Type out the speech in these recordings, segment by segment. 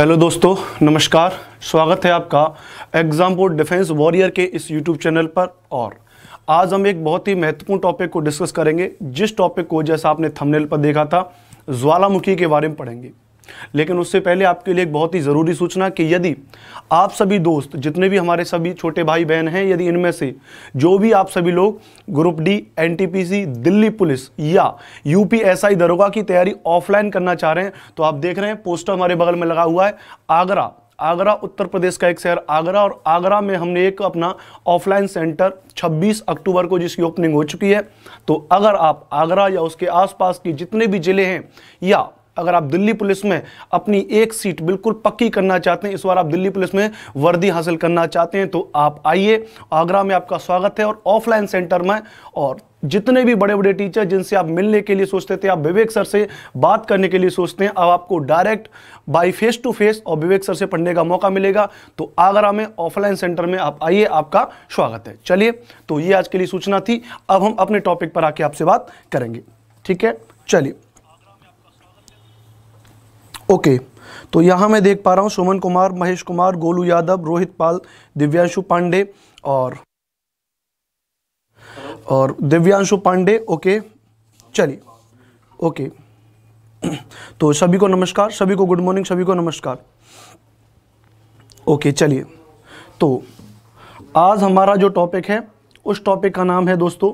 Hello दोस्तों नमस्कार स्वागत है आपका एग्ज़ाम बोर्ड डिफेंस वॉरियर के इस यूट्यूब चैनल पर और आज हम एक बहुत ही महत्वपूर्ण टॉपिक को डिस्कस करेंगे जिस टॉपिक को जैसा आपने थंबनेल पर देखा था ज्वालामुखी के बारे में पढ़ेंगे लेकिन उससे पहले आपके लिए एक बहुत ही ज़रूरी सूचना कि यदि आप सभी दोस्त जितने भी हमारे सभी छोटे भाई बहन हैं यदि इनमें से जो भी आप सभी लोग group D NTPC Delhi police या यूपीएसआई दरोगा की तैयारी ऑफलाइन करना चाह रहे हैं तो आप देख रहे हैं पोस्टर हमारे बगल में लगा हुआ है आगरा आगरा उत्तर प्रदेश का एक शहर आगरा और आगरा में हमने एक अपना ऑफलाइन सेंटर 26 अक्टूबर को जिसकी ओपनिंग हो चुकी है तो अगर आप आगरा या उसके आसपास के जितने भी ज़िले हैं या अगर आप दिल्ली पुलिस में अपनी एक सीट बिल्कुल पक्की करना चाहते हैं इस बार आप दिल्ली पुलिस में वर्दी हासिल करना चाहते हैं तो आप आइए आगरा में आपका स्वागत है और ऑफलाइन सेंटर में और जितने भी बड़े बड़े टीचर जिनसे आप मिलने के लिए सोचते थे आप विवेक सर से बात करने के लिए सोचते हैं अब आपको direct by face to face और विवेक सर से पढ़ने का मौका मिलेगा तो आगरा में ऑफलाइन सेंटर में आप आइए आपका स्वागत है चलिए तो ये आज के लिए सूचना थी अब हम अपने टॉपिक पर आके आपसे बात करेंगे ठीक है चलिए ओके तो यहाँ मैं देख पा रहा हूँ सुमन कुमार महेश कुमार गोलू यादव रोहित पाल दिव्यांशु पांडे और और दिव्यांशु पांडे ओके चलिए ओके तो सभी को नमस्कार सभी को गुड मॉर्निंग सभी को नमस्कार ओके चलिए तो आज हमारा जो टॉपिक है उस टॉपिक का नाम है दोस्तों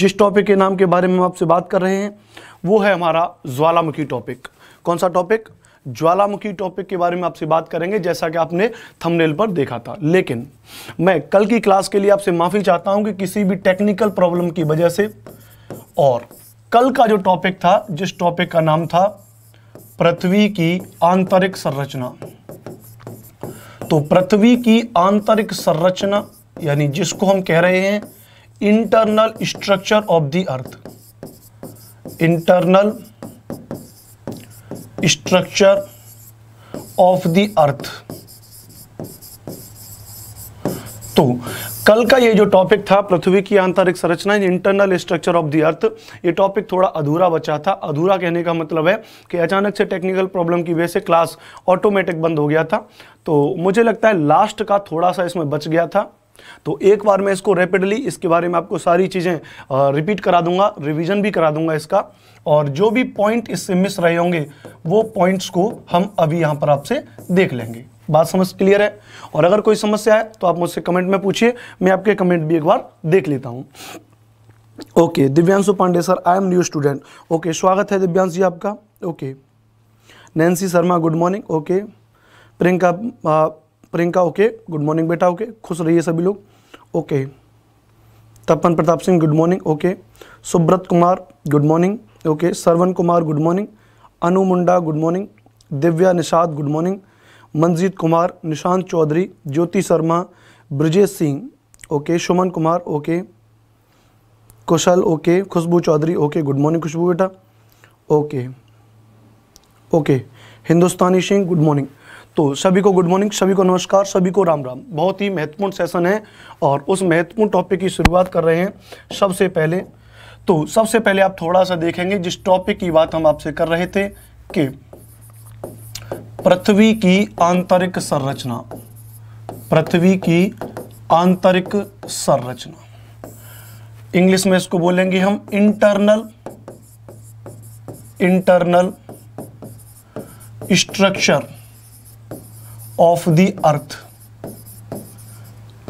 जिस टॉपिक के नाम के बारे में हम आपसे बात कर रहे हैं वो है हमारा ज्वालामुखी टॉपिक कौन सा टॉपिक ज्वालामुखी टॉपिक के बारे में आपसे बात करेंगे जैसा कि आपने थंबनेल पर देखा था लेकिन मैं कल की क्लास के लिए आपसे माफ़ी चाहता हूं कि किसी भी टेक्निकल प्रॉब्लम की वजह से और कल का जो टॉपिक था जिस टॉपिक का नाम था पृथ्वी की आंतरिक संरचना तो पृथ्वी की आंतरिक संरचना यानी जिसको हम कह रहे हैं internal structure of the earth internal structure of the earth तो कल का ये जो टॉपिक था पृथ्वी की आंतरिक संरचना internal structure of the earth ये टॉपिक थोड़ा अधूरा बचा था अधूरा कहने का मतलब है कि अचानक से टेक्निकल प्रॉब्लम की वजह से क्लास ऑटोमेटिक बंद हो गया था तो मुझे लगता है लास्ट का थोड़ा सा इसमें बच गया था तो एक बार मैं इसको रैपिडली इसके बारे में आपको सारी चीज़ें रिपीट करा दूंगा रिवीजन भी करा दूंगा इसका और जो भी पॉइंट इससे मिस रहे होंगे वो पॉइंट्स को हम अभी यहाँ पर आपसे देख लेंगे बात समझ क्लियर है और अगर कोई समस्या है तो आप मुझसे कमेंट में पूछिए मैं आपके कमेंट भी एक बार देख लेता हूँ okay Divyanshu Pandey sir I am new student okay स्वागत है दिव्यांश जी आपका okay Nancy Sharma good morning okay Priyanka Priyanka okay good morning बेटा ओके खुश रहिए सभी लोग okay Tapan Pratap Singh good morning okay Subrata Kumar good morning okay Sarvan Kumar good morning Anu Munda good morning Divya Nishad good morning Manjeet Kumar Nishant Chaudhary Jyoti Sharma Brajesh Singh okay Suman Kumar okay Kushal okay खुशबू Chaudhary okay good morning Khushboo बेटा okay okay Hindustani Singh good morning तो सभी को good morning सभी को नमस्कार सभी को राम राम बहुत ही महत्वपूर्ण सेशन है और उस महत्वपूर्ण टॉपिक की शुरुआत कर रहे हैं सबसे पहले तो सबसे पहले आप थोड़ा सा देखेंगे जिस टॉपिक की बात हम आपसे कर रहे थे कि पृथ्वी की आंतरिक संरचना पृथ्वी की आंतरिक संरचना इंग्लिश में इसको बोलेंगे हम internal internal structure of the earth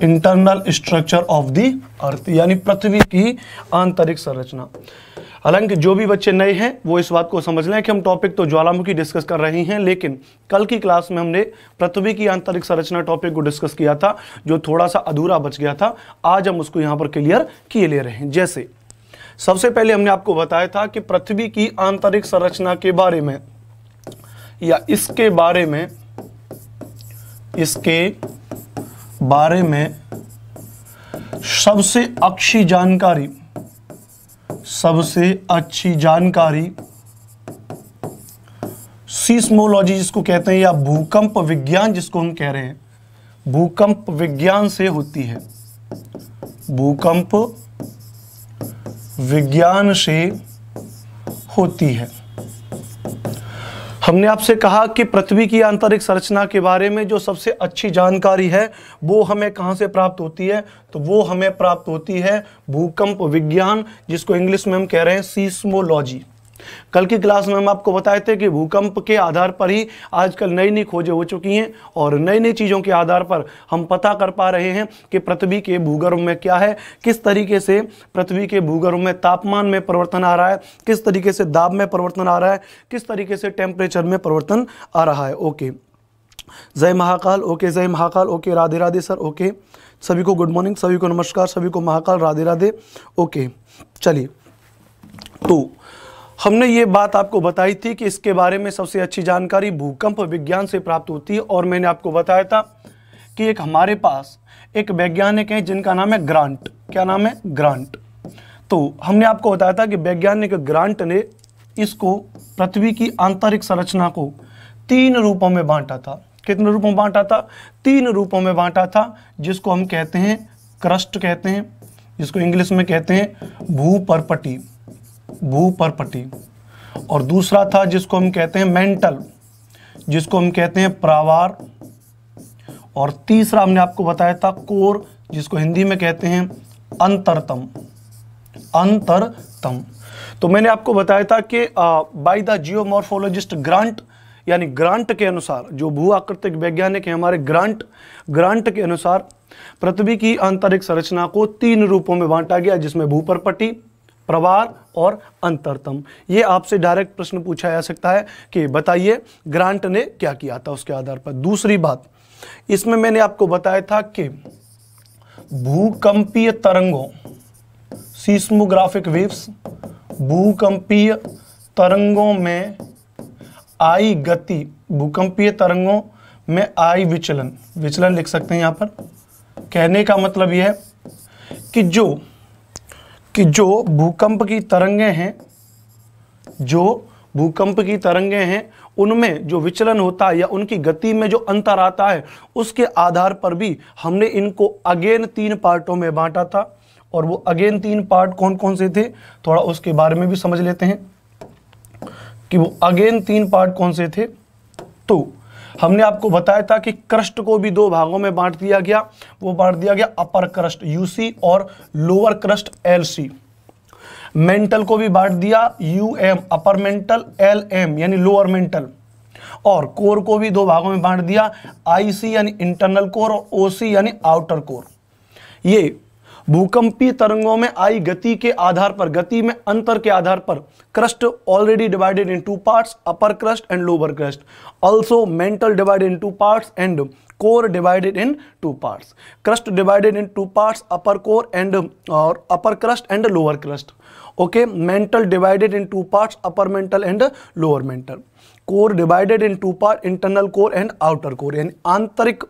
internal structure of the earth यानी पृथ्वी की आंतरिक संरचना हालांकि जो भी बच्चे नए हैं वो इस बात को समझ लें कि हम टॉपिक तो ज्वालामुखी डिस्कस कर रहे हैं लेकिन कल की क्लास में हमने पृथ्वी की आंतरिक संरचना टॉपिक को डिस्कस किया था जो थोड़ा सा अधूरा बच गया था आज हम उसको यहां पर क्लियर किए ले रहे हैं जैसे सबसे पहले हमने आपको बताया था कि पृथ्वी की आंतरिक संरचना के बारे में या इसके बारे में इसके बारे में सबसे अच्छी जानकारी सबसे अच्छी जानकारी सीस्मोलॉजी जिसको कहते हैं या भूकंप विज्ञान जिसको हम कह रहे हैं भूकंप विज्ञान से होती है भूकंप विज्ञान से होती है हमने आपसे कहा कि पृथ्वी की आंतरिक संरचना के बारे में जो सबसे अच्छी जानकारी है वो हमें कहाँ से प्राप्त होती है तो वो हमें प्राप्त होती है भूकंप विज्ञान जिसको इंग्लिश में हम कह रहे हैं सीस्मोलॉजी कल की क्लास में हम आपको बताए थे कि भूकंप के आधार पर ही आजकल नई नई खोजें हो चुकी हैं और नई नई चीज़ों के आधार पर हम पता कर पा रहे हैं कि पृथ्वी के भूगर्भ में क्या है किस तरीके से पृथ्वी के भूगर्भ में तापमान में परिवर्तन आ रहा है किस तरीके से दाब में परिवर्तन आ रहा है किस तरीके से टेम्परेचर में परिवर्तन आ रहा है ओके जय महाकाल ओके जय Mahakal okay Radhe Radhe sir okay सभी को गुड मॉर्निंग सभी को नमस्कार सभी को महाकाल राधे राधे ओके चलिए तो हमने ये बात आपको बताई थी कि इसके बारे में सबसे अच्छी जानकारी भूकंप विज्ञान से प्राप्त होती है और मैंने आपको बताया था कि एक हमारे पास एक वैज्ञानिक है जिनका नाम है ग्रांट क्या नाम है ग्रांट तो हमने आपको बताया था कि वैज्ञानिक ग्रांट ने इसको पृथ्वी की आंतरिक संरचना को तीन रूपों में बांटा था कितने रूपों में बांटा था तीन रूपों में बांटा था जिसको हम कहते हैं क्रस्ट कहते हैं जिसको इंग्लिश में कहते हैं भूपरपटी भूपर्पटी और दूसरा था जिसको हम कहते हैं मेंटल जिसको हम कहते हैं प्रावार और तीसरा हमने आपको बताया था कोर जिसको हिंदी में कहते हैं अंतरतम अंतरतम तो मैंने आपको बताया था कि बाय द जियोमॉर्फोलॉजिस्ट ग्रांट यानी ग्रांट के अनुसार जो भू आकृतिक वैज्ञानिक है हमारे ग्रांट ग्रांट के अनुसार पृथ्वी की आंतरिक संरचना को तीन रूपों में बांटा गया जिसमें भूपरपटी प्रवार और अंतरतम ये आपसे डायरेक्ट प्रश्न पूछा जा सकता है कि बताइए ग्रांट ने क्या किया था उसके आधार पर दूसरी बात इसमें मैंने आपको बताया था कि भूकंपीय तरंगों सीस्मोग्राफिक वेव्स भूकंपीय तरंगों में आई गति भूकंपीय तरंगों में आई विचलन विचलन लिख सकते हैं यहां पर कहने का मतलब यह है कि जो कि जो भूकंप की तरंगे हैं जो भूकंप की तरंगे हैं उनमें जो विचलन होता है या उनकी गति में जो अंतर आता है उसके आधार पर भी हमने इनको अगेन तीन पार्टों में बांटा था और वो अगेन तीन पार्ट कौन कौन से थे थोड़ा उसके बारे में भी समझ लेते हैं कि वो अगेन तीन पार्ट कौन से थे तो हमने आपको बताया था कि क्रस्ट को भी दो भागों में बांट दिया गया वो बांट दिया गया अपर क्रस्ट यूसी और लोअर क्रस्ट एलसी मेंटल को भी बांट दिया U M upper mantle L M यानी लोअर मेंटल और कोर को भी दो भागों में बांट दिया आईसी यानी इंटरनल कोर और ओसी यानी आउटर कोर ये भूकंपीय तरंगों में आई गति के आधार पर गति में अंतर के आधार पर crust already divided into part upper crust and lower crust also mantle divided into part and core divided into part crust divided into part upper core and और upper crust and lower crust okay mantle divided into part upper mantle and lower mantle core divided into part internal core and outer core यानी आंतरिक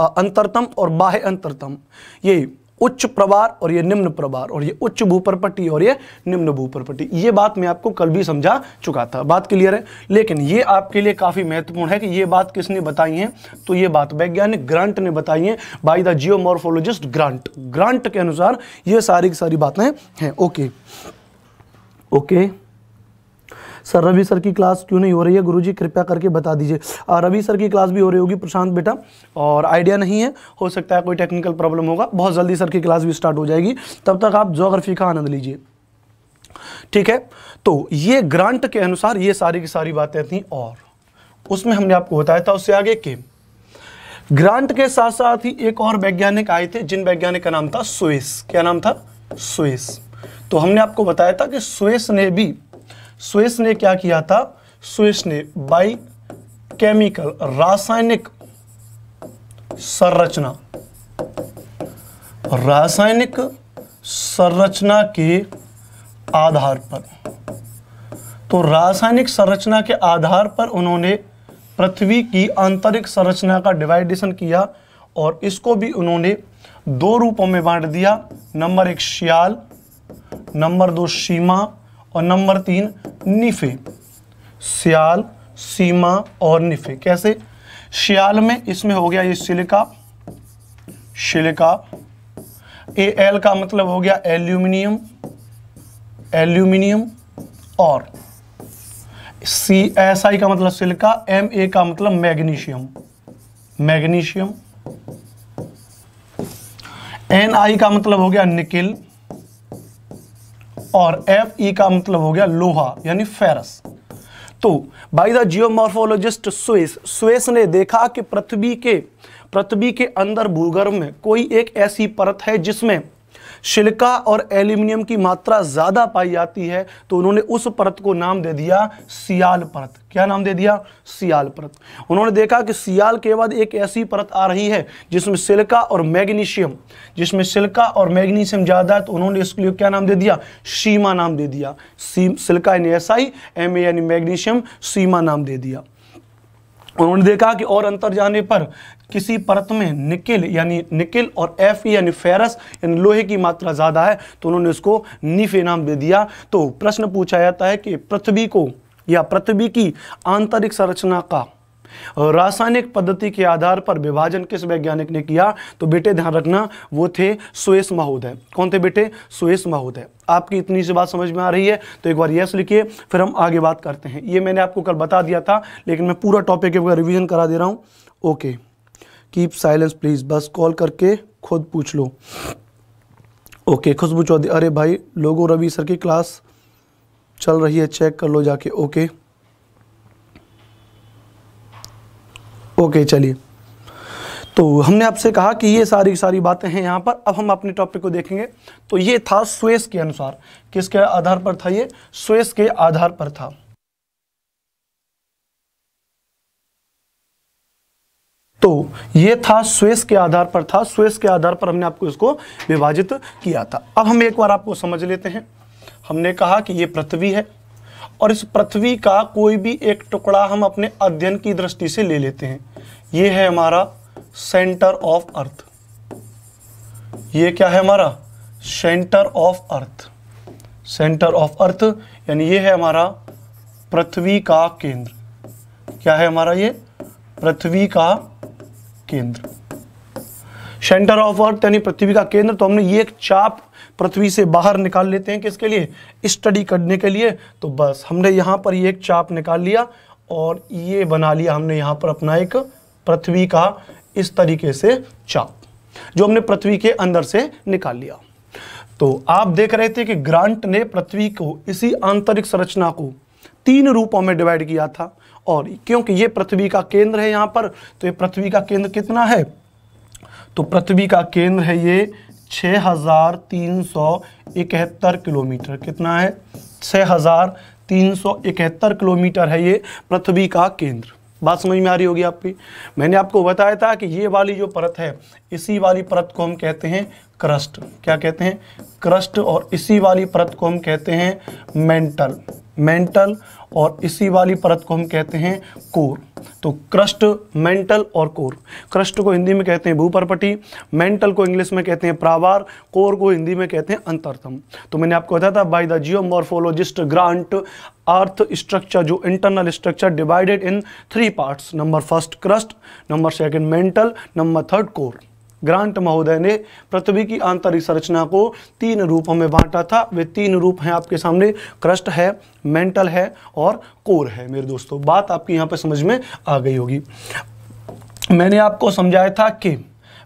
अंतरतम और बाह्य अंतरतम ये उच्च प्रवार और ये निम्न प्रवार और ये उच्च भूपरपट्टी और ये निम्न भूपरपट्टी ये बात मैं आपको कल भी समझा चुका था बात क्लियर है लेकिन ये आपके लिए काफ़ी महत्वपूर्ण है कि ये बात किसने बताई है तो ये बात वैज्ञानिक ग्रांट ने बताई है by the geomorphologist Grant Grant के अनुसार ये सारी की सारी बातें हैं okay okay sir Ravi sir की क्लास क्यों नहीं हो रही है गुरु कृपया करके बता दीजिए रवि सर की क्लास भी हो रही होगी प्रशांत बेटा और आइडिया नहीं है हो सकता है कोई टेक्निकल प्रॉब्लम होगा बहुत जल्दी सर की क्लास भी स्टार्ट हो जाएगी तब तक आप जोग्राफी का आनंद लीजिए ठीक है तो ये ग्रांट के अनुसार ये सारी की सारी बातें थी और उसमें हमने आपको बताया था उससे आगे के ग्रांट के साथ साथ ही एक और वैज्ञानिक आए थे जिन वैज्ञानिक का नाम था स्वेस क्या नाम था स्वेस तो हमने आपको बताया था कि सुएस ने भी स्विस ने क्या किया था स्विस ने बाई केमिकल रासायनिक संरचना रासायनिक संरचना के आधार पर तो रासायनिक संरचना के आधार पर उन्होंने पृथ्वी की आंतरिक संरचना का डिवाइडेशन किया और इसको भी उन्होंने दो रूपों में बांट दिया नंबर एक श्याल नंबर दो सीमा और नंबर तीन निफे सियाल सीमा और निफे कैसे श्याल में इसमें हो गया ये सिलिका सिलिका ए एल का मतलब हो गया एल्यूमिनियम एल्यूमिनियम और सी एस आई का मतलब सिलिका एम ए का मतलब मैग्नीशियम मैग्नीशियम एन आई का मतलब हो गया निकिल और एफ ई e का मतलब हो गया लोहा यानी फेरस तो by the geomorphologist Suess Suess ने देखा कि पृथ्वी के पृथ्वी के अंदर भूगर्भ में कोई एक ऐसी परत है जिसमें सिलिका और एल्यूमिनियम की मात्रा ज़्यादा पाई जाती है तो उन्होंने उस परत को नाम दे दिया सियाल परत क्या नाम दे दिया सियाल परत उन्होंने देखा कि सियाल के बाद एक ऐसी परत आ रही है जिसमें सिलिका और मैग्नीशियम जिसमें सिलिका और मैग्नीशियम ज़्यादा है तो उन्होंने इसके लिए क्या नाम दे दिया सीमा नाम दे दिया सिलका यानी एस आई एम ए यानी मैग्नीशियम सीमा नाम दे दिया उन्होंने देखा कि और अंतर जाने पर किसी परत में निकिल यानी निकिल और एफ यानी फेरस यानी लोहे की मात्रा ज़्यादा है तो उन्होंने उसको नीफे नाम दे दिया तो प्रश्न पूछा जाता है कि पृथ्वी को या पृथ्वी की आंतरिक संरचना का रासायनिक पद्धति के आधार पर विभाजन किस वैज्ञानिक ने किया तो बेटे ध्यान रखना वो थे सुयेश महोदय कौन थे बेटे सुयेश महोदय आपकी इतनी सी बात समझ में आ रही है तो एक बार यस लिखिए फिर हम आगे बात करते हैं ये मैंने आपको कल बता दिया था लेकिन मैं पूरा टॉपिक एक बार रिविजन करा दे रहा हूँ ओके कीप साइलेंस प्लीज़ बस कॉल करके खुद पूछ लो ओके खुशबू चौधरी अरे भाई लोगो रवि सर की क्लास चल रही है चेक कर लो जाके ओके ओके चलिए तो हमने आपसे कहा कि ये सारी सारी बातें हैं यहाँ पर अब हम अपने टॉपिक को देखेंगे तो ये था स्वेस के अनुसार किसके आधार पर था ये स्वेस के आधार पर था तो ये था स्वेस के आधार पर था स्वेस के आधार पर हमने आपको इसको विभाजित किया था अब हम एक बार आपको समझ लेते हैं हमने कहा कि ये पृथ्वी है और इस पृथ्वी का कोई भी एक टुकड़ा हम अपने अध्ययन की दृष्टि से ले लेते हैं ये है हमारा सेंटर ऑफ अर्थ ये क्या है हमारा centre of earth centre of earth यानी ये है हमारा पृथ्वी का केंद्र क्या है हमारा ये पृथ्वी का केंद्र सेंटर ऑफ अर्थ यानी पृथ्वी का केंद्र तो हमने ये एक चाप पृथ्वी से बाहर निकाल लेते हैं किसके लिए स्टडी करने के लिए तो बस हमने यहां पर ये एक चाप निकाल लिया और ये बना लिया हमने यहां पर अपना एक पृथ्वी का इस तरीके से चाप जो हमने पृथ्वी के अंदर से निकाल लिया तो आप देख रहे थे कि ग्रांट ने पृथ्वी को इसी आंतरिक संरचना को तीन रूपों में डिवाइड किया था और क्योंकि ये पृथ्वी का केंद्र है यहाँ पर तो ये पृथ्वी का केंद्र कितना है तो पृथ्वी का केंद्र है ये छः सौ इकहत्तर किलोमीटर कितना है छः हज़ार तीन सौ इकहत्तर किलोमीटर है ये पृथ्वी का केंद्र बात समझ में आ रही होगी आपकी मैंने आपको बताया था कि ये वाली जो परत है इसी वाली परत को हम कहते हैं क्रस्ट क्या कहते हैं क्रस्ट और इसी वाली परत को हम कहते हैं मेंटल मेंटल और इसी वाली परत को हम कहते हैं कोर तो क्रस्ट मेंटल और कोर क्रस्ट को हिंदी में कहते हैं भूपरपटी मेंटल को इंग्लिश में कहते हैं प्रावार कोर को हिंदी में कहते हैं अंतरतम तो मैंने आपको बताया था by the geomorphologist Grant earth structure जो internal structure divided in three parts number first crust number second mantle number third core Grant महोदय ने पृथ्वी की आंतरिक संरचना को तीन रूपों में बांटा था वे तीन रूप हैं आपके सामने क्रस्ट है मेंटल है और कोर है मेरे दोस्तों बात आपकी यहाँ पर समझ में आ गई होगी मैंने आपको समझाया था कि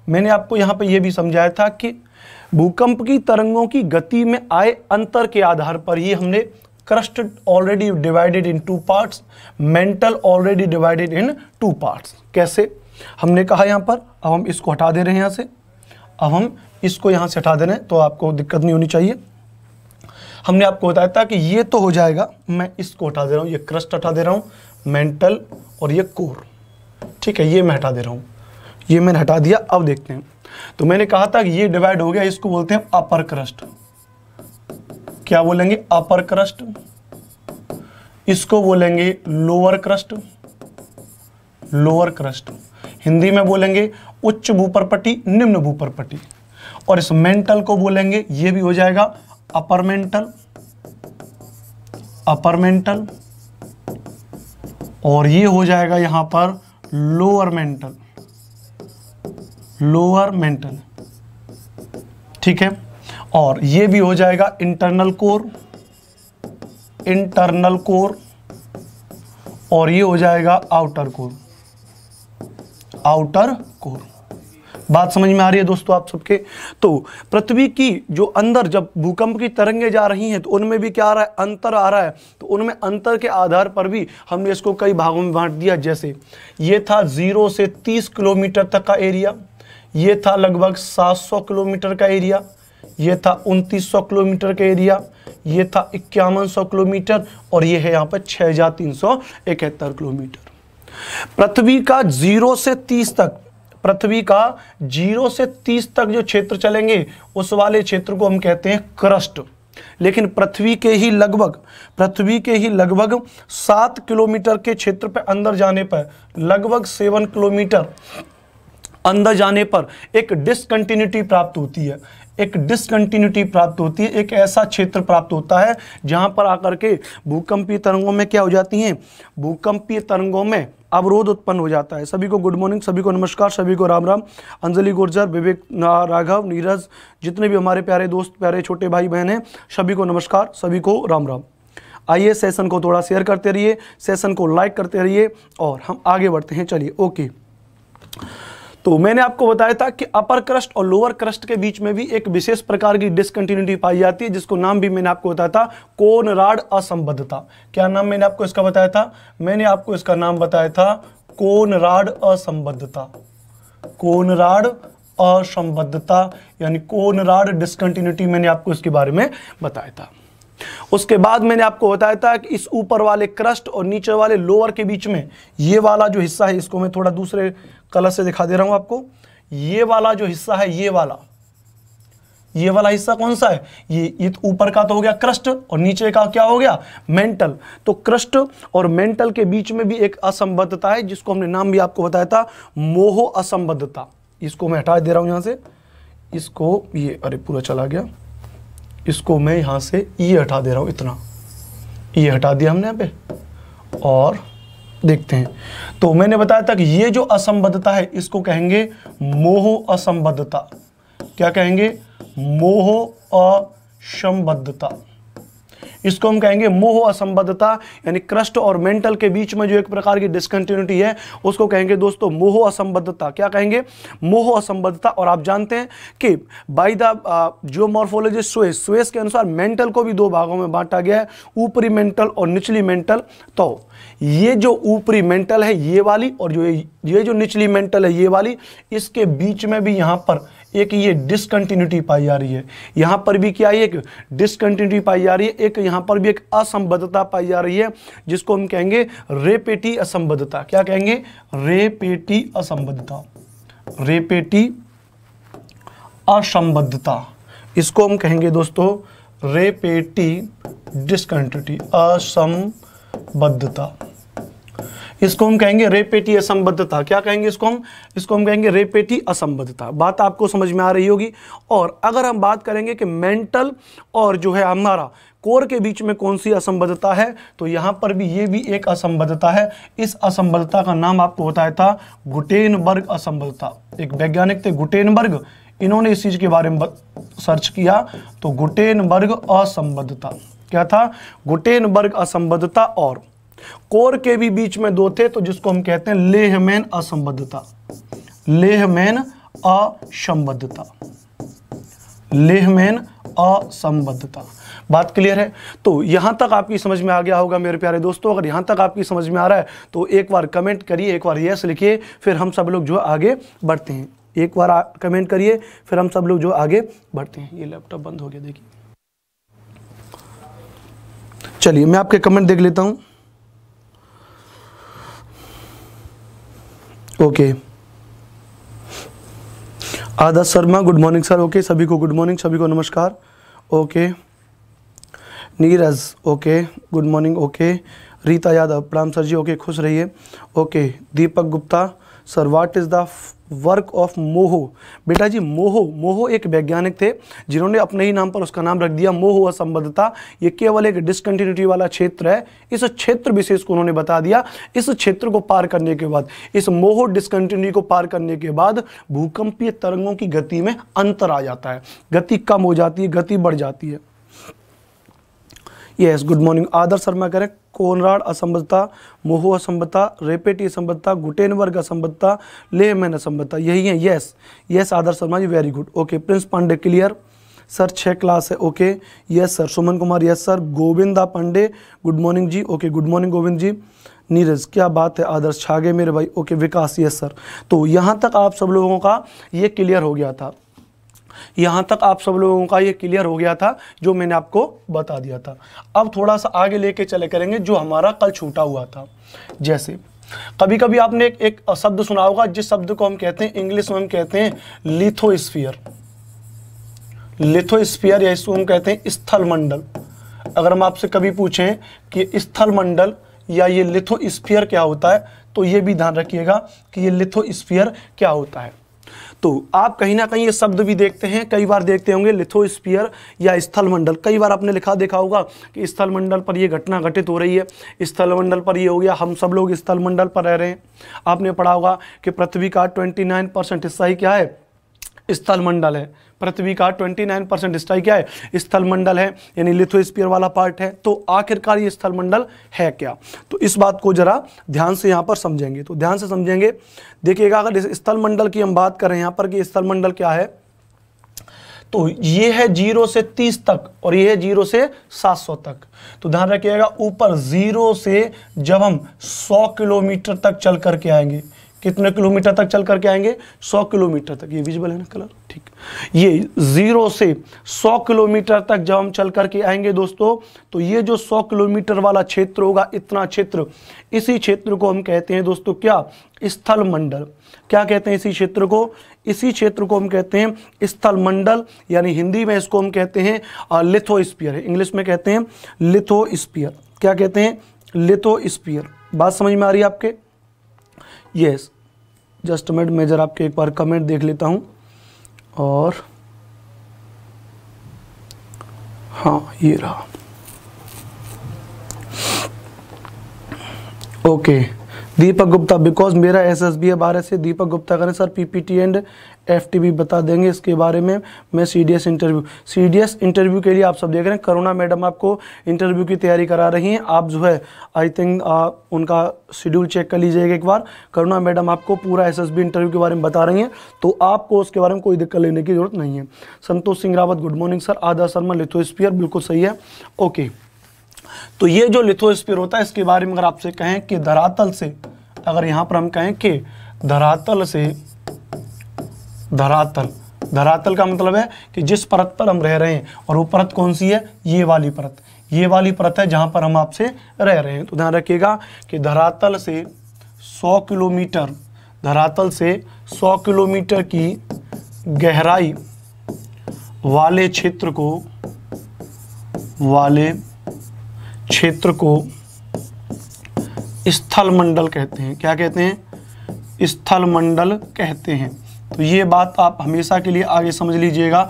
मैंने आपको यहाँ पर यह भी समझाया था कि भूकंप की तरंगों की गति में आए अंतर के आधार पर ही हमने crust already divided into parts mantle already divided into parts कैसे हमने कहा यहाँ पर अब हम इसको हटा दे रहे हैं यहाँ से अब हम इसको यहाँ से हटा दे रहे हैं तो आपको दिक्कत नहीं होनी चाहिए हमने आपको बताया था कि ये तो हो जाएगा मैं इसको हटा दे रहा हूँ ये क्रस्ट हटा दे रहा हूँ मेंटल और ये कोर ठीक है ये मैं हटा दे रहा हूँ ये मैंने हटा दिया अब देखते हैं तो मैंने कहा था कि ये डिवाइड हो गया इसको बोलते हैं अपर क्रस्ट क्या बोलेंगे अपर क्रस्ट इसको बोलेंगे lower crust lower crust Hindi में बोलेंगे उच्च भूपरपट्टी निम्न भूपरपट्टी और इस मेंटल को बोलेंगे ये भी हो जाएगा अपर मेंटल अपर मेंटल और ये हो जाएगा यहां पर लोअर मेंटल लोअर मेंटल ठीक है और ये भी हो जाएगा इंटरनल कोर इंटरनल कोर और ये हो जाएगा आउटर कोर आउटर कोर बात समझ में आ रही है दोस्तों आप सबके तो पृथ्वी की जो अंदर जब भूकंप की तरंगे जा रही हैं तो उनमें भी क्या आ रहा है अंतर आ रहा है तो उनमें अंतर के आधार पर भी हमने इसको कई भागों में बांट दिया जैसे ये था ज़ीरो से तीस किलोमीटर तक का एरिया ये था लगभग सात सौ किलोमीटर का एरिया ये था उनतीस सौ किलोमीटर का एरिया ये था इक्यावन सौ किलोमीटर और ये है यहाँ पर छः हज़ार तीन सौ इकहत्तर किलोमीटर पृथ्वी का जीरो से तीस तक पृथ्वी का जीरो से तीस तक जो क्षेत्र चलेंगे उस वाले क्षेत्र को हम कहते हैं क्रस्ट लेकिन पृथ्वी के ही लगभग पृथ्वी के ही लगभग सात किलोमीटर के क्षेत्र पर अंदर जाने पर लगभग सेवन किलोमीटर अंदर जाने पर एक डिसकंटिन्यूटी प्राप्त होती है एक डिसकंटिन्यूटी प्राप्त होती है एक ऐसा क्षेत्र प्राप्त होता है जहाँ पर आकर के भूकंपीय तरंगों में क्या हो जाती हैं भूकंपीय तरंगों में अवरोध उत्पन्न हो जाता है सभी को गुड मॉर्निंग सभी को नमस्कार सभी को राम राम अंजलि गुर्जर विवेक राघव नीरज जितने भी हमारे प्यारे दोस्त प्यारे छोटे भाई बहन हैं सभी को नमस्कार सभी को राम राम आइए सेशन को थोड़ा शेयर करते रहिए सेशन को लाइक करते रहिए और हम आगे बढ़ते हैं चलिए ओके तो मैंने आपको बताया था कि अपर क्रस्ट और लोअर क्रस्ट के बीच में भी एक विशेष प्रकार की डिसकंटिन्यूटी पाई जाती है जिसको नाम भी मैंने आपको बताया था कोन राड असंबद्धता क्या नाम मैंने आपको इसका बताया था मैंने आपको इसका नाम बताया था कोन राड असंबद्धता कोन राड असंबद्धता यानी कोन राड डिसकंटिन्यूटी मैंने आपको इसके बारे में बताया था उसके बाद मैंने आपको बताया था कि इस ऊपर वाले क्रस्ट और नीचे वाले लोअर के बीच में ये वाला जो हिस्सा है इसको मैं थोड़ा दूसरे कलर से दिखा दे रहा हूं आपको ये वाला जो हिस्सा है ये वाला ये वाला हिस्सा कौन सा है ये तो ऊपर का तो हो गया क्रस्ट और नीचे का क्या हो गया मेंटल तो क्रस्ट और मेंटल के बीच में भी एक असंबद्धता है जिसको हमने नाम भी आपको बताया था मोह असंबद्धता इसको मैं हटा दे रहा हूं यहां से इसको ये अरे पूरा चला गया इसको मैं यहां से ये हटा दे रहा हूं इतना ये हटा दिया हमने यहां पर और देखते हैं तो मैंने बताया था कि ये जो असंबद्धता है इसको कहेंगे मोह असंबद्धता क्या कहेंगे मोह असंबद्धता इसको हम कहेंगे मोह असंबद्धता यानी क्रस्ट और मेंटल के बीच में जो एक प्रकार की डिस्कंटिन्यूटी है उसको कहेंगे दोस्तों मोह असंबद्धता क्या कहेंगे मोह असंबद्धता और आप जानते हैं कि by the geomorphologist Suess Suess के अनुसार मेंटल को भी दो भागों में बांटा गया है ऊपरी मेंटल और निचली मेंटल तो ये जो ऊपरी मेंटल है ये वाली और जो ये जो निचली मेंटल है ये वाली इसके बीच में भी यहाँ पर एक ये डिसकंटिन्यूटी पाई जा रही है यहाँ पर भी क्या है एक डिसकंटिन्यूटी पाई जा रही है एक यहाँ पर भी एक असंबद्धता पाई जा रही है जिसको हम कहेंगे रेपेटी असंबद्धता क्या कहेंगे रेपेटी असंबद्धता रेपेटी असंबद्धता इसको हम कहेंगे दोस्तों रेपेटी डिसकंटिन्यूटी असंबद्धता इसको हम कहेंगे रेपेटी असंबद्धता क्या कहेंगे इसको हम इसको हम कहेंगे रेपेटी असंबद्धता बात आपको समझ में आ रही होगी और अगर हम बात करेंगे कि मेंटल और जो है हमारा कोर के बीच में कौन सी असंबद्धता है तो यहाँ पर भी ये भी एक असंबद्धता है इस असंबद्धता का नाम आपको बताया था गुटेनबर्ग असंबद्धता एक वैज्ञानिक थे गुटेनबर्ग इन्होंने इस चीज़ के बारे में सर्च किया तो गुटेनबर्ग असंबद्धता क्या था गुटेनबर्ग असंबद्धता और कोर के भी बीच में दो थे तो जिसको हम कहते हैं लेहमैन असंबद्धता लेहमैन असंबद्धता लेहमैन असंबद्धता बात क्लियर है तो यहां तक आपकी समझ में आ गया होगा मेरे प्यारे दोस्तों अगर यहां तक आपकी समझ में आ रहा है तो एक बार कमेंट करिए एक बार यस लिखिए फिर हम सब लोग जो आगे बढ़ते हैं एक बार कमेंट करिए फिर हम सब लोग जो आगे बढ़ते हैं ये लैपटॉप बंद हो गया देखिए चलिए मैं आपके कमेंट देख लेता हूं okay Adarsh Sharma good morning sir okay सभी को गुड मॉर्निंग सभी को नमस्कार okay Neeraj okay good morning okay Rita Yadav प्रणाम सर जी ओके खुश रहिए okay Deepak Gupta sir what is the work of Moho बेटा जी मोहो मोहो एक वैज्ञानिक थे जिन्होंने अपने ही नाम पर उसका नाम रख दिया मोहो असंबद्धता ये केवल एक डिसकंटिन्यूटी वाला क्षेत्र है इस क्षेत्र विशेष को उन्होंने बता दिया इस क्षेत्र को पार करने के बाद इस मोहो डिसकंटिन्यूटी को पार करने के बाद भूकंपीय तरंगों की गति में अंतर आ जाता है गति कम हो जाती है गति बढ़ जाती है यस गुड मॉर्निंग आदर शर्मा करेक्ट कोनराड असंबद्धता मोह असंबद्धता रेपेटी असंबद्धता गुटेनवर्ग असंबद्धता लेमैन असंबद्धता यही है yes yes Adarsh Sharma ji very good okay Prince Pandey clear sir छः क्लास है okay yes sir Suman Kumar yes sir Govinda Pandey good morning ji okay good morning Govind ji Neeraj क्या बात है आदर्श छागे मेरे भाई ओके विकास यस सर तो यहाँ तक आप सब लोगों का ये क्लियर हो गया था यहाँ तक आप सब लोगों का ये क्लियर हो गया था जो मैंने आपको बता दिया था अब थोड़ा सा आगे लेके चले करेंगे जो हमारा कल छूटा हुआ था जैसे कभी कभी आपने एक, एक शब्द सुना होगा जिस शब्द को हम कहते हैं इंग्लिश में हम कहते हैं लिथोस्फियर लिथोस्फियर या इसको हम कहते हैं स्थल मंडल अगर हम आपसे कभी पूछें कि स्थल मंडल या ये लिथोस्फियर क्या होता है तो ये भी ध्यान रखिएगा कि ये लिथोस्फियर क्या होता है तो आप कहीं ना कहीं ये शब्द भी देखते हैं कई बार देखते होंगे लिथोस्पियर या स्थलमंडल कई बार आपने लिखा देखा होगा कि स्थलमंडल पर यह घटना घटित हो रही है स्थलमंडल पर यह हो गया हम सब लोग स्थलमंडल पर रह रहे हैं आपने पढ़ा होगा कि पृथ्वी का ट्वेंटी नाइन परसेंट हिस्सा ही क्या है स्थलमंडल है पृथ्वी का 29 परसेंट हिस्सा क्या है स्थल मंडल है यानी लिथोस्पियर वाला पार्ट है तो आखिरकार ये स्थल मंडल है क्या तो इस बात को जरा ध्यान से यहाँ पर समझेंगे तो ध्यान से समझेंगे देखिएगा अगर स्थल मंडल की हम बात करें यहाँ पर कि स्थल मंडल क्या है तो ये है जीरो से तीस तक और ये है जीरो से सात सौ तक तो ध्यान रखिएगा ऊपर जीरो से जब हम सौ किलोमीटर तक चल करके आएंगे कितने किलोमीटर तक चल करके आएंगे सौ किलोमीटर तक ये विजिबल है ना कलर ठीक ये ज़ीरो से 100 किलोमीटर तक जब हम चल करके आएंगे दोस्तों तो ये जो 100 किलोमीटर वाला क्षेत्र होगा इतना क्षेत्र इसी क्षेत्र को हम कहते हैं दोस्तों क्या स्थल मंडल क्या कहते हैं इसी क्षेत्र को इसी क्षेत्र को हम कहते हैं स्थल मंडल यानी हिंदी में इसको हम कहते हैं लिथोस्पियर इंग्लिश में कहते हैं लिथोस्पियर क्या कहते हैं लिथोस्पियर बात समझ में आ रही है आपके यस जस्ट मेड मैं आपके एक बार कमेंट देख लेता हूं और हाँ ये रहा okay okay. Deepak Gupta because मेरा एस एस बी है बारह से दीपक गुप्ता करें सर पीपीटी एंड एफ बता देंगे इसके बारे में मैं सी इंटरव्यू सी इंटरव्यू के लिए आप सब देख रहे हैं करुणा मैडम आपको इंटरव्यू की तैयारी करा रही हैं आप जो है आई थिंक उनका शेड्यूल चेक कर लीजिएगा एक बार करुणा मैडम आपको पूरा एस इंटरव्यू के बारे में बता रही हैं तो आपको उसके बारे में कोई दिक्कत लेने की जरूरत नहीं है Santosh Singh Rawat good morning sir आधा शर्मा लिथोस्पियर बिल्कुल सही है ओके तो ये जो लिथोस्पियर होता है इसके बारे में अगर आपसे कहें कि धरातल से अगर यहाँ पर हम कहें कि धरातल से धरातल धरातल का मतलब है कि जिस परत पर हम रह रहे हैं और वो परत कौन सी है ये वाली परत ये वाली परत है जहाँ पर हम आपसे रह रहे हैं तो ध्यान रखिएगा कि धरातल से 100 किलोमीटर धरातल से 100 किलोमीटर की गहराई वाले क्षेत्र को वाले क्षेत्र को स्थल मंडल कहते हैं क्या कहते हैं स्थल मंडल कहते हैं तो ये बात आप हमेशा के लिए आगे समझ लीजिएगा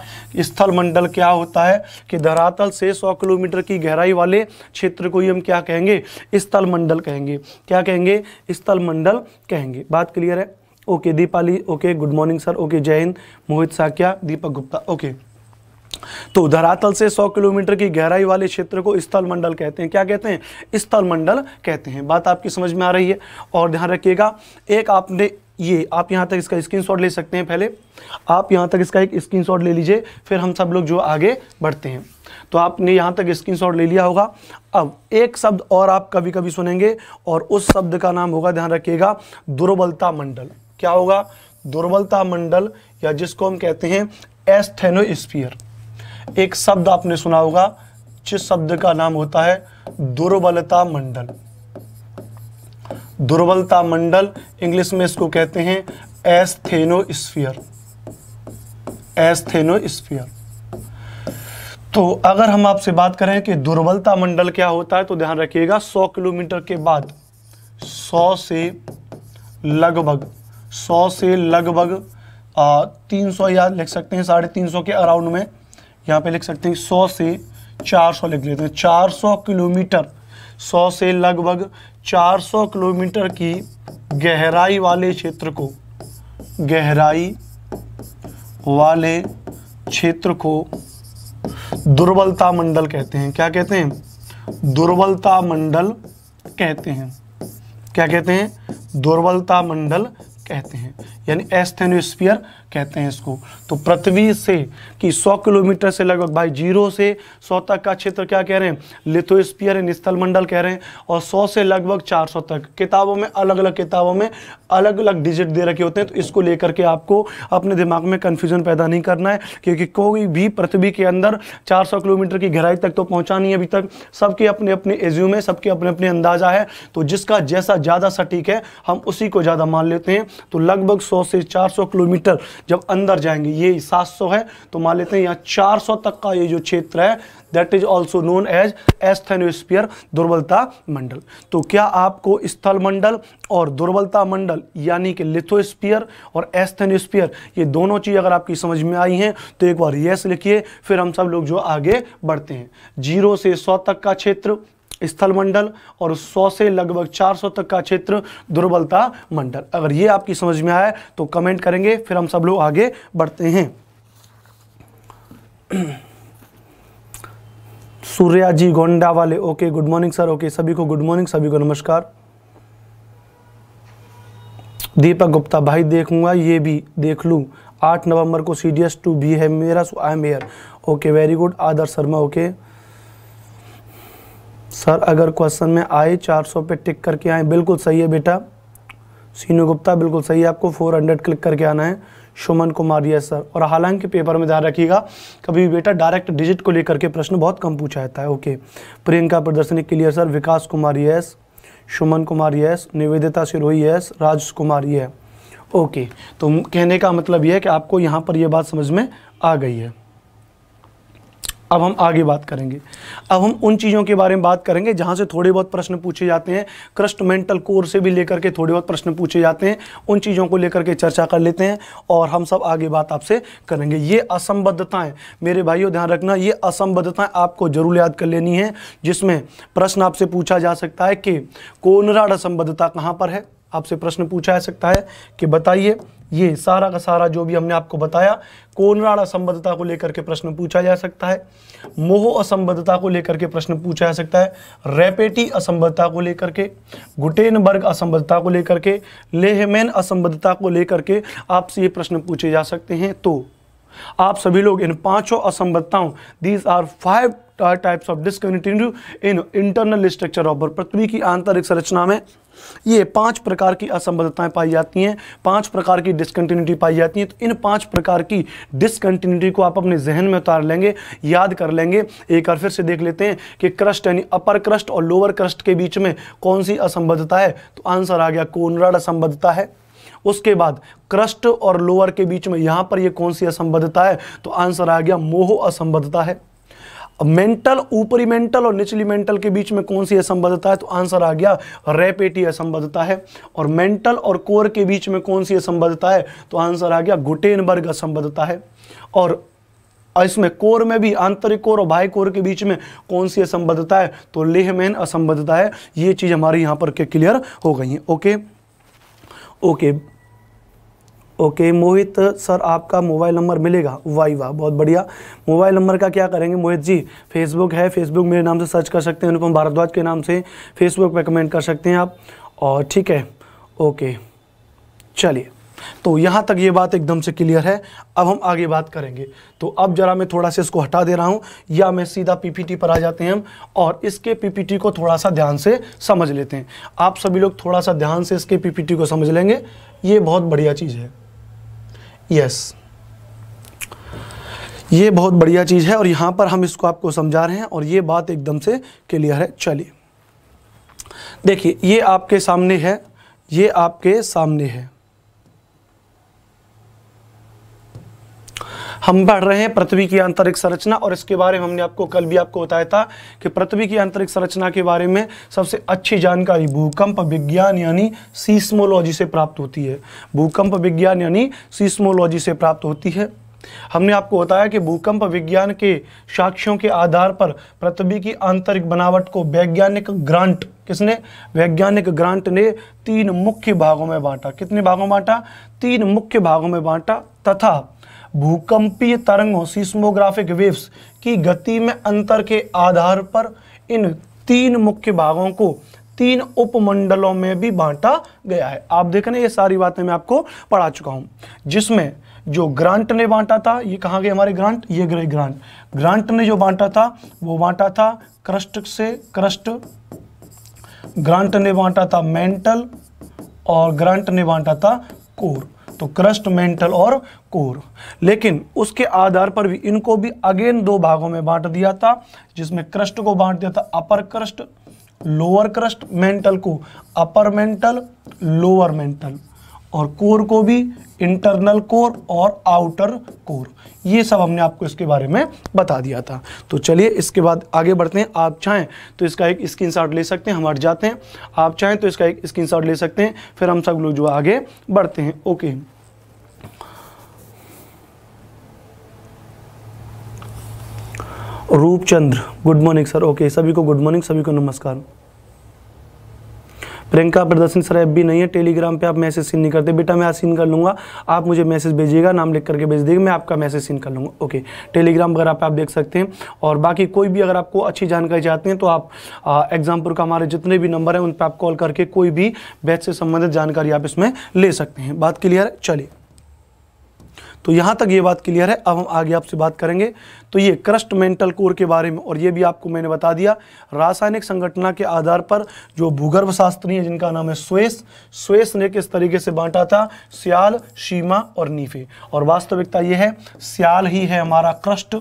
स्थल मंडल क्या होता है कि धरातल से 100 किलोमीटर की गहराई वाले क्षेत्र को ही हम क्या कहेंगे स्थल मंडल कहेंगे क्या कहेंगे स्थल मंडल कहेंगे बात क्लियर है okay Deepali okay good morning sir okay जय हिंद मोहित साक्या दीपक गुप्ता ओके तो धरातल से 100 किलोमीटर की गहराई वाले क्षेत्र को स्थल मंडल कहते हैं क्या कहते हैं स्थल मंडल कहते हैं बात आपकी समझ में आ रही है और ध्यान रखिएगा एक आपने ये आप यहाँ तक इसका स्क्रीनशॉट ले सकते हैं पहले आप यहाँ तक इसका एक स्क्रीनशॉट ले लीजिए फिर हम सब लोग जो आगे बढ़ते हैं तो आपने यहाँ तक स्क्रीनशॉट ले लिया होगा अब एक शब्द और आप कभी कभी सुनेंगे और उस शब्द का नाम होगा ध्यान रखिएगा दुर्बलता मंडल क्या होगा दुर्बलता मंडल या जिसको हम कहते हैं एस्थेनोस्फियर एक शब्द आपने सुना होगा जिस शब्द का नाम होता है दुर्बलता मंडल दुर्बलता मंडल इंग्लिश में इसको कहते हैं एस्थेनोस्फियर एस्थेनोस्फियर तो अगर हम आपसे बात करें कि दुर्बलता मंडल क्या होता है तो ध्यान रखिएगा 100 किलोमीटर के बाद 100 से लगभग 100 से लगभग तीन सौ या लिख सकते हैं साढ़े तीन सौ के अराउंड में यहाँ पे लिख सकते हैं 100 से 400 लिख लेते हैं 400 किलोमीटर 100 से लगभग 400 किलोमीटर की गहराई वाले क्षेत्र को गहराई वाले क्षेत्र को दुर्बलता मंडल कहते हैं क्या कहते हैं दुर्बलता मंडल कहते हैं क्या कहते हैं दुर्बलता मंडल कहते हैं यानी एस्थेनोस्फीयर कहते हैं इसको तो पृथ्वी से कि 100 किलोमीटर से लगभग भाई जीरो से 100 तक का क्षेत्र क्या कह रहे हैं लिथोस्पियर यानी स्थल मंडल कह रहे हैं और 100 से लगभग 400 तक किताबों में अलग अलग किताबों में अलग अलग डिजिट दे रखे होते हैं तो इसको लेकर के आपको अपने दिमाग में कन्फ्यूजन पैदा नहीं करना है क्योंकि कोई भी पृथ्वी के अंदर चार किलोमीटर की गहराई तक तो पहुँचा नहीं अभी तक सबके अपने अपने एज्यूम है सबके अपने अपने अंदाजा है तो जिसका जैसा ज़्यादा सटीक है हम उसी को ज़्यादा मान लेते हैं तो लगभग सौ से चार किलोमीटर जब अंदर जाएंगे ये 700 है तो मान लेते हैं यहाँ 400 तक का ये जो क्षेत्र है that is also known as asthenosphere दुर्बलता मंडल तो क्या आपको स्थल मंडल और दुर्बलता मंडल यानी कि लिथोस्पियर और एस्थेनोस्पियर ये दोनों चीज़ अगर आपकी समझ में आई हैं तो एक बार येस लिखिए फिर हम सब लोग जो आगे बढ़ते हैं जीरो से सौ तक का क्षेत्र स्थल मंडल और 100 से लगभग 400 तक का क्षेत्र दुर्बलता मंडल अगर ये आपकी समझ में आए तो कमेंट करेंगे फिर हम सब लोग आगे बढ़ते हैं सूर्या जी गोंडा वाले okay good morning sir okay सभी को गुड मॉर्निंग सभी को नमस्कार दीपक गुप्ता भाई देखूंगा ये भी देख लूँ आठ नवंबर को सी डी एस टू भी है मेरा so I am air okay very good Adar Sharma okay okay. Sir अगर क्वेश्चन में आए 400 पे टिक करके आए बिल्कुल सही है बेटा सीनू गुप्ता बिल्कुल सही है आपको 400 क्लिक करके आना है सुमन कुमार यस सर और हालांकि पेपर में ध्यान रखिएगा कभी भी बेटा डायरेक्ट डिजिट को लेकर के प्रश्न बहुत कम पूछा जाता है okay Priyanka Pradarshani clear sir Vikas Kumar yes Suman Kumar yes Nivedita Sirohi yes Raj Kumar ये ओके तो कहने का मतलब ये है कि आपको यहाँ पर यह बात समझ में आ गई है अब हम आगे बात करेंगे अब हम उन चीज़ों के बारे में बात करेंगे जहाँ से थोड़े बहुत प्रश्न पूछे जाते हैं क्रस्ट मेंटल कोर से भी लेकर के थोड़े बहुत प्रश्न पूछे जाते हैं उन चीज़ों को लेकर के चर्चा कर लेते हैं और हम सब आगे बात आपसे करेंगे ये असंबद्धताएँ मेरे भाइयों ध्यान रखना ये असंबद्धताएँ आपको जरूर याद कर लेनी है जिसमें प्रश्न आपसे पूछा जा सकता है कि कोनराड असंबद्धता कहाँ पर है आपसे प्रश्न पूछा जा सकता है कि बताइए ये सारा का सारा जो भी हमने आपको बताया कोनराड असंबद्धता को लेकर के प्रश्न पूछा जा सकता है मोह असंबद्धता को लेकर के प्रश्न पूछा जा सकता है रेपेटी असंबद्धता को लेकर के गुटेनबर्ग असंबद्धता को लेकर के लेहमैन असंबद्धता को लेकर के आपसे ये प्रश्न पूछे जा सकते हैं तो आप सभी लोग इन पांचों असंबद्धताओं these are five types of discontinue in internal structure of पृथ्वी की आंतरिक संरचना में ये पांच प्रकार की असंबद्धताएं पाई जाती हैं पांच प्रकार की डिसकंटिन्यूटी पाई जाती हैं तो इन पांच प्रकार की डिसकंटिन्यूटी को आप अपने जहन में उतार लेंगे याद कर लेंगे एक बार फिर से देख लेते हैं कि क्रस्ट यानी अपर क्रस्ट और लोअर क्रस्ट के बीच में कौन सी असंबद्धता है तो आंसर आ गया कोनराड असंबद्धता है उसके बाद क्रस्ट और लोअर के बीच में यहाँ पर यह कौन सी असंबद्धता है तो आंसर आ गया मोह असंबद्धता है मेंटल ऊपरी मेंटल और निचली मेंटल के बीच में कौन सी असंबद्धता है तो आंसर आ गया रेपेटी असंबद्धता है और मेंटल और कोर के बीच में कौन सी असंबद्धता है तो आंसर आ गया गुटेनबर्ग असंबद्धता है और इसमें कोर में भी आंतरिक कोर और बाह्य कोर के बीच में कौन सी असंबद्धता है तो लेहमेन असंबद्धता है ये चीज़ हमारी यहां पर क्लियर हो गई है okay okay okay Mohit sir आपका मोबाइल नंबर मिलेगा वाई वाह बहुत बढ़िया मोबाइल नंबर का क्या करेंगे मोहित जी फेसबुक है फेसबुक मेरे नाम से सर्च कर सकते हैं अनुपम भारद्वाज के नाम से फेसबुक पर कमेंट कर सकते हैं आप और ठीक है ओके चलिए तो यहाँ तक ये बात एकदम से क्लियर है अब हम आगे बात करेंगे तो अब जरा मैं थोड़ा सा इसको हटा दे रहा हूँ या मैं सीधा पीपीटी पर आ जाते हैं हम और इसके पीपीटी को थोड़ा सा ध्यान से समझ लेते हैं आप सभी लोग थोड़ा सा ध्यान से इसके पीपीटी को समझ लेंगे ये बहुत बढ़िया चीज़ है यस ये बहुत बढ़िया चीज़ है और यहां पर हम इसको आपको समझा रहे हैं और ये बात एकदम से क्लियर है चलिए देखिए ये आपके सामने है ये आपके सामने है हम पढ़ रहे हैं पृथ्वी की आंतरिक संरचना और इसके बारे में हमने आपको कल भी आपको बताया था कि पृथ्वी की आंतरिक संरचना के बारे में सबसे अच्छी जानकारी भूकंप विज्ञान यानी सीस्मोलॉजी से प्राप्त होती है भूकंप विज्ञान यानी सीस्मोलॉजी से प्राप्त होती है हमने आपको बताया कि भूकंप विज्ञान के साक्ष्यों के आधार पर पृथ्वी की आंतरिक बनावट को वैज्ञानिक ग्रांट किसने वैज्ञानिक ग्रांट ने तीन मुख्य भागों में बांटा कितने भागों में बांटा तीन मुख्य भागों में बांटा तथा भूकंपीय तरंगों सिस्मोग्राफिक वेव्स की गति में अंतर के आधार पर इन तीन मुख्य भागों को तीन उपमंडलों में भी बांटा गया है आप देख रहे हैं ये सारी बातें मैं आपको पढ़ा चुका हूं जिसमें जो ग्रांट ने बांटा था ये कहाँ गए हमारे ग्रांट ये गए ग्रांट ग्रांट ने जो बांटा था वो बांटा था क्रस्ट से क्रस्ट ग्रांट ने बांटा था मेंटल और ग्रांट ने बांटा था कोर तो क्रस्ट मेंटल और कोर लेकिन उसके आधार पर भी इनको भी अगेन दो भागों में बांट दिया था जिसमें क्रस्ट को बांट दिया था upper crust lower crust mantle को अपर मेंटल लोअर मेंटल और कोर को भी इंटरनल कोर और आउटर कोर ये सब हमने आपको इसके बारे में बता दिया था तो चलिए इसके बाद आगे बढ़ते हैं आप चाहें तो इसका एक स्क्रीनशॉट ले सकते हैं हम हट जाते हैं आप चाहें तो इसका एक स्क्रीनशॉट ले सकते हैं फिर हम सब लोग जो आगे बढ़ते हैं okay Roop Chandra good morning sir okay सभी को गुड मॉर्निंग सभी को नमस्कार प्रियंका प्रदर्शन सर ऐप भी नहीं है टेलीग्राम पे आप मैसेज सीन नहीं करते बेटा मैं आज सीन कर लूँगा आप मुझे मैसेज भेजिएगा नाम लिख करके भेज दीजिएगा मैं आपका मैसेज सीन कर लूँगा ओके टेलीग्राम वगैरह पे आप देख सकते हैं और बाकी कोई भी अगर आपको अच्छी जानकारी चाहते हैं तो आप एग्जामपुर का हमारे जितने भी नंबर हैं उन पर आप कॉल करके कोई भी बैच से संबंधित जानकारी आप इसमें ले सकते हैं बात क्लियर चलिए तो यहाँ तक ये बात क्लियर है अब हम आगे आपसे बात करेंगे तो ये क्रस्ट मेंटल कोर के बारे में और ये भी आपको मैंने बता दिया रासायनिक संगठना के आधार पर जो भूगर्भ शास्त्री है जिनका नाम है स्वेस स्वेस ने किस तरीके से बांटा था सियाल सीमा और नीफे और वास्तविकता ये है सियाल ही है हमारा क्रस्ट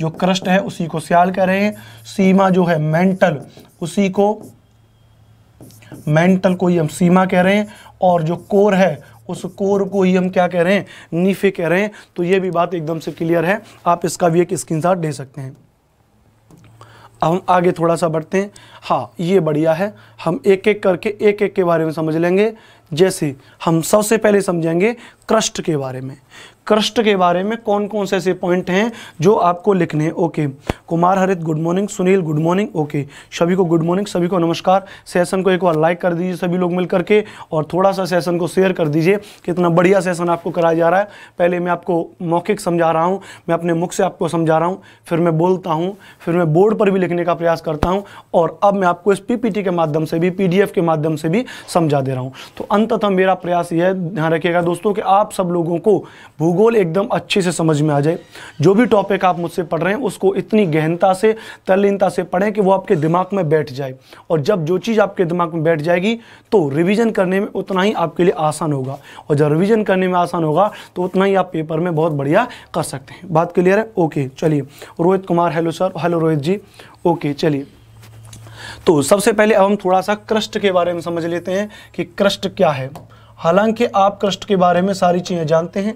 जो क्रस्ट है उसी को सियाल कह रहे हैं सीमा जो है मेंटल उसी को मेंटल को ही हम सीमा कह रहे हैं और जो कोर है उस कोर को ही हम क्या कह रहे हैं नीफे कह रहे हैं तो ये भी बात एकदम से क्लियर है आप इसका भी एक स्क्रीनशॉट दे सकते हैं अब हम आगे थोड़ा सा बढ़ते हैं हाँ ये बढ़िया है हम एक एक करके एक एक के बारे में समझ लेंगे जैसे हम सबसे पहले समझेंगे क्रस्ट के बारे में क्रस्ट के बारे में कौन कौन से ऐसे पॉइंट हैं जो आपको लिखने हैं okay Kumar Harit good morning Sunil good morning okay सभी को गुड मॉर्निंग सभी को नमस्कार सेशन को एक बार लाइक कर दीजिए सभी लोग मिल करके और थोड़ा सा सेशन को शेयर कर दीजिए कितना बढ़िया सेशन आपको कराया जा रहा है पहले मैं आपको मौखिक समझा रहा हूँ मैं अपने मुख से आपको समझा रहा हूँ फिर मैं बोलता हूँ फिर मैं बोर्ड पर भी लिखने का प्रयास करता हूँ और अब मैं आपको इस पीपीटी के माध्यम से भी पी के माध्यम से भी समझा दे रहा हूँ तो अंततः मेरा प्रयास यह ध्यान रखिएगा दोस्तों कि आप सब लोगों को भूख भूगोल एकदम अच्छे से समझ में आ जाए जो भी टॉपिक आप मुझसे पढ़ रहे हैं उसको इतनी गहनता से तल्लीनता से पढ़ें कि वो आपके दिमाग में बैठ जाए और जब जो चीज़ आपके दिमाग में बैठ जाएगी तो रिविज़न करने में उतना ही आपके लिए आसान होगा और जब रिविज़न करने में आसान होगा तो उतना ही आप पेपर में बहुत बढ़िया कर सकते हैं बात क्लियर है ओके चलिए Rohit Kumar hello sir hello Rohit ji okay चलिए तो सबसे पहले अब हम थोड़ा सा क्रस्ट के बारे में समझ लेते हैं कि क्रस्ट क्या है हालांकि आप क्रस्ट के बारे में सारी चीज़ें जानते हैं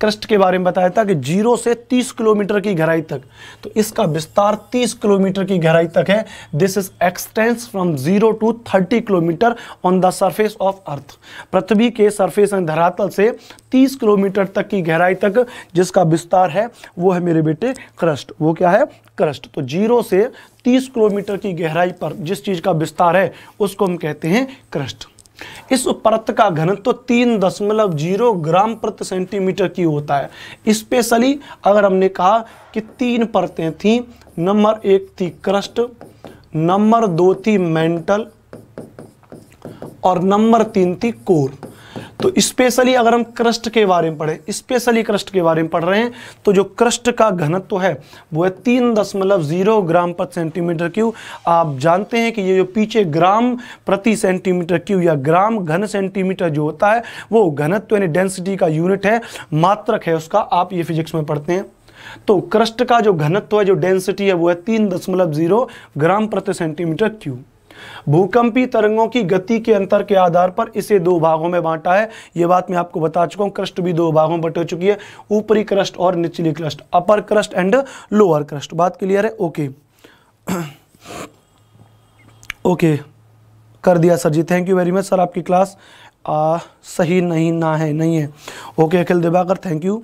क्रस्ट के बारे में बताया था कि जीरो से 30 किलोमीटर की गहराई तक तो इसका विस्तार 30 किलोमीटर की गहराई तक है this is extends from zero to 30 kilometre on the surface of earth पृथ्वी के सरफेस धरातल से 30 किलोमीटर तक की गहराई तक जिसका विस्तार है वो है मेरे बेटे क्रस्ट वो क्या है क्रस्ट तो जीरो से 30 किलोमीटर की गहराई पर जिस चीज़ का विस्तार है उसको हम कहते हैं क्रस्ट इस परत का घनत्व तो तीन दशमलव जीरो ग्राम प्रति सेंटीमीटर की होता है स्पेशली अगर हमने कहा कि तीन परतें थी नंबर एक थी क्रस्ट नंबर दो थी मेंटल और नंबर तीन थी कोर तो स्पेशली अगर हम क्रस्ट के बारे में पढ़े स्पेशली क्रस्ट के बारे में पढ़ रहे हैं तो जो क्रस्ट का घनत्व तो है वो है तीन दशमलव जीरो ग्राम पर सेंटीमीटर क्यू आप जानते हैं कि ये जो पीछे ग्राम प्रति सेंटीमीटर क्यू या ग्राम घन सेंटीमीटर जो होता है वो घनत्व तो यानी डेंसिटी का यूनिट है मात्रक है उसका आप ये फिजिक्स में पढ़ते हैं तो क्रस्ट का जो घनत्व तो है जो डेंसिटी है वो है तीन ग्राम प्रति सेंटीमीटर क्यू भूकंपी तरंगों की गति के अंतर के आधार पर इसे दो भागों में बांटा है यह बात मैं आपको बता चुका हूं क्रस्ट भी दो भागों में हो चुकी है ऊपरी क्रस्ट और निचली crust upper crust and lower crust बात क्लियर है ओके ओके कर दिया sir ji thank you very much sir आपकी क्लास आ, सही नहीं ना है नहीं है okay Akhil Diwakar thank you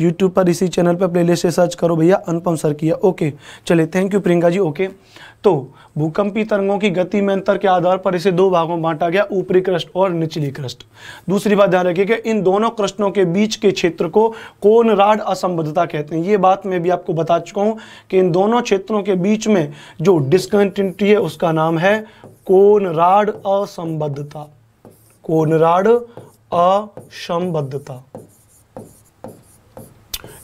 YouTube पर इसी चैनल पर प्लेलिस्ट से सर्च करो भैया अनुपम सर किया ओके चलिए thank you Priyanka ji okay तो भूकंपी तरंगों की गति में अंतर के आधार पर इसे दो भागों में बांटा गया ऊपरी क्रस्ट और निचली क्रस्ट दूसरी बात ध्यान रखिएगा इन दोनों क्रस्टों के बीच के क्षेत्र को राड असंबद्धता कहते हैं ये बात मैं भी आपको बता चुका हूँ कि इन दोनों क्षेत्रों के बीच में जो डिस्कंटिन्यूटी है उसका नाम है कोन राड असंबद्धता कोन राड असंबद्धता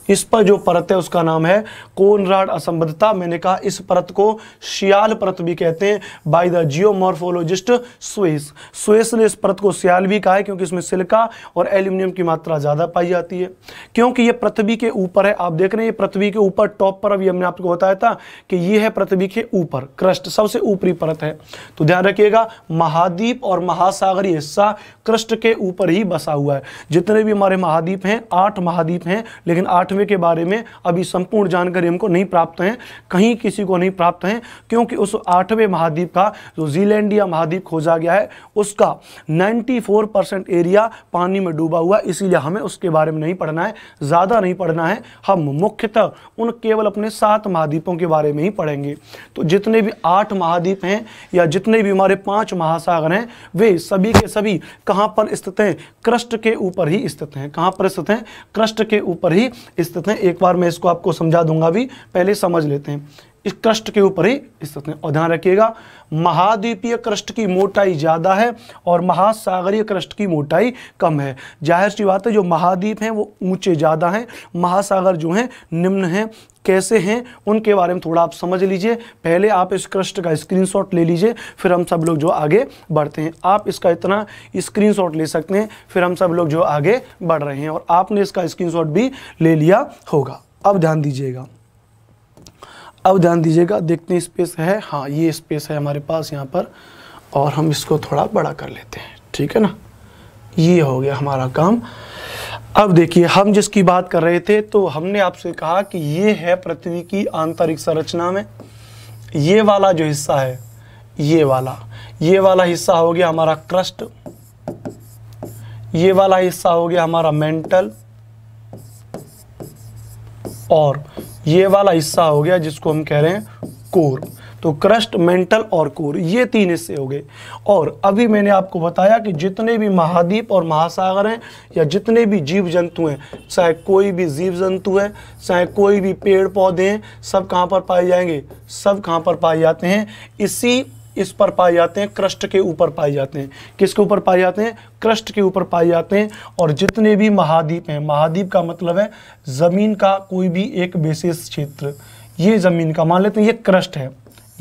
इस पर जो परत है उसका नाम है कोनराड असंबद्धता मैंने कहा इस परत को सियाल परत भी कहते हैं by the geomorphologist Suess Suess ने इस परत को सियाल भी कहा है क्योंकि इसमें सिलिका और एल्यूमिनियम की मात्रा ज़्यादा पाई जाती है क्योंकि ये पृथ्वी के ऊपर है आप देख रहे हैं पृथ्वी के ऊपर टॉप पर अभी हमने आपको बताया था कि ये है पृथ्वी के ऊपर क्रस्ट सबसे ऊपरी परत है तो ध्यान रखिएगा महाद्वीप और महासागरी हिस्सा क्रस्ट के ऊपर ही बसा हुआ है जितने भी हमारे महाद्वीप हैं आठ महाद्वीप हैं लेकिन आठ पाथवे के बारे में अभी संपूर्ण जानकारी हमको नहीं प्राप्त है कहीं किसी को नहीं प्राप्त है क्योंकि उस आठवें महाद्वीप का जो जीलैंडिया महाद्वीप खोजा गया है उसका 94 परसेंट एरिया पानी में डूबा हुआ इसीलिए हमें उसके बारे में नहीं पढ़ना है ज़्यादा नहीं पढ़ना है हम मुख्यतः उन केवल अपने सात महाद्वीपों के बारे में ही पढ़ेंगे तो जितने भी आठ महाद्वीप हैं या जितने भी हमारे पाँच महासागर हैं वे सभी के सभी कहाँ पर स्थित हैं क्रष्ट के ऊपर ही स्थित हैं कहाँ पर स्थित हैं क्रष्ट के ऊपर ही स्थित हैं एक बार मैं इसको आपको समझा दूंगा भी पहले समझ लेते हैं इस क्रस्ट के ऊपर ही स्थित है और ध्यान रखिएगा महाद्वीपीय क्रस्ट की मोटाई ज़्यादा है और महासागरीय क्रस्ट की मोटाई कम है जाहिर सी बात है जो महाद्वीप हैं वो ऊंचे ज़्यादा हैं महासागर जो हैं निम्न हैं कैसे हैं उनके बारे में थोड़ा आप समझ लीजिए पहले आप इस क्रस्ट का स्क्रीनशॉट ले लीजिए फिर हम सब लोग जो आगे बढ़ते हैं आप इसका इतना स्क्रीनशॉट ले सकते हैं फिर हम सब लोग जो आगे बढ़ रहे हैं और आपने इसका स्क्रीनशॉट भी ले लिया होगा अब ध्यान दीजिएगा अब ध्यान दीजिएगा देखते हैं स्पेस है हाँ ये स्पेस है हमारे पास यहाँ पर और हम इसको थोड़ा बड़ा कर लेते हैं ठीक है ना ये हो गया हमारा काम अब देखिए हम जिसकी बात कर रहे थे तो हमने आपसे कहा कि ये है पृथ्वी की आंतरिक संरचना में ये वाला जो हिस्सा है ये वाला ये वाला हिस्सा हो गया हमारा क्रस्ट ये वाला हिस्सा हो गया हमारा मेंटल और ये वाला हिस्सा हो गया जिसको हम कह रहे हैं कोर तो क्रस्ट मेंटल और कोर ये तीन हिस्से हो गए और अभी मैंने आपको बताया कि जितने भी महाद्वीप और महासागर हैं या जितने भी जीव जंतु हैं चाहे कोई भी जीव जंतु है चाहे कोई भी पेड़ पौधे हैं सब कहाँ पर पाए जाएंगे सब कहाँ पर पाए जाते हैं इसी इस पर पाए जाते हैं क्रस्ट के ऊपर पाए जाते हैं किसके ऊपर पाए जाते हैं क्रस्ट के ऊपर पाए जाते हैं और जितने भी महाद्वीप हैं महाद्वीप का मतलब है ज़मीन का कोई भी एक विशेष क्षेत्र ये ज़मीन का मान लेते हैं ये क्रस्ट है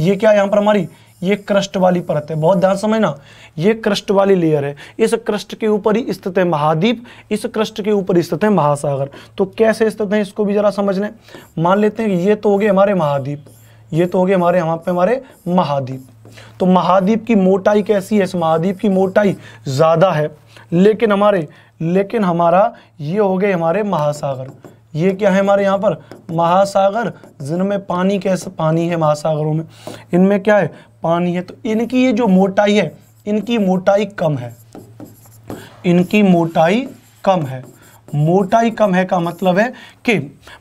ये क्या यहाँ पर हमारी ये क्रस्ट वाली परत है बहुत ध्यान समझना ये क्रस्ट वाली लेयर है इस क्रस्ट के ऊपर ही स्थित है महाद्वीप इस क्रस्ट के ऊपर स्थित है महासागर तो कैसे स्थित है इसको भी जरा समझ लें मान लेते हैं ये तो हो गए हमारे महाद्वीप ये तो हो गए हमारे यहाँ पे हमारे महाद्वीप तो महाद्वीप की मोटाई कैसी है इस महाद्वीप की मोटाई ज़्यादा है लेकिन हमारे लेकिन हमारा ये हो गए हमारे महासागर ये क्या है हमारे यहाँ पर महासागर जिनमें पानी कैसे पानी है महासागरों में इनमें क्या है पानी है तो इनकी ये जो मोटाई है इनकी मोटाई कम है इनकी मोटाई कम है मोटाई कम है का मतलब है कि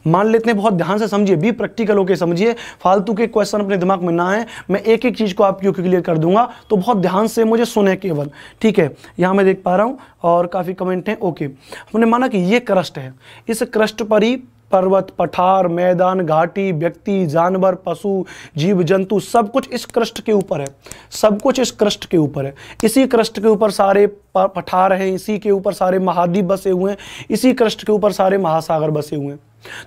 मान लेते हैं बहुत ध्यान से समझिए भी प्रैक्टिकल होकर समझिए फालतू के क्वेश्चन अपने दिमाग में ना आए मैं एक एक चीज़ को आपकी क्लियर कर दूंगा तो बहुत ध्यान से मुझे सुने केवल ठीक है यहां मैं देख पा रहा हूं और काफ़ी कमेंट है ओके हमने माना कि ये क्रस्ट है इस क्रस्ट पर ही पर्वत पठार मैदान घाटी व्यक्ति जानवर पशु जीव जंतु सब कुछ इस कृष्ट के ऊपर है सब कुछ इस कृष्ट के ऊपर है इसी कृष्ट के ऊपर सारे पठार हैं इसी के ऊपर सारे महाद्वीप बसे हुए हैं इसी कृष्ट के ऊपर सारे महासागर बसे हुए हैं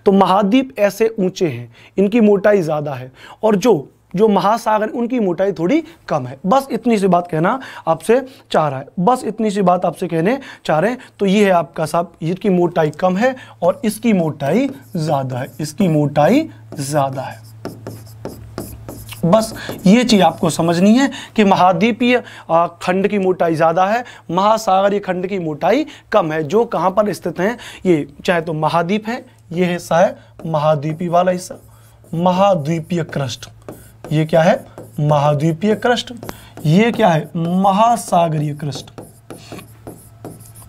तो महाद्वीप ऐसे ऊंचे हैं इनकी मोटाई ज़्यादा है और जो जो महासागर उनकी मोटाई थोड़ी कम है बस इतनी सी बात कहना आपसे चाह रहा है बस इतनी सी बात आपसे कहने चाह रहे हैं तो ये है आपका साहब इसकी मोटाई कम है और इसकी मोटाई ज़्यादा है इसकी मोटाई ज़्यादा है बस ये चीज़ आपको समझनी है कि महाद्वीपीय खंड की मोटाई ज़्यादा है महासागरीय खंड की मोटाई कम है जो कहाँ पर स्थित हैं ये चाहे तो महाद्वीप है ये हिस्सा है महाद्वीपी वाला हिस्सा महाद्वीपीय क्रस्ट ये क्या है महाद्वीपीय क्रस्ट ये क्या है महासागरीय क्रस्ट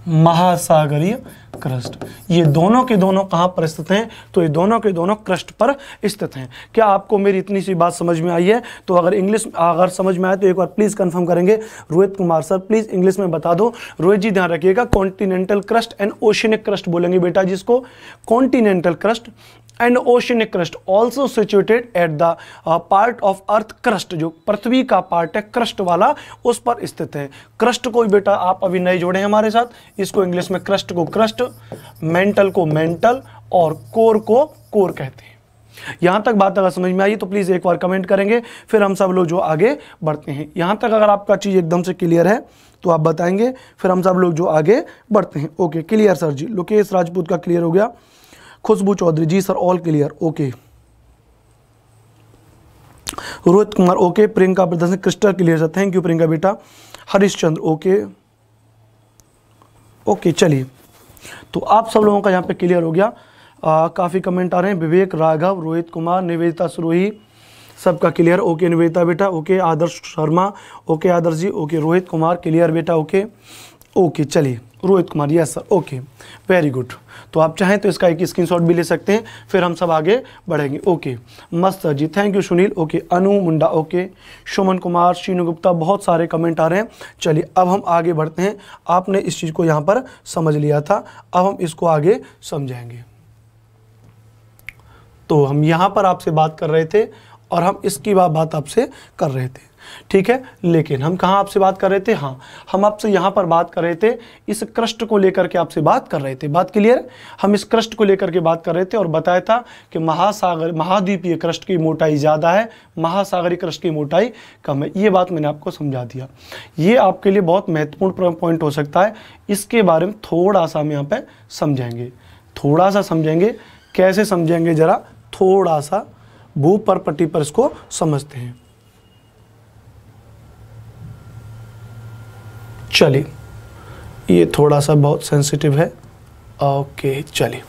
महासागरीय क्रस्ट ये दोनों के दोनों कहाँ पर स्थित हैं तो ये दोनों के दोनों क्रस्ट पर स्थित हैं क्या आपको मेरी इतनी सी बात समझ में आई है तो अगर इंग्लिश अगर समझ में आए तो एक बार प्लीज़ कंफर्म करेंगे Rohit Kumar sir please English में बता दो रोहित जी ध्यान रखिएगा continental crust and oceanic crust बोलेंगे बेटा जिसको continental crust and oceanic crust also situated at the part of earth crust जो पृथ्वी का पार्ट है क्रस्ट वाला उस पर स्थित है क्रस्ट को बेटा आप अभी नए जोड़े हैं हमारे साथ इसको इंग्लिश में क्रस्ट को क्रस्ट मेंटल को मेंटल और कोर को कोर कहते हैं यहां तक बात अगर समझ में आई तो प्लीज़ एक बार कमेंट करेंगे फिर हम सब लोग जो आगे बढ़ते हैं यहां तक अगर आपका चीज़ एकदम से क्लियर है तो आप बताएंगे फिर हम सब लोग जो आगे बढ़ते हैं okay clear sir ji Lokesh Rajput का क्लियर हो गया Khushbu Chaudhary ji sir all clear okay Rohit Kumar okay Priyanka Pradarshan crystal clear sir thank you Priyanka बेटा हरीश चंद्र ओके ओके चलिए तो आप सब लोगों का यहाँ पे क्लियर हो गया काफ़ी कमेंट आ रहे हैं विवेक राघव रोहित कुमार निवेदिता सुरोही सबका क्लियर ओके निवेदिता बेटा okay Adarsh Sharma okay Adarsh ji okay Rohit Kumar clear बेटा ओके ओके चलिए Rohit Kumar yes sir okay very good तो आप चाहें तो इसका एक स्क्रीनशॉट भी ले सकते हैं फिर हम सब आगे बढ़ेंगे ओके मस्त sir ji thank you Sunil okay Anu Munda okay Suman Kumar Shinu Gupta बहुत सारे कमेंट आ रहे हैं चलिए अब हम आगे बढ़ते हैं आपने इस चीज़ को यहाँ पर समझ लिया था अब हम इसको आगे समझाएंगे तो हम यहाँ पर आपसे बात कर रहे थे और हम इसकी बात आपसे कर रहे थे ठीक है लेकिन हम कहाँ आपसे बात कर रहे थे हाँ हम आपसे यहाँ पर बात कर रहे थे इस क्रस्ट को लेकर के आपसे बात कर रहे थे बात क्लियर हम इस क्रस्ट को लेकर के बात कर रहे थे और बताया था कि महासागर महाद्वीपीय क्रस्ट की मोटाई ज़्यादा है महासागरी क्रस्ट की मोटाई कम है ये बात मैंने आपको समझा दिया ये आपके लिए बहुत महत्वपूर्ण पॉइंट हो सकता है इसके बारे में थोड़ा सा हम यहाँ पर समझेंगे थोड़ा सा समझेंगे कैसे समझेंगे ज़रा थोड़ा सा भू पर पट्टी पर इसको समझते हैं चलिए ये थोड़ा सा बहुत सेंसिटिव है ओके चलिए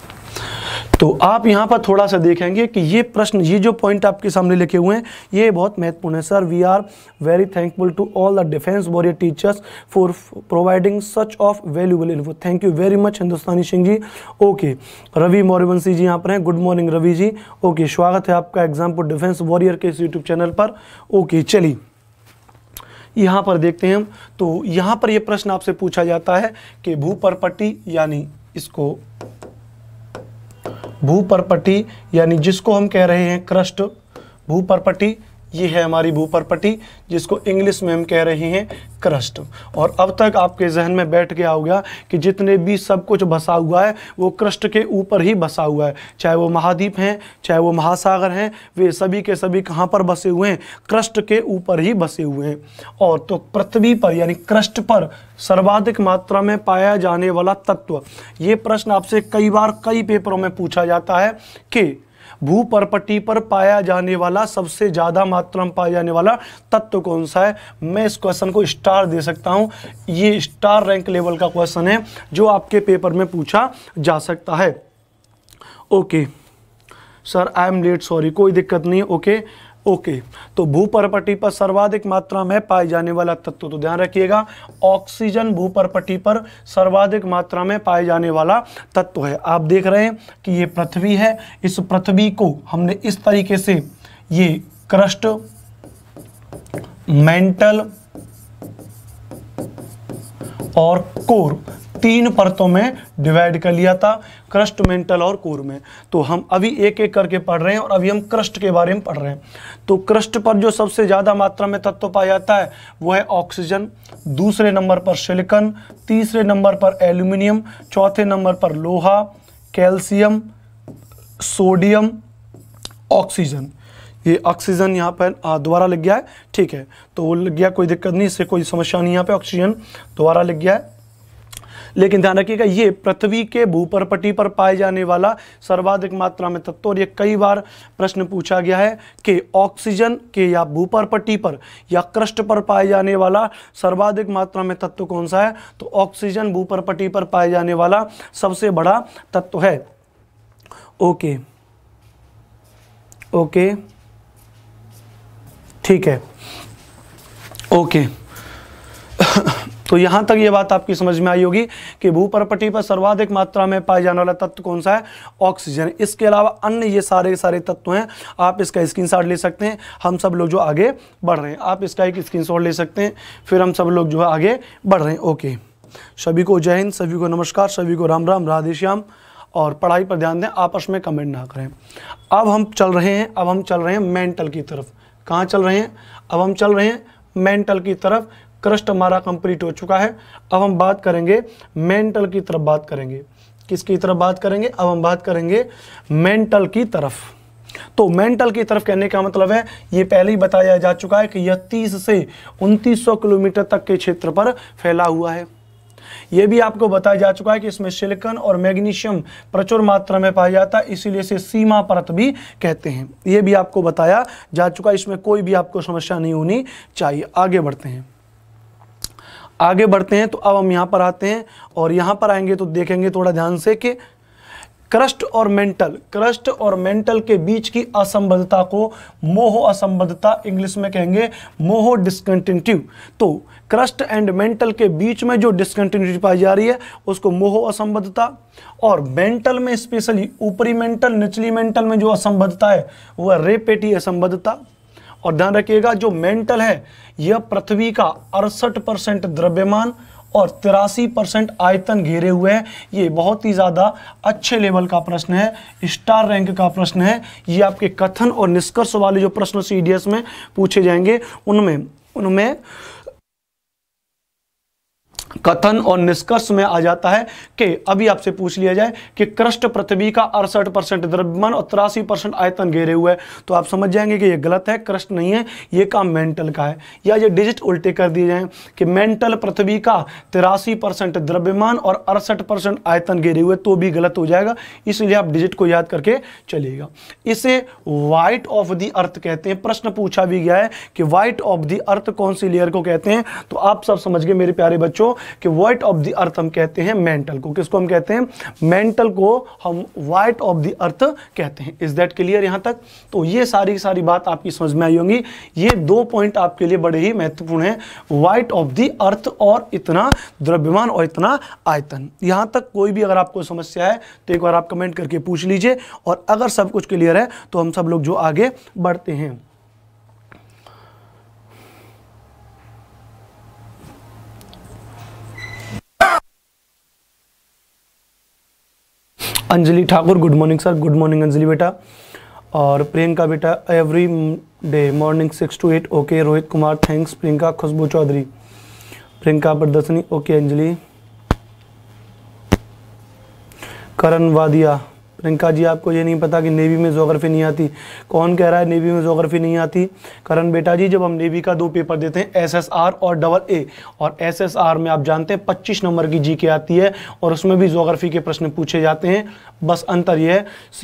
तो आप यहां पर थोड़ा सा देखेंगे कि ये प्रश्न ये जो पॉइंट आपके सामने लिखे हुए हैं ये बहुत महत्वपूर्ण है sir we are very thankful to all the defence warrior teachers for providing such of valuable info thank you very much Hindustani Singh ji okay Ravi Mauryavanshi ji यहाँ पर हैं good morning Ravi ji okay स्वागत है आपका एग्जाम्पल डिफेंस वॉरियर के इस यूट्यूब चैनल पर ओके चलिए यहाँ पर देखते हैं हम तो यहाँ पर यह प्रश्न आपसे पूछा जाता है कि भूपरपट्टी यानी इसको भूपरपट्टी यानी जिसको हम कह रहे हैं क्रस्ट भूपरपट्टी ये है हमारी भूपरपटी जिसको इंग्लिश में हम कह रहे हैं क्रस्ट और अब तक आपके जहन में बैठ गया होगा कि जितने भी सब कुछ बसा हुआ है वो क्रस्ट के ऊपर ही बसा हुआ है चाहे वो महाद्वीप हैं चाहे वो महासागर हैं वे सभी के सभी कहाँ पर बसे हुए हैं क्रस्ट के ऊपर ही बसे हुए हैं और तो पृथ्वी पर यानी क्रस्ट पर सर्वाधिक मात्रा में पाया जाने वाला तत्व ये प्रश्न आपसे कई बार कई पेपरों में पूछा जाता है कि भूपरपटी पर पाया जाने वाला सबसे ज़्यादा मात्रा में पाया जाने वाला तत्व कौन सा है मैं इस क्वेश्चन को स्टार दे सकता हूं ये स्टार रैंक लेवल का क्वेश्चन है जो आपके पेपर में पूछा जा सकता है okay sir I am late sorry कोई दिक्कत नहीं ओके okay. ओके तो भूपरपटी पर सर्वाधिक मात्रा में पाए जाने वाला तत्व तो ध्यान रखिएगा ऑक्सीजन भूपरपटी पर सर्वाधिक मात्रा में पाए जाने वाला तत्व है आप देख रहे हैं कि ये पृथ्वी है इस पृथ्वी को हमने इस तरीके से ये क्रस्ट मेंटल और कोर तीन परतों में डिवाइड कर लिया था क्रस्ट मेंटल और कोर में तो हम अभी एक एक करके पढ़ रहे हैं और अभी हम क्रस्ट के बारे में पढ़ रहे हैं तो क्रस्ट पर जो सबसे ज़्यादा मात्रा में तत्व पाया जाता है वो है ऑक्सीजन दूसरे नंबर पर सिलिकन तीसरे नंबर पर एल्यूमिनियम चौथे नंबर पर लोहा कैल्शियम सोडियम ऑक्सीजन ये ऑक्सीजन यहाँ पर दोबारा लग गया है ठीक है तो वो लग गया कोई दिक्कत नहीं इससे कोई समस्या नहीं यहाँ पे ऑक्सीजन दोबारा लग गया है लेकिन ध्यान रखिएगा ये पृथ्वी के भूपरपटी पर पाए जाने वाला सर्वाधिक मात्रा में तत्व और ये कई बार प्रश्न पूछा गया है कि ऑक्सीजन के या भूपरपटी पर या क्रष्ट पर पाए जाने वाला सर्वाधिक मात्रा में तत्व कौन सा है तो ऑक्सीजन भूपरपटी पर पाए जाने वाला सबसे बड़ा तत्व है ओके ओके ठीक है ओके तो यहाँ तक ये बात आपकी समझ में आई होगी कि भूपरपटी पर सर्वाधिक मात्रा में पाए जाने वाला तत्व कौन सा है ऑक्सीजन इसके अलावा अन्य ये सारे सारे तत्व हैं आप इसका स्क्रीनशॉट ले सकते हैं हम सब लोग जो आगे बढ़ रहे हैं आप इसका एक स्क्रीनशॉट ले सकते हैं फिर हम सब लोग जो है आगे बढ़ रहे हैं ओके सभी को जय हिंद सभी को नमस्कार सभी को राम राम राधे श्याम और पढ़ाई पर ध्यान दें आपस में कमेंट ना करें अब हम चल रहे हैं अब हम चल रहे हैं मेंटल की तरफ कहाँ चल रहे हैं अब हम चल रहे हैं मेंटल की तरफ क्रस्ट हमारा कंप्लीट हो चुका है अब हम बात करेंगे मेंटल की तरफ बात करेंगे किसकी तरफ बात करेंगे अब हम बात करेंगे मेंटल की तरफ तो मेंटल की तरफ कहने का मतलब है यह पहले ही बताया जा चुका है कि यह तीस से उनतीस किलोमीटर तक के क्षेत्र पर फैला हुआ है यह भी आपको बताया जा चुका है कि इसमें सिलिकॉन और मैग्नीशियम प्रचुर मात्रा में पाया जाता है इसीलिए इसे सीमा परत भी कहते हैं यह भी आपको बताया जा चुका है इसमें कोई भी आपको समस्या नहीं होनी चाहिए आगे बढ़ते हैं आगे बढ़ते हैं तो अब हम यहाँ पर आते हैं और यहाँ पर आएंगे तो देखेंगे थोड़ा ध्यान से कि क्रस्ट और मेंटल क्रस्ट और मेंटल के बीच की असंबद्धता को मोह असंबद्धता इंग्लिश में कहेंगे मोह डिस्कंटिन्यू तो क्रस्ट एंड मेंटल के बीच में जो डिस्कंटिन्यूटी पाई जा रही है उसको मोह असंबद्धता और मेंटल में स्पेशली ऊपरी मेंटल निचली मेंटल में जो असंबद्धता है वह रेपेटी असंबद्धता और ध्यान रखिएगा जो मेंटल है यह पृथ्वी का अड़सठ परसेंट द्रव्यमान और तिरासी परसेंट आयतन घेरे हुए हैं ये बहुत ही ज़्यादा अच्छे लेवल का प्रश्न है स्टार रैंक का प्रश्न है ये आपके कथन और निष्कर्ष वाले जो प्रश्न सी में पूछे जाएंगे उनमें उनमें कथन और निष्कर्ष में आ जाता है कि अभी आपसे पूछ लिया जाए कि क्रस्ट पृथ्वी का अड़सठ परसेंट द्रव्यमान और तिरासी परसेंट आयतन घेरे हुए है तो आप समझ जाएंगे कि ये गलत है क्रस्ट नहीं है ये काम मेंटल का है या ये डिजिट उल्टे कर दिए जाएं कि मेंटल पृथ्वी का तिरासी परसेंट द्रव्यमान और अड़सठ परसेंट आयतन घेरे हुए तो भी गलत हो जाएगा इसलिए आप डिजिट को याद करके चलिएगा इसे वाइट ऑफ दी अर्थ कहते हैं प्रश्न पूछा भी गया है कि वाइट ऑफ दी अर्थ कौन सी लेयर को कहते हैं तो आप सब समझ गए मेरे प्यारे बच्चों कि वाइट ऑफ द अर्थ हम कहते हैं मेंटल को किसको हम कहते हैं मेंटल को हम वाइट ऑफ द अर्थ कहते हैं इज दैट क्लियर यहाँ तक तो ये सारी सारी बात आपकी समझ में आई होंगी ये दो पॉइंट आपके लिए बड़े ही महत्वपूर्ण हैं वाइट ऑफ द अर्थ और इतना द्रव्यमान और इतना आयतन यहाँ तक कोई भी अगर आपको समस्या है तो एक बार आप कमेंट करके पूछ लीजिए और अगर सब कुछ क्लियर है तो हम सब लोग जो आगे बढ़ते हैं Anjali Thakur good morning sir good morning Anjali बेटा और प्रियंका बेटा every day morning six to eight okay Rohit Kumar thanks Priyanka Khushbu Chaudhary Priyanka Pradarshani okay Anjali Karan Wadia Priyanka ji आपको ये नहीं पता कि नेवी में जोग्राफी नहीं आती कौन कह रहा है नेवी में जोग्राफी नहीं आती करण बेटा जी जब हम नेवी का दो पेपर देते हैं एसएसआर और डबल ए और एसएसआर में आप जानते हैं पच्चीस नंबर की जी के आती है और उसमें भी जोग्राफी के प्रश्न पूछे जाते हैं बस अंतर यह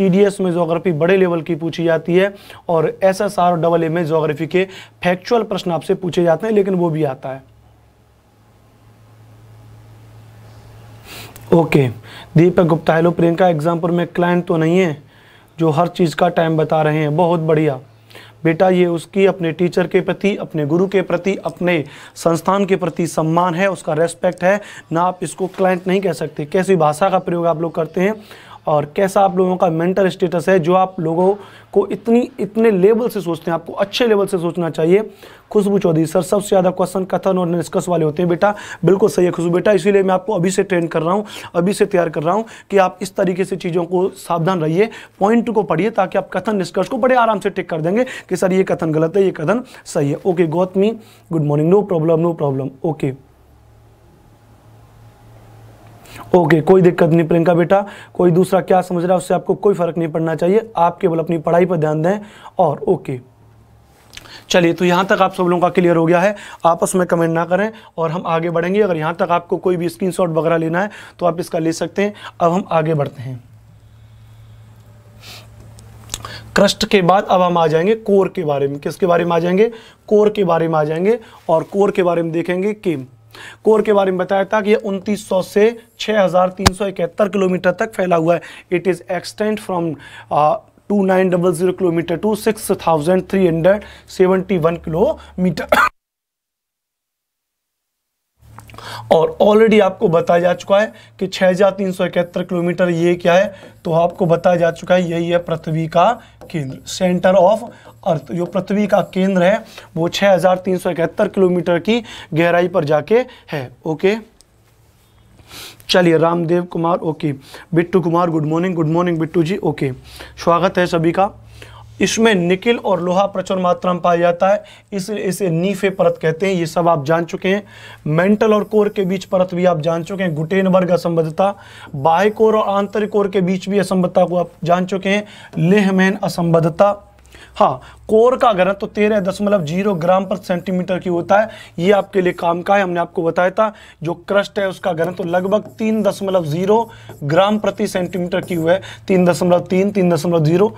है एस में जोग्राफी बड़े लेवल की पूछी जाती है और एस और डबल ए में जोग्राफी के फैक्चुअल प्रश्न आपसे पूछे जाते हैं लेकिन वो भी आता है ओके दीपक गुप्ता हेलो प्रियंका एग्जामपुर में क्लाइंट तो नहीं है जो हर चीज़ का टाइम बता रहे हैं बहुत बढ़िया बेटा ये उसकी अपने टीचर के प्रति अपने गुरु के प्रति अपने संस्थान के प्रति सम्मान है उसका रेस्पेक्ट है ना आप इसको क्लाइंट नहीं कह सकते कैसी भाषा का प्रयोग आप लोग करते हैं और कैसा आप लोगों का मेंटल स्टेटस है जो आप लोगों को इतनी इतने लेवल से सोचते हैं आपको अच्छे लेवल से सोचना चाहिए खुशबू चौधरी सर सबसे ज़्यादा क्वेश्चन कथन और निष्कर्ष वाले होते हैं बेटा बिल्कुल सही है खुशबू बेटा इसीलिए मैं आपको अभी से ट्रेन कर रहा हूँ अभी से तैयार कर रहा हूँ कि आप इस तरीके से चीज़ों को सावधान रहिए पॉइंट को पढ़िए ताकि आप कथन निष्कर्ष को बड़े आराम से टिक कर देंगे कि सर ये कथन गलत है ये कथन सही है okay Gautami good morning no problem no problem okay okay कोई दिक्कत नहीं प्रियंका बेटा कोई दूसरा क्या समझ रहा है उससे आपको कोई फ़र्क नहीं पड़ना चाहिए आप केवल अपनी पढ़ाई पर ध्यान दें और ओके चलिए तो यहाँ तक आप सब लोगों का क्लियर हो गया है आपस में कमेंट ना करें और हम आगे बढ़ेंगे अगर यहाँ तक आपको कोई भी स्क्रीनशॉट वगैरह लेना है तो आप इसका ले सकते हैं अब हम आगे बढ़ते हैं क्रस्ट के बाद अब हम आ जाएंगे कोर के बारे में किसके बारे में आ जाएंगे कोर के बारे में आ जाएंगे और कोर के बारे में देखेंगे कि कोर के बारे में बताया था कि ये 2900 से 6371 किलोमीटर तक फैला हुआ है it is extend from two nine double zero kilometre to six thousand three hundred seventy one kilometre और ऑलरेडी आपको बताया जा चुका है कि छः हज़ार तीन सौ इकहत्तर किलोमीटर ये क्या है तो आपको बताया जा चुका है यही है पृथ्वी का केंद्र सेंटर ऑफ अर्थ जो पृथ्वी का केंद्र है वो छः हज़ार तीन सौ इकहत्तर किलोमीटर की गहराई पर जाके है ओके चलिए Ramdev Kumar okay Bittu Kumar good morning good morning Bittu ji okay स्वागत है सभी का इसमें निकिल और लोहा प्रचुर मात्रा में पाया जाता है इस इसे नीफे परत कहते हैं ये सब आप जान चुके हैं मेंटल और कोर के बीच परत भी आप जान चुके हैं गुटेन वर्ग असंबद्धता बाह्य कोर और आंतरिक कोर के बीच भी असंबद्धता को आप जान चुके हैं लेहमैन असंबद्धता हाँ कोर का अगर है तो तेरह दशमलव जीरो ग्राम पर सेंटीमीटर की होता है ये आपके लिए काम का है हमने आपको बताया था जो क्रस्ट है उसका अगर तो लगभग तीन दशमलव जीरो ग्राम प्रति सेंटीमीटर की हुआ है तीन दशमलव तीन तीन दशमलव जीरो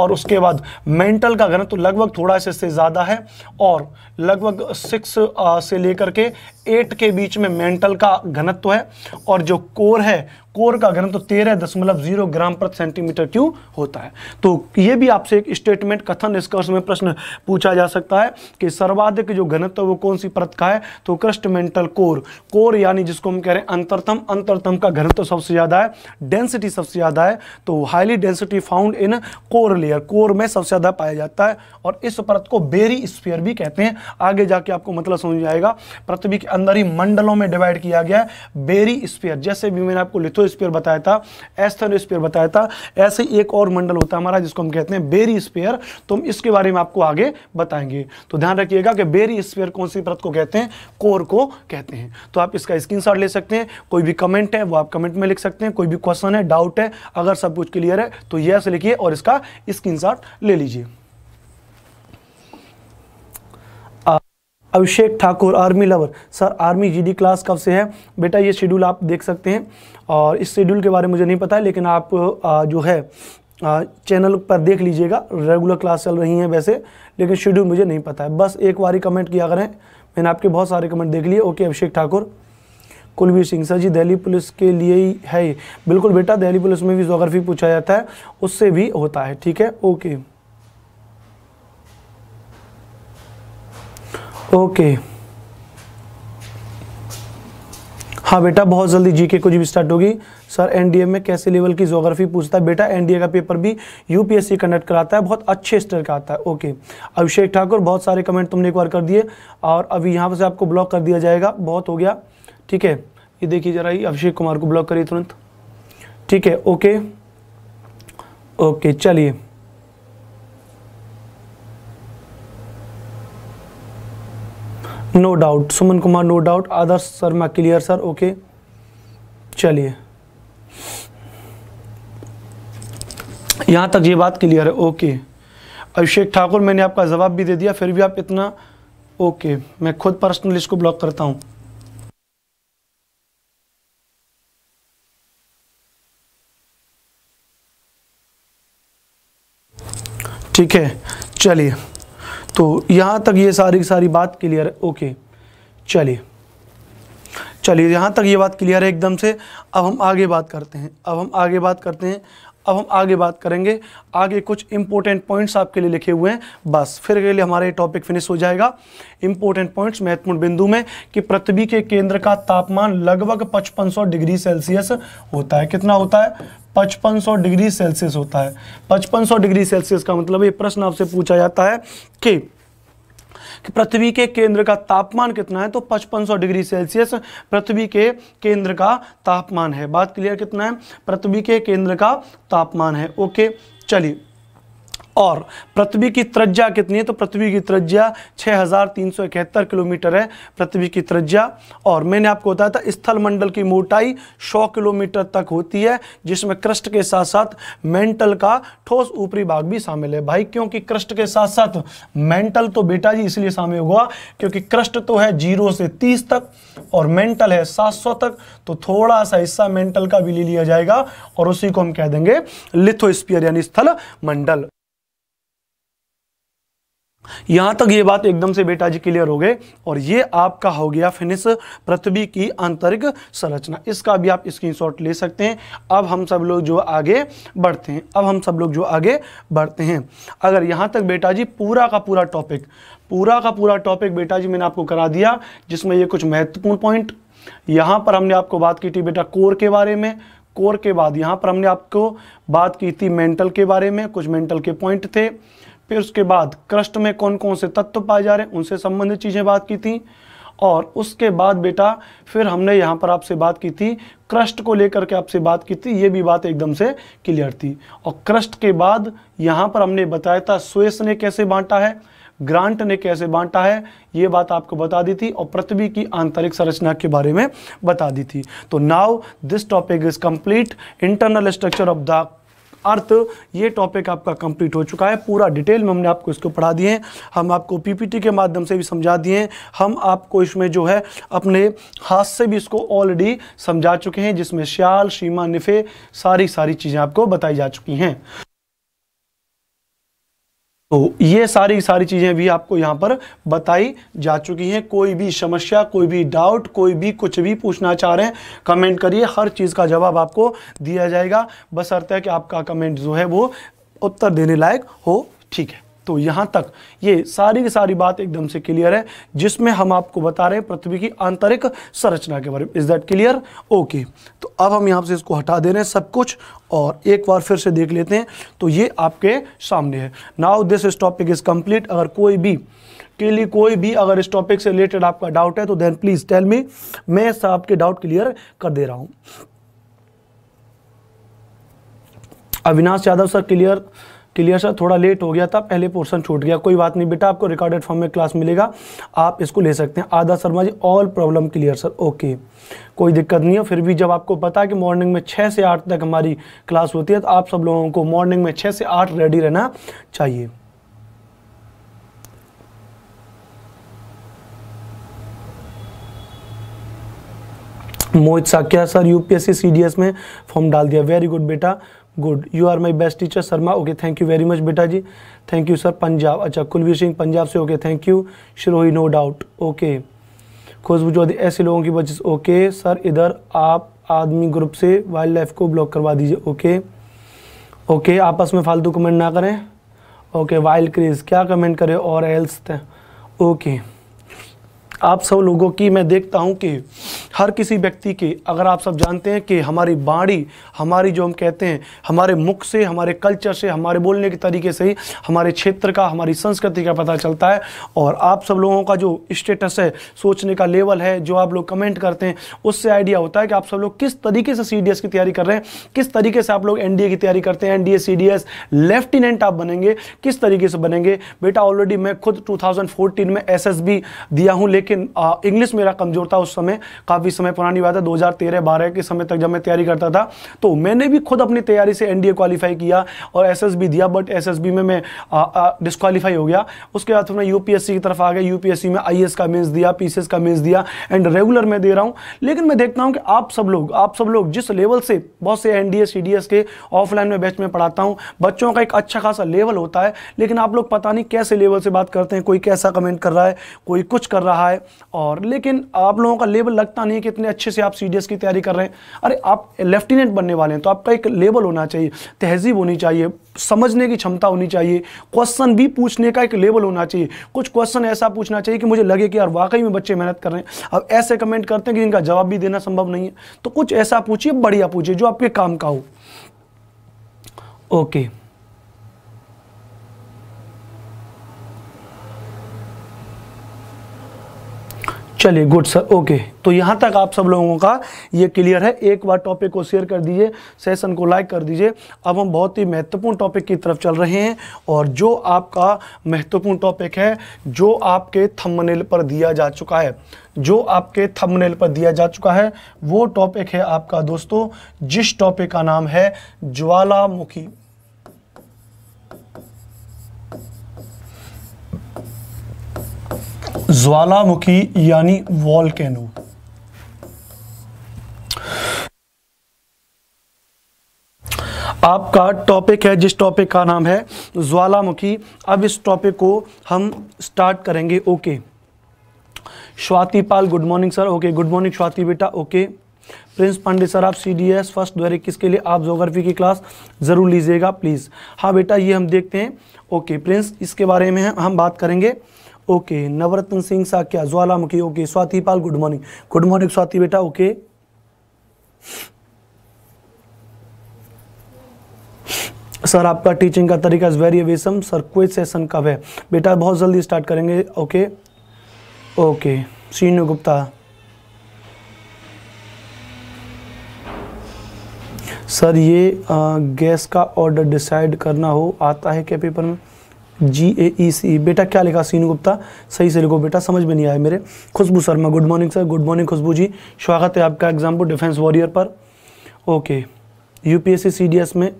और उसके बाद मेंटल का घनत्व तो लगभग थोड़ा इससे ज़्यादा है और लगभग सिक्स से लेकर के एट के बीच में मेंटल का घनत्व तो है और जो कोर है कोर का घनत्व तो तेरह दशमलव जीरो ग्राम प्रति सेंटीमीटर क्यों होता है तो ये भी आपसे एक स्टेटमेंट कथन निष्कर्ष में प्रश्न पूछा जा सकता है कि सर्वाधिक जो घनत्व वो कौन सी परत का है तो क्रस्ट मेंटल कोर कोर यानी जिसको हम कह रहे हैं अंतरतम अंतरतम का घनत्व सबसे ज़्यादा है डेंसिटी सबसे ज़्यादा है तो highly density found in core layer core में सबसे ज़्यादा पाया जाता है और इस परत को बेरी स्पेयर भी कहते हैं आगे जाके आपको मतलब समझ आएगा पृथ्वी के अंदर ही मंडलों में डिवाइड किया गया है बेरी स्पेयर जैसे भी मैंने आपको लिथो स्पेयर बताया था एस्थन स्पेयर बताया था ऐसे एक और मंडल होता है हमारा जिसको हम कहते हैं बेरी स्पेयर तुम तो इसके बारे में आपको आगे बताएंगे तो ध्यान रखिएगा कि बेरी स्पेयर कौन सी परत को कहते हैं कोर को कहते हैं तो आप इसका स्क्रीनशॉट ले सकते हैं कोई भी कमेंट है वो आप कमेंट में लिख सकते हैं कोई भी क्वेश्चन है डाउट है अगर सब कुछ क्लियर है तो यस लिखिए और इसका स्क्रीन ले लीजिए Abhishek Thakur army lover sir army GD class कब से है बेटा ये शेड्यूल आप देख सकते हैं और इस शेड्यूल के बारे में मुझे नहीं पता है लेकिन आप जो है चैनल पर देख लीजिएगा रेगुलर क्लास चल रही हैं वैसे लेकिन शेड्यूल मुझे नहीं पता है बस एक बार ही कमेंट किया करें मैंने आपके बहुत सारे कमेंट देख लिए okay Abhishek Thakur Kulveer Singh sir ji Delhi police के लिए ही है बिल्कुल बेटा दिल्ली पुलिस में भी जोग्राफी पूछा जाता है उससे भी होता है ठीक है ओके ओके हाँ बेटा बहुत जल्दी जीके कुछ भी स्टार्ट होगी सर एनडीए में कैसे लेवल की जोग्राफी पूछता है बेटा एनडीए का पेपर भी यूपीएससी कंडक्ट कराता है बहुत अच्छे स्तर का आता है ओके अभिषेक ठाकुर बहुत सारे कमेंट तुमने एक बार कर दिए और अभी यहाँ से आपको ब्लॉक कर दिया जाएगा बहुत हो गया ठीक है ये देखिए जरा ये अभिषेक कुमार को ब्लॉक करिए तुरंत ठीक है ओके ओके चलिए no doubt Suman Kumar no doubt Adarsh Sharma clear sir okay चलिए यहाँ तक ये बात क्लियर है ओके अभिषेक ठाकुर मैंने आपका जवाब भी दे दिया फिर भी आप इतना ओके मैं खुद पर्सनल इसको ब्लॉक करता हूँ ठीक है चलिए तो यहाँ तक ये सारी की सारी बात क्लियर है ओके चलिए चलिए यहाँ तक ये बात क्लियर है एकदम से अब हम आगे बात करते हैं अब हम आगे बात करते हैं अब हम आगे बात करेंगे आगे कुछ इंपॉर्टेंट पॉइंट्स आपके लिए लिखे हुए हैं बस फिर के लिए हमारा ये टॉपिक फिनिश हो जाएगा इंपॉर्टेंट पॉइंट्स महत्वपूर्ण बिंदु में कि पृथ्वी के केंद्र का तापमान लगभग 5500 डिग्री सेल्सियस होता है कितना होता है 5500 डिग्री सेल्सियस होता है 5500 डिग्री सेल्सियस का मतलब ये प्रश्न आपसे पूछा जाता है कि कि पृथ्वी के केंद्र का तापमान कितना है तो 5500 डिग्री सेल्सियस पृथ्वी के केंद्र का तापमान है बात क्लियर कितना है पृथ्वी के केंद्र का तापमान है ओके चलिए और पृथ्वी की त्रिज्या कितनी है तो पृथ्वी की त्रिज्या छः किलोमीटर है पृथ्वी की त्रिज्या और मैंने आपको बताया था स्थल मंडल की मोटाई 100 किलोमीटर तक होती है जिसमें क्रस्ट के साथ साथ मेंटल का ठोस ऊपरी भाग भी शामिल है भाई क्योंकि क्रस्ट के साथ साथ मेंटल तो बेटा जी इसलिए शामिल हुआ क्योंकि क्रस्ट तो है जीरो से तीस तक और मेंटल है सात तक तो थोड़ा सा हिस्सा मेंटल का भी ले लिया जाएगा और उसी को हम कह देंगे लिथोस्पियर यानी स्थल मंडल यहां तक ये बात एकदम से बेटा जी क्लियर हो गए और ये आपका हो गया फिनिश पृथ्वी की आंतरिक संरचना इसका भी आप स्क्रीनशॉट ले सकते हैं अब हम सब लोग जो आगे बढ़ते हैं अब हम सब लोग जो आगे बढ़ते हैं अगर यहां तक बेटा जी पूरा का पूरा टॉपिक पूरा का पूरा टॉपिक बेटा जी मैंने आपको करा दिया जिसमें ये कुछ महत्वपूर्ण पॉइंट यहाँ पर हमने आपको बात की थी बेटा कोर के बारे में कोर के बाद यहाँ पर हमने आपको बात की थी मेंटल के बारे में कुछ मेंटल के पॉइंट थे फिर उसके बाद क्रस्ट में कौन कौन से तत्व पाए जा रहे हैं उनसे संबंधित चीज़ें बात की थी और उसके बाद बेटा फिर हमने यहाँ पर आपसे बात की थी क्रस्ट को लेकर के आपसे बात की थी ये भी बात एकदम से क्लियर थी और क्रस्ट के बाद यहाँ पर हमने बताया था स्वेस ने कैसे बांटा है ग्रांट ने कैसे बांटा है ये बात आपको बता दी थी और पृथ्वी की आंतरिक संरचना के बारे में बता दी थी तो now this topic is complete internal structure of the earth ये टॉपिक आपका कंप्लीट हो चुका है पूरा डिटेल में हमने आपको इसको पढ़ा दिए हैं हम आपको पीपीटी के माध्यम से भी समझा दिए हैं हम आपको इसमें जो है अपने हाथ से भी इसको ऑलरेडी समझा चुके हैं जिसमें श्याल सीमा निफे सारी सारी चीज़ें आपको बताई जा चुकी हैं तो ये सारी सारी चीज़ें भी आपको यहाँ पर बताई जा चुकी हैं कोई भी समस्या कोई भी डाउट कोई भी कुछ भी पूछना चाह रहे हैं कमेंट करिए हर चीज़ का जवाब आपको दिया जाएगा बस अर्थ है कि आपका कमेंट जो है वो उत्तर देने लायक हो ठीक है तो यहां तक ये सारी की सारी बात एकदम से क्लियर है जिसमें हम आपको बता रहे हैं पृथ्वी की आंतरिक संरचना के बारे में इज दैट क्लियर ओके तो अब हम यहां से इसको हटा दे रहे हैं सब कुछ और एक बार फिर से देख लेते हैं तो ये आपके सामने है now this topic is complete अगर कोई भी के लिए कोई भी अगर इस टॉपिक से रिलेटेड आपका डाउट है तो देन प्लीज़ टेल मी मैं आपके डाउट क्लियर कर दे रहा हूं Avinash Yadav sir clear clear sir थोड़ा लेट हो गया था पहले पोर्सन छूट गया कोई बात नहीं बेटा आपको रिकॉर्डेड फॉर्म में क्लास मिलेगा आप इसको ले सकते हैं आधा Sharma ji all problem clear sir okay कोई दिक्कत नहीं है फिर भी जब आपको पता कि मॉर्निंग में छः से आठ तक हमारी क्लास होती है तो आप सब लोगों को मॉर्निंग में छः से आठ रेडी रहना चाहिए Mohit Sakya sir UPSC CDS में फॉर्म डाल दिया वेरी गुड बेटा good you are my best teacher Sharma okay thank you very much बेटा ji thank you sir Punjab अच्छा कुलवीर सिंह पंजाब से okay thank you Sirohi no doubt okay खुशबू चौधरी ऐसे लोगों की वजह ओके सर इधर आप आदमी ग्रुप से वाइल्ड लाइफ को ब्लॉक करवा दीजिए ओके ओके आपस में फालतू कमेंट ना करें ओके वाइल्ड क्रेज क्या कमेंट करें और एल्स ओके आप सब लोगों की मैं देखता हूँ कि हर किसी व्यक्ति के अगर आप सब जानते हैं कि हमारी बाड़ी हमारी जो हम कहते हैं हमारे मुख से हमारे कल्चर से हमारे बोलने के तरीके से ही हमारे क्षेत्र का हमारी संस्कृति का पता चलता है और आप सब लोगों का जो स्टेटस है सोचने का लेवल है जो आप लोग कमेंट करते हैं उससे आइडिया होता है कि आप सब लोग किस तरीके से सी की तैयारी कर रहे हैं किस तरीके से आप लोग एन की तैयारी करते हैं एन डी लेफ्टिनेंट आप बनेंगे किस तरीके से बनेंगे बेटा ऑलरेडी मैं खुद टू में एस दिया हूँ लेकिन लेकिन इंग्लिश मेरा कमज़ोर था उस समय काफ़ी समय पुरानी बात है 2013-12 के समय तक जब मैं तैयारी करता था तो मैंने भी खुद अपनी तैयारी से एनडीए क्वालिफाई किया और एसएसबी दिया बट एसएसबी में मैं डिस्कालीफाई हो गया उसके बाद फिर मैं यूपीएससी की तरफ आ गया यूपीएससी में एस का मेंस दिया पीसीएस का मेंस दिया एंड रेगुलर मैं दे रहा हूँ लेकिन मैं देखता हूँ कि आप सब लोग आप सब लोग जिस लेवल से बहुत से एनडीए सीडीएस के ऑफलाइन में बैच में पढ़ाता हूँ बच्चों का एक अच्छा खासा लेवल होता है लेकिन आप लोग पता नहीं कैसे लेवल से बात करते हैं कोई कैसा कमेंट कर रहा है कोई कुछ कर रहा है और लेकिन आप लोगों का लेबल लगता नहीं है कि इतने अच्छे से आप सी की तैयारी कर रहे हैं अरे आप लेफ्टिनेंट बनने वाले हैं तो आपका एक लेबल होना चाहिए तहजीब होनी चाहिए समझने की क्षमता होनी चाहिए क्वेश्चन भी पूछने का एक लेवल होना चाहिए कुछ क्वेश्चन ऐसा पूछना चाहिए कि मुझे लगे कि यार वाकई में बच्चे मेहनत कर रहे हैं अब ऐसे कमेंट करते हैं कि इनका जवाब भी देना संभव नहीं है तो कुछ ऐसा पूछिए बढ़िया पूछिए जो आपके काम का हो ओके okay. चलिए गुड सर ओके तो यहाँ तक आप सब लोगों का ये क्लियर है एक बार टॉपिक को शेयर कर दीजिए सेशन को लाइक कर दीजिए अब हम बहुत ही महत्वपूर्ण टॉपिक की तरफ चल रहे हैं और जो आपका महत्वपूर्ण टॉपिक है जो आपके थंबनेल पर दिया जा चुका है जो आपके थंबनेल पर दिया जा चुका है वो टॉपिक है आपका दोस्तों जिस टॉपिक का नाम है ज्वालामुखी ज्वालामुखी यानी वॉलकैनो आपका टॉपिक है जिस टॉपिक का नाम है ज्वालामुखी अब इस टॉपिक को हम स्टार्ट करेंगे okay Swati Pal good morning sir okay good morning Swati बेटा ओके प्रिंस पांडे सर आप सी डी एस फर्स्ट दो के लिए आप जोग्राफी की क्लास ज़रूर लीजिएगा प्लीज़ हाँ बेटा ये हम देखते हैं ओके प्रिंस इसके बारे में हम बात करेंगे ओके नवरत्न सिंह साक्या ज्वालामुखी okay Swati Pal good morning good morning Swati बेटा ओके सर आपका टीचिंग का तरीका is very awesome sir quiz session कब है बेटा बहुत जल्दी स्टार्ट करेंगे okay okay Shrinu Gupta sir ये आ, गैस का ऑर्डर डिसाइड करना हो आता है क्या पेपर में जी ए ई सी बेटा क्या लिखा सीनू गुप्ता सही से लिखो बेटा समझ में नहीं आया मेरे Khushbu Sharma good morning sir good morning Khushbu ji स्वागत है आपका एग्जाम को डिफेंस वॉरियर पर ओके यूपीएससी सीडीएस में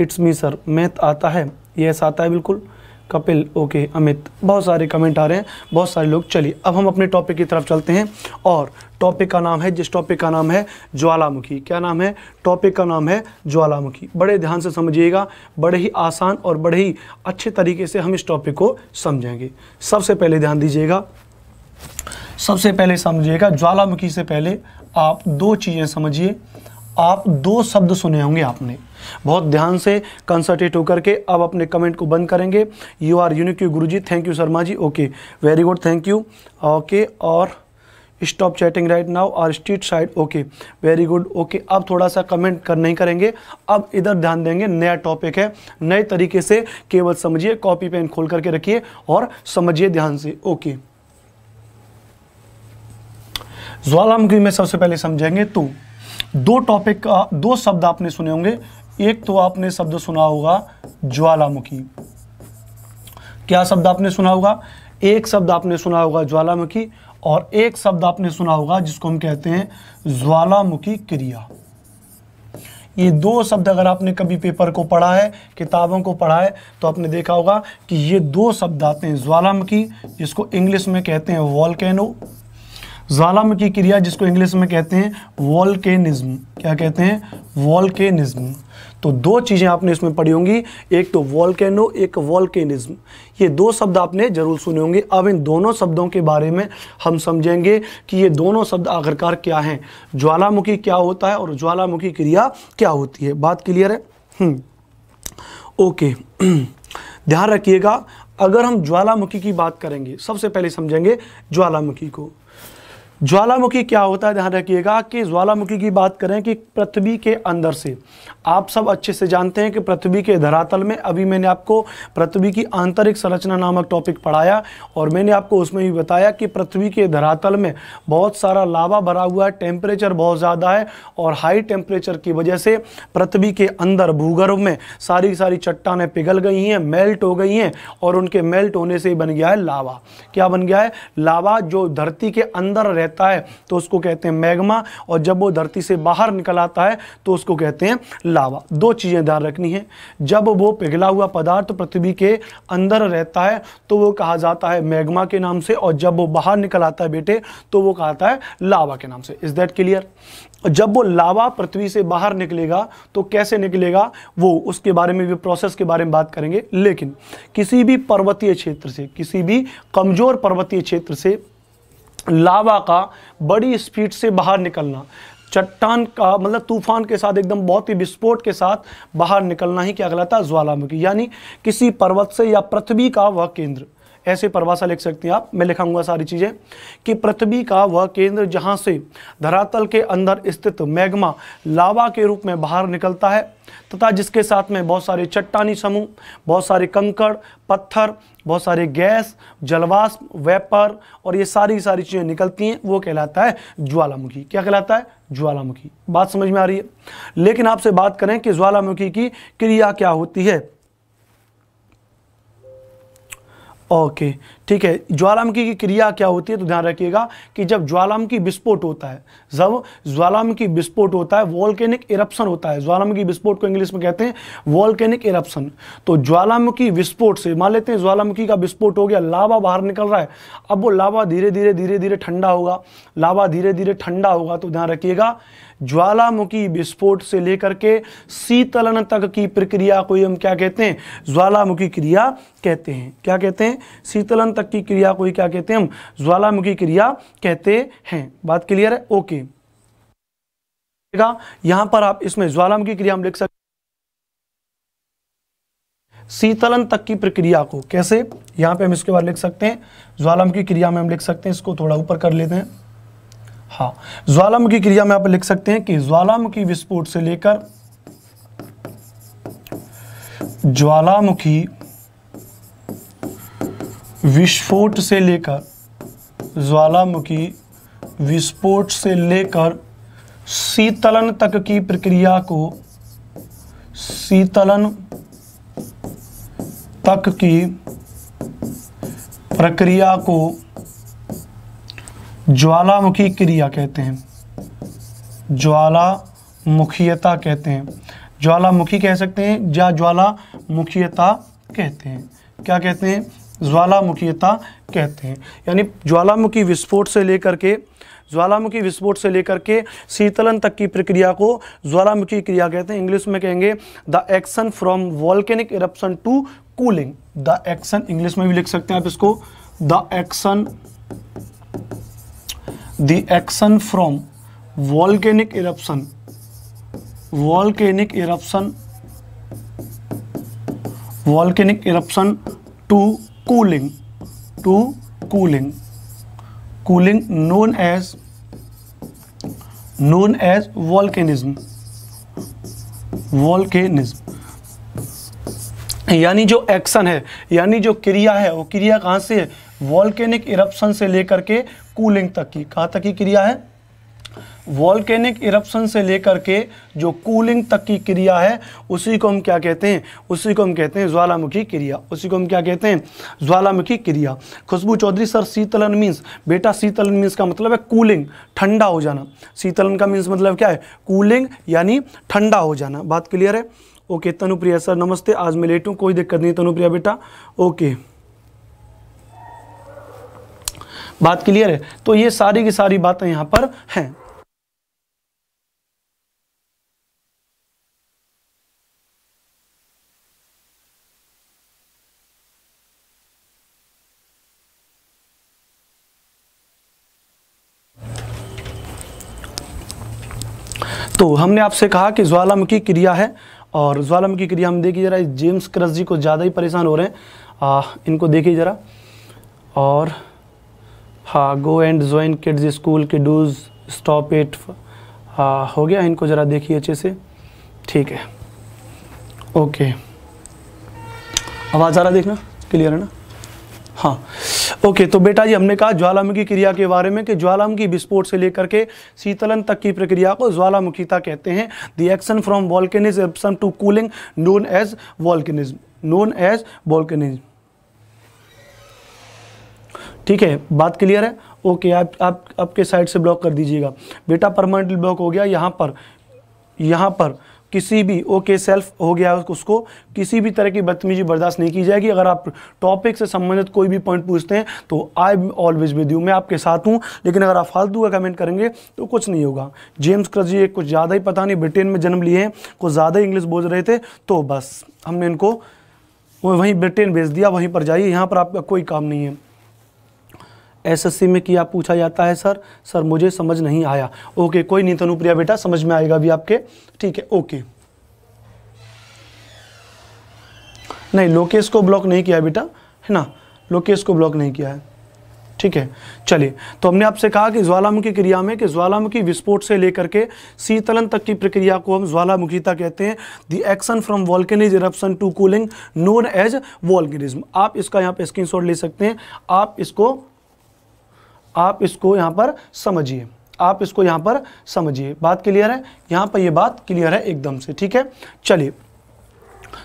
इट्स मी सर मैथ आता है यस आता है बिल्कुल कपिल ओके अमित बहुत सारे कमेंट आ रहे हैं बहुत सारे लोग चलिए अब हम अपने टॉपिक की तरफ चलते हैं और टॉपिक का नाम है जिस टॉपिक का नाम है ज्वालामुखी क्या नाम है टॉपिक का नाम है ज्वालामुखी बड़े ध्यान से समझिएगा बड़े ही आसान और बड़े ही अच्छे तरीके से हम इस टॉपिक को समझेंगे सबसे पहले ध्यान दीजिएगा सबसे पहले समझिएगा ज्वालामुखी से पहले आप दो चीज़ें समझिए आप दो शब्द सुने होंगे आपने बहुत ध्यान से कंसर्टेट होकर के अब अपने कमेंट को बंद करेंगे you are unique you guru thank you Sharma ji okay very good thank you okay और स्टॉप चैटिंग राइट नाउ और street side okay very good okay अब थोड़ा सा कमेंट कर नहीं करेंगे अब इधर ध्यान देंगे नया टॉपिक है नए तरीके से केवल समझिए कॉपी पेन खोल करके रखिए और समझिए ध्यान से ओके ज्वालामुखी में सबसे पहले समझेंगे तो दो टॉपिक दो शब्द आपने सुने होंगे एक तो आपने शब्द सुना होगा ज्वालामुखी क्या शब्द आपने सुना होगा एक शब्द आपने सुना होगा ज्वालामुखी और एक शब्द आपने सुना होगा जिसको हम कहते हैं ज्वालामुखी क्रिया ये दो शब्द अगर आपने कभी पेपर को पढ़ा है किताबों को पढ़ा है तो आपने देखा होगा कि ये दो शब्द आते हैं ज्वालामुखी जिसको इंग्लिश में कहते हैं वॉलकैनो ज्वालामुखी क्रिया जिसको इंग्लिश में कहते हैं वॉलकेनिज्म क्या कहते हैं वॉलकेनिज्म तो दो चीज़ें आपने इसमें पढ़ी होंगी एक तो वॉलकैनो एक वॉल्केनिज्म ये दो शब्द आपने जरूर सुने होंगे अब इन दोनों शब्दों के बारे में हम समझेंगे कि ये दोनों शब्द आखिरकार क्या हैं ज्वालामुखी क्या होता है और ज्वालामुखी क्रिया क्या होती है बात क्लियर है हम्म। ओके ध्यान रखिएगा अगर हम ज्वालामुखी की बात करेंगे सबसे पहले समझेंगे ज्वालामुखी को ज्वालामुखी क्या होता है ध्यान रखिएगा कि ज्वालामुखी की बात करें कि पृथ्वी के अंदर से आप सब अच्छे से जानते हैं कि पृथ्वी के धरातल में अभी मैंने आपको पृथ्वी की आंतरिक संरचना नामक टॉपिक पढ़ाया और मैंने आपको उसमें भी बताया कि पृथ्वी के धरातल में बहुत सारा लावा भरा हुआ है टेम्परेचर बहुत ज़्यादा है और हाई टेम्परेचर की वजह से पृथ्वी के अंदर भूगर्भ में सारी सारी चट्टानें पिघल गई हैं मेल्ट हो गई हैं और उनके मेल्ट होने से ही बन गया है लावा क्या बन गया है लावा जो धरती के अंदर रहता है तो उसको कहते हैं मैगमा और जब वो धरती से बाहर निकल आता है तो उसको कहते हैं लावा दो चीज़ें ध्यान रखनी है जब वो पिघला हुआ पदार्थ पृथ्वी के अंदर रहता है तो वो कहा जाता है मैग्मा के नाम से और जब वो बाहर निकल आता है बेटे तो वो कहता है लावा के नाम से इज़ दैट क्लियर जब वो लावा पृथ्वी से बाहर निकलेगा तो कैसे निकलेगा वो उसके बारे में भी प्रोसेस के बारे में बात करेंगे लेकिन किसी भी पर्वतीय क्षेत्र से किसी भी कमज़ोर पर्वतीय क्षेत्र से लावा का बड़ी स्पीड से बाहर निकलना चट्टान का मतलब तूफान के साथ एकदम बहुत ही विस्फोट के साथ बाहर निकलना ही क्या कहलाता है ज्वालामुखी यानी किसी पर्वत से या पृथ्वी का वह केंद्र ऐसे परिभाषा लिख सकते हैं आप मैं लिखाऊंगा सारी चीज़ें कि पृथ्वी का वह केंद्र जहाँ से धरातल के अंदर स्थित मैग्मा लावा के रूप में बाहर निकलता है तथा जिसके साथ में बहुत सारे चट्टानी समूह बहुत सारे कंकड़ पत्थर बहुत सारे गैस जलवाष्प वेपर और ये सारी सारी चीज़ें निकलती हैं वो कहलाता है ज्वालामुखी क्या कहलाता है ज्वालामुखी बात समझ में आ रही है लेकिन आपसे बात करें कि ज्वालामुखी की क्रिया क्या होती है ओके ठीक है ज्वालामुखी की क्रिया क्या होती है तो ध्यान रखिएगा कि जब ज्वालामुखी विस्फोट होता है जब ज्वालामुखी विस्फोट होता है वॉल्केनिक इरप्शन होता है ज्वालामुखी विस्फोट को इंग्लिश में कहते हैं वॉल्केनिक इरप्शन तो ज्वालामुखी विस्फोट से मान लेते हैं ज्वालामुखी का विस्फोट हो गया लावा बाहर निकल रहा है अब वो लावा धीरे धीरे धीरे धीरे ठंडा होगा लावा धीरे धीरे ठंडा होगा तो ध्यान रखिएगा ज्वालामुखी विस्फोट से लेकर के शीतलन तक की प्रक्रिया को हम क्या कहते हैं ज्वालामुखी क्रिया कहते हैं क्या कहते हैं शीतलन तक की क्रिया को क्या कहते हैं हम ज्वालामुखी क्रिया कहते हैं बात क्लियर है ओके यहां पर आप इसमें ज्वालामुखी क्रिया हम लिख सकते शीतलन तक की प्रक्रिया को कैसे यहां पे हम इसके बारे लिख सकते हैं ज्वालामुखी क्रिया में हम लिख सकते हैं इसको थोड़ा ऊपर कर लेते हैं हाँ ज्वालामुखी क्रिया में आप लिख सकते हैं कि ज्वालामुखी विस्फोट से लेकर ज्वालामुखी विस्फोट से लेकर ज्वालामुखी विस्फोट से लेकर शीतलन तक की प्रक्रिया को शीतलन तक की प्रक्रिया को ज्वालामुखी क्रिया कहते हैं ज्वालामुखीयता कहते हैं ज्वालामुखी कह सकते हैं या ज्वालामुखीयता कहते हैं क्या कहते हैं ज्वालामुखीयता कहते हैं यानी ज्वालामुखी विस्फोट से लेकर के ज्वालामुखी विस्फोट से लेकर के शीतलन तक की प्रक्रिया को ज्वालामुखी क्रिया कहते हैं इंग्लिश में कहेंगे the action from volcanic eruption to cooling the action English में भी लिख सकते हैं आप इसको the action the action from volcanic eruption volcanic eruption volcanic eruption to cooling to cooling cooling known as known as volcanism volcanism यानी जो action है यानी जो क्रिया है वो क्रिया कहाँ से है वॉल्केनिक इरप्शन से लेकर के कूलिंग तक की कहाँ तक की क्रिया है वॉल्केनिक इरप्शन से लेकर के जो कूलिंग तक की क्रिया है उसी को हम क्या कहते हैं उसी को हम कहते हैं ज्वालामुखी क्रिया उसी को हम क्या कहते हैं ज्वालामुखी क्रिया खुशबू चौधरी सर शीतलन मीन्स बेटा शीतलन मीन्स का मतलब है कूलिंग ठंडा हो जाना शीतलन का मीन्स मतलब क्या है कूलिंग यानी ठंडा हो जाना बात क्लियर है ओके तनुप्रिया सर नमस्ते आज मैं लेट हूँ कोई दिक्कत नहीं तनुप्रिया बेटा ओके बात क्लियर है तो ये सारी की सारी बातें यहाँ पर हैं तो हमने आपसे कहा कि ज्वालामुखी क्रिया है और ज्वालामुखी क्रिया हम देखिए जरा जेम्स क्रस जी को ज़्यादा ही परेशान हो रहे हैं आ, इनको देखिए जरा और हाँ go and join kids school के डूज स्टॉप इट हाँ हो गया इनको ज़रा देखिए अच्छे से ठीक है ओके आवाज़ आ रहा देखना क्लियर है ना हाँ ओके तो बेटा जी हमने कहा ज्वालामुखी क्रिया के बारे में कि ज्वालामुखी विस्फोट से लेकर के शीतलन तक की प्रक्रिया को ज्वालामुखीता कहते हैं the action from volcanic eruption to cooling known as volcanism known as volcanism ठीक है बात क्लियर है ओके आप आप आपके साइड से ब्लॉक कर दीजिएगा बेटा परमानेंटली ब्लॉक हो गया यहाँ पर यहाँ पर किसी भी ओके सेल्फ हो गया उसको किसी भी तरह की बदतमीजी बर्दाश्त नहीं की जाएगी अगर आप टॉपिक से संबंधित कोई भी पॉइंट पूछते हैं तो आई ऑलवेज विद यू मैं आपके साथ हूँ लेकिन अगर आप फालतू का कमेंट करेंगे तो कुछ नहीं होगा जेम्स क्रजी कुछ ज़्यादा ही पता नहीं ब्रिटेन में जन्म लिए हैं कुछ ज़्यादा इंग्लिश बोल रहे थे तो बस हमने इनको वहीं ब्रिटेन भेज दिया वहीं पर जाइए यहाँ पर आपका कोई काम नहीं है एसएससी में किया पूछा जाता है सर सर मुझे समझ नहीं आया ओके कोई नहीं तनुप्रिया बेटा समझ में आएगा भी आपके ठीक है ओके नहीं लोकेश को ब्लॉक नहीं किया बेटा है ना लोकेश को ब्लॉक नहीं किया है ठीक है चलिए तो हमने आपसे कहा कि ज्वालामुखी क्रिया में कि ज्वालामुखी विस्फोट से लेकर के शीतलन तक की प्रक्रिया को हम ज्वालामुखीता कहते हैं the action from volcanic eruption to cooling known as volcanism आप इसका यहाँ पे स्क्रीनशॉट ले सकते हैं आप इसको आप इसको यहाँ पर समझिए आप इसको यहाँ पर समझिए बात क्लियर है यहाँ पर ये बात क्लियर है एकदम से ठीक है चलिए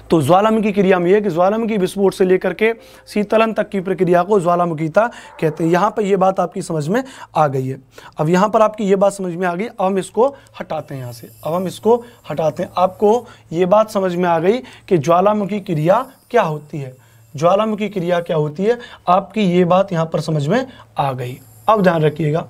तो ज्वालामुखी क्रिया में यह कि ज्वालामुखी विस्फोट से लेकर के शीतलन तक की प्रक्रिया को ज्वालामुखीता कहते हैं यहाँ पर यह बात आपकी समझ में आ गई है अब यहाँ पर आपकी ये बात समझ में आ गई अब हम इसको हटाते हैं यहाँ से अब हम इसको हटाते हैं आपको ये बात समझ में आ गई कि ज्वालामुखी क्रिया क्या होती है ज्वालामुखी क्रिया क्या होती है आपकी ये बात यहाँ पर समझ में आ गई अब ध्यान रखिएगा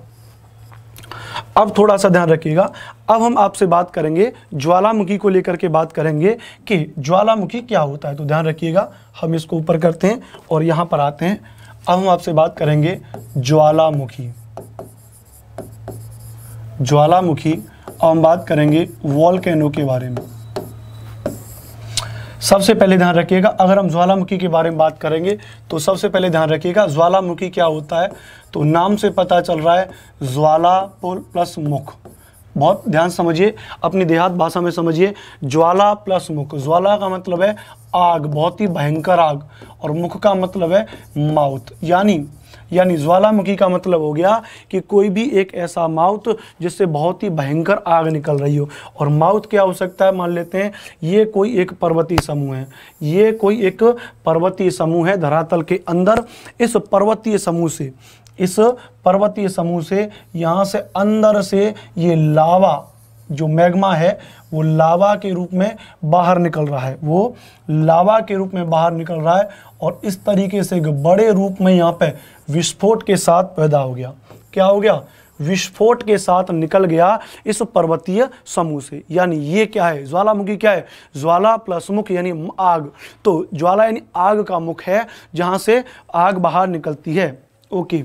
अब थोड़ा सा ध्यान रखिएगा अब हम आपसे बात करेंगे ज्वालामुखी को लेकर के बात करेंगे कि ज्वालामुखी क्या होता है तो ध्यान रखिएगा हम इसको ऊपर करते हैं और यहां पर आते हैं अब हम आपसे बात करेंगे ज्वालामुखी ज्वालामुखी अब हम बात करेंगे वॉल के बारे में सबसे पहले ध्यान रखिएगा अगर हम ज्वालामुखी के बारे में बात करेंगे तो सबसे पहले ध्यान रखिएगा ज्वालामुखी क्या होता है तो नाम से पता चल रहा है ज्वाला पुल प्लस मुख बहुत ध्यान समझिए अपनी देहात भाषा में समझिए ज्वाला प्लस मुख ज्वाला का मतलब है आग बहुत ही भयंकर आग और मुख का मतलब है माउथ यानी यानी ज्वालामुखी का मतलब हो गया कि कोई भी एक ऐसा माउथ जिससे बहुत ही भयंकर आग निकल रही हो और माउथ क्या हो सकता है मान लेते हैं ये कोई एक पर्वतीय समूह है ये कोई एक पर्वतीय समूह है धरातल के अंदर इस पर्वतीय समूह से इस पर्वतीय समूह से यहाँ से अंदर से ये लावा जो मैग्मा है वो लावा के रूप में बाहर निकल रहा है वो लावा के रूप में बाहर निकल रहा है और इस तरीके से एक बड़े रूप में यहाँ पे विस्फोट के साथ पैदा हो गया क्या हो गया विस्फोट के साथ निकल गया इस पर्वतीय समूह से यानी ये क्या है ज्वालामुखी क्या है ज्वाला प्लस मुख यानी आग तो ज्वाला यानी आग का मुख है जहाँ से आग बाहर निकलती है ओके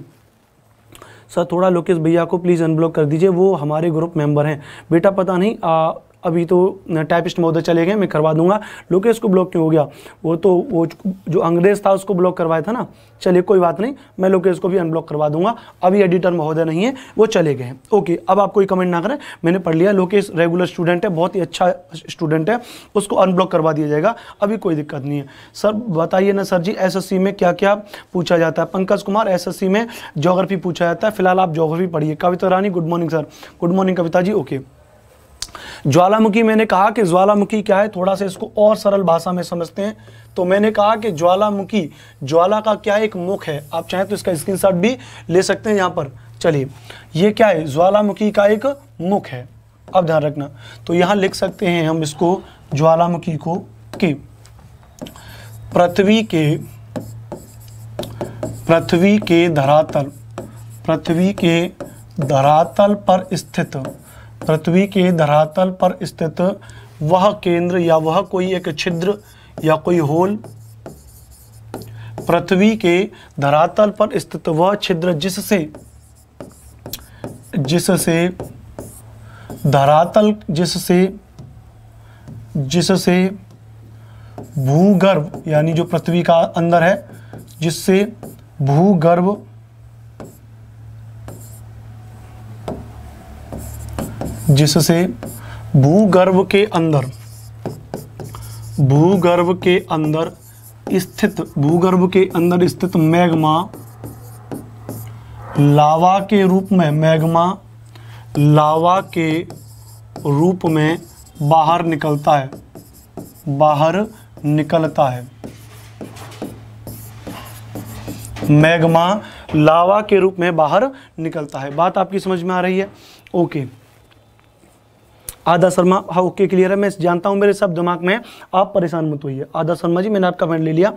सर थोड़ा लोकेश भैया को प्लीज़ अनब्लॉक कर दीजिए वो हमारे ग्रुप मेंबर हैं बेटा पता नहीं आ, अभी तो टाइपिस्ट महोदय चले गए मैं करवा दूंगा लोकेश को ब्लॉक क्यों हो गया वो तो वो जो अंग्रेज था उसको ब्लॉक करवाया था ना चलिए कोई बात नहीं मैं लोकेश को भी अनब्लॉक करवा दूंगा अभी एडिटर महोदय नहीं है वो चले गए ओके अब आप कोई कमेंट ना करें मैंने पढ़ लिया लोकेश रेगुलर स्टूडेंट है बहुत ही अच्छा स्टूडेंट है उसको अनब्लॉक करवा दिया जाएगा अभी कोई दिक्कत नहीं है सर बताइए ना सर जी एस में क्या क्या पूछा जाता है पंकज कुमार एस में जोग्राफी पूछा जाता है फिलहाल आप जोग्राफी पढ़िए Kavita Rani good morning sir good morning Kavita ji okay ज्वालामुखी मैंने कहा कि ज्वालामुखी क्या है थोड़ा सा इसको और सरल भाषा में समझते हैं तो मैंने कहा कि ज्वालामुखी ज्वाला का क्या एक मुख है आप चाहें तो इसका स्क्रीनशॉट भी ले सकते हैं यहाँ पर चलिए ये क्या है ज्वालामुखी का एक मुख है अब ध्यान रखना तो यहाँ लिख सकते हैं हम इसको ज्वालामुखी को कि पृथ्वी के पृथ्वी के धरातल पृथ्वी के धरातल पर स्थित पृथ्वी के धरातल पर स्थित वह केंद्र या वह कोई एक छिद्र या कोई होल पृथ्वी के धरातल पर स्थित वह छिद्र जिससे जिससे धरातल जिससे जिससे भूगर्भ यानी जो पृथ्वी का अंदर है जिससे भूगर्भ जिससे भूगर्भ के अंदर भूगर्भ के अंदर स्थित भूगर्भ के अंदर स्थित मैग्मा लावा के रूप में मैग्मा लावा के रूप में बाहर निकलता है बाहर निकलता है मैग्मा लावा के रूप में बाहर निकलता है बात आपकी समझ में आ रही है ओके आदा शर्मा हाँ ओके क्लियर है मैं जानता हूँ मेरे सब दिमाग में आप परेशान मत होइए आदा शर्मा जी मैंने आपका कमेंट ले लिया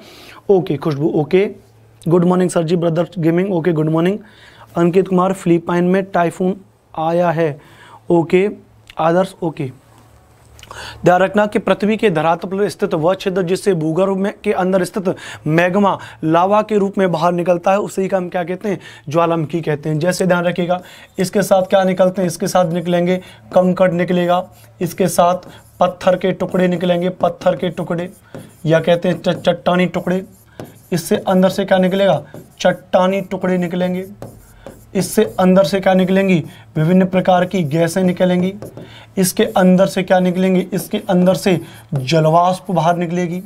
okay Khushbu okay good morning sir ji brother gaming okay good morning Ankit Kumar Philippine में टाइफून आया है ओके आदर्श ओके ध्यान रखना कि पृथ्वी के धरातल स्थित वह छिद्र जिससे भूगर्भ में के अंदर स्थित मैग्मा लावा के रूप में बाहर निकलता है उसी का हम क्या कहते हैं ज्वालामुखी कहते हैं जैसे ध्यान रखिएगा इसके साथ क्या निकलते हैं इसके साथ निकलेंगे कंकड़ निकलेगा इसके साथ पत्थर के टुकड़े निकलेंगे पत्थर के टुकड़े या कहते हैं चट्टानी टुकड़े इससे अंदर से क्या निकलेगा चट्टानी टुकड़े निकलेंगे इससे अंदर से क्या निकलेंगी विभिन्न प्रकार की गैसें निकलेंगी इसके अंदर से क्या निकलेंगी इसके अंदर से जलवाष्प बाहर निकलेगी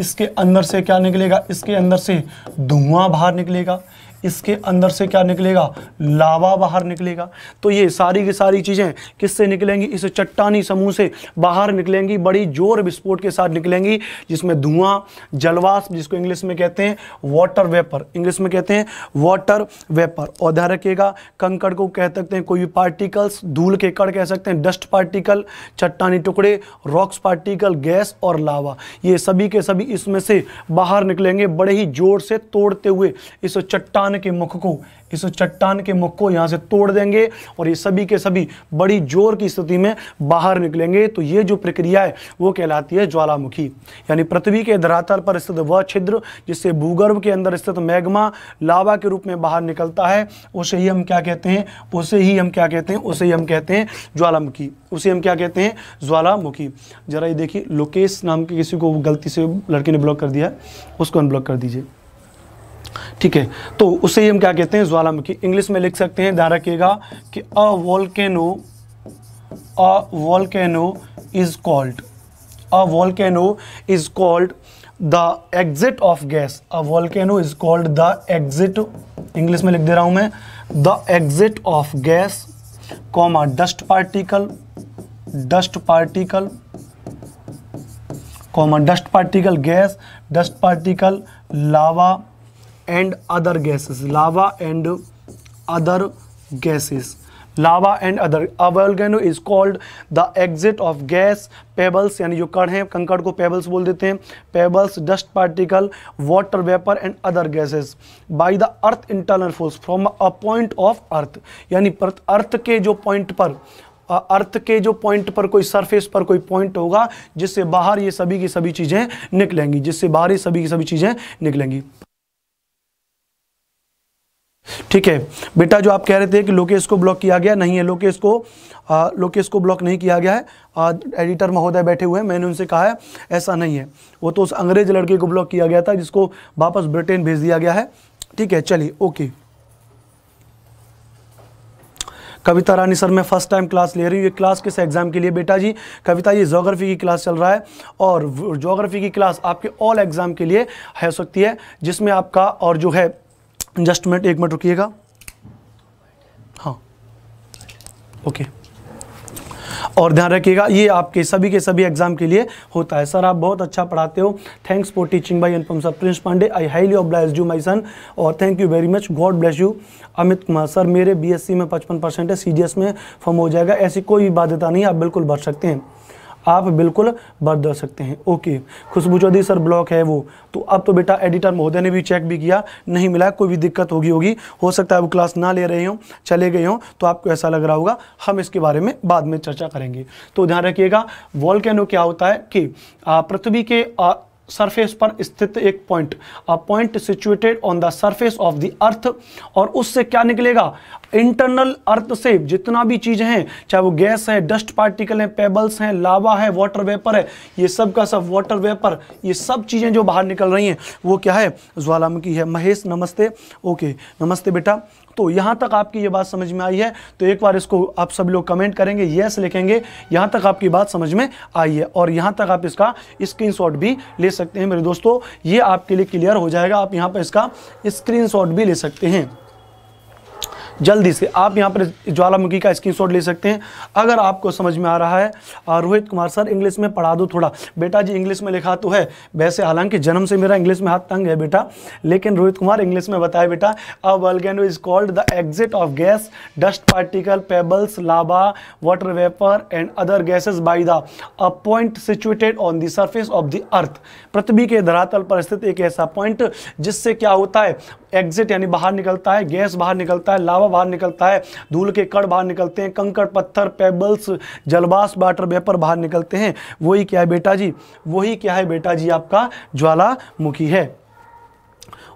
इसके अंदर से क्या निकलेगा इसके अंदर से धुआं बाहर निकलेगा इसके अंदर से क्या निकलेगा लावा बाहर निकलेगा तो ये सारी की सारी चीज़ें किससे निकलेंगी इस चट्टानी समूह से बाहर निकलेंगी बड़ी जोर विस्फोट के साथ निकलेंगी जिसमें धुआं जलवास जिसको इंग्लिश में कहते हैं वाटर वेपर इंग्लिश में कहते हैं वाटर वेपर और ध्यान रखिएगा कंकड़ को कह सकते हैं कोई भी पार्टिकल्स धूल के कड़ कह सकते हैं डस्ट पार्टिकल चट्टानी टुकड़े रॉक्स पार्टिकल गैस और लावा ये सभी के सभी इसमें से बाहर निकलेंगे बड़े ही जोर से तोड़ते हुए इस चट्टान चट्टान के मुख को इस चट्टान के मुख को यहाँ से तोड़ देंगे और ये सभी के सभी बड़ी जोर की स्थिति में बाहर निकलेंगे तो ये जो प्रक्रिया है वो कहलाती है ज्वालामुखी यानी पृथ्वी के धरातल पर स्थित वह छिद्र जिससे भूगर्भ के अंदर स्थित मैग्मा लावा के रूप में बाहर निकलता है उसे ही हम क्या कहते हैं उसे ही हम क्या कहते हैं उसे ही हम कहते हैं ज्वालामुखी उसे हम क्या कहते हैं ज्वालामुखी जरा ये देखिए लोकेश नाम के किसी को गलती से लड़के ने ब्लॉक कर दिया उसको अनब्लॉक कर दीजिए ठीक है तो उसे ही हम क्या कहते हैं ज्वालामुखी इंग्लिश में लिख सकते हैं ध्यान रखिएगा कि a volcano a volcano is called a volcano is called the exit of gas a volcano is called the exit English में लिख दे रहा हूं मैं the exit of gas comma dust particle dust particle comma dust particle gas dust particle lava and other gases lava and other gases lava and other a volcano is called the exit of gas pebbles यानी जो कण हैं कंकड़ को pebbles बोल देते हैं pebbles dust particle water vapour and other gases by the earth internal force from a point of earth यानी अर्थ के जो पॉइंट पर अर्थ के जो पॉइंट पर कोई सरफेस पर कोई पॉइंट होगा जिससे बाहर ये सभी की सभी चीज़ें निकलेंगी जिससे बाहर ये सभी की सभी चीज़ें निकलेंगी ठीक है बेटा जो आप कह रहे थे कि लोकेश को ब्लॉक किया गया नहीं है लोकेश को आ, लोकेश को ब्लॉक नहीं किया गया है आ, एडिटर महोदय बैठे हुए हैं मैंने उनसे कहा है ऐसा नहीं है वो तो उस अंग्रेज लड़के को ब्लॉक किया गया था जिसको वापस ब्रिटेन भेज दिया गया है ठीक है चलिए ओके कविता रानी सर मैं फर्स्ट टाइम क्लास ले रही हूँ ये क्लास किस एग्ज़ाम के लिए बेटा जी कविता ये जोग्राफी की क्लास चल रहा है और जोग्राफी की क्लास आपके ऑल एग्ज़ाम के लिए हो सकती है जिसमें आपका और जो है जस्ट मिनट एक मिनट रुकिएगा हाँ ओके और ध्यान रखिएगा ये आपके सभी के सभी एग्जाम के लिए होता है सर आप बहुत अच्छा पढ़ाते हो thanks for teaching by Anupam sir Prince Pandey I highly oblige you my son और thank you very much God bless you Amit Kumar sir मेरे बीएससी में पचपन परसेंट है सीजीएस में फॉर्म हो जाएगा ऐसी कोई बाध्यता नहीं आप बिल्कुल भर सकते हैं आप बिल्कुल भर दे सकते हैं ओके खुशबू चौधरी सर ब्लॉक है वो तो अब तो बेटा एडिटर महोदय ने भी चेक भी किया नहीं मिला कोई भी दिक्कत होगी होगी हो सकता है आप क्लास ना ले रहे हों चले गए हों तो आपको ऐसा लग रहा होगा हम इसके बारे में बाद में चर्चा करेंगे तो ध्यान रखिएगा वॉल क्या होता है कि पृथ्वी के आ, सरफेस पर स्थित एक point a point situated on the surface of the earth और उससे क्या निकलेगा इंटरनल अर्थ से जितना भी चीज़ें हैं चाहे वो गैस है डस्ट पार्टिकल हैं पेबल्स हैं लावा है वाटर वेपर है ये सब का सब वाटर वेपर ये सब चीज़ें जो बाहर निकल रही हैं वो क्या है ज्वालामुखी है महेश नमस्ते ओके नमस्ते बेटा तो यहाँ तक आपकी ये बात समझ में आई है तो एक बार इसको आप सब लोग कमेंट करेंगे येस लिखेंगे यहाँ तक आपकी बात समझ में आई है और यहाँ तक आप इसका स्क्रीनशॉट भी ले सकते हैं मेरे दोस्तों ये आपके लिए क्लियर हो जाएगा आप यहाँ पर इसका स्क्रीनशॉट भी ले सकते हैं जल्दी से आप यहाँ पर ज्वालामुखी का स्क्रीनशॉट ले सकते हैं अगर आपको समझ में आ रहा है रोहित कुमार सर इंग्लिश में पढ़ा दो थोड़ा बेटा जी इंग्लिश में लिखा तो है वैसे हालांकि जन्म से मेरा इंग्लिश में हाथ तंग है बेटा लेकिन रोहित कुमार इंग्लिश में बताए बेटा a volcano is called the exit of gas dust particle pebbles lava water vapour and other gases by the a point situated on the surface of the earth पृथ्वी के धरातल पर स्थित एक ऐसा पॉइंट जिससे क्या होता है एग्जिट यानी बाहर निकलता है गैस बाहर निकलता है लावा बाहर निकलता है धूल के कड़ बाहर निकलते हैं कंकड़ पत्थर पेबल्स जलवास वाटर वेपर बाहर निकलते हैं वही क्या है बेटा जी वही क्या है बेटा जी आपका ज्वालामुखी है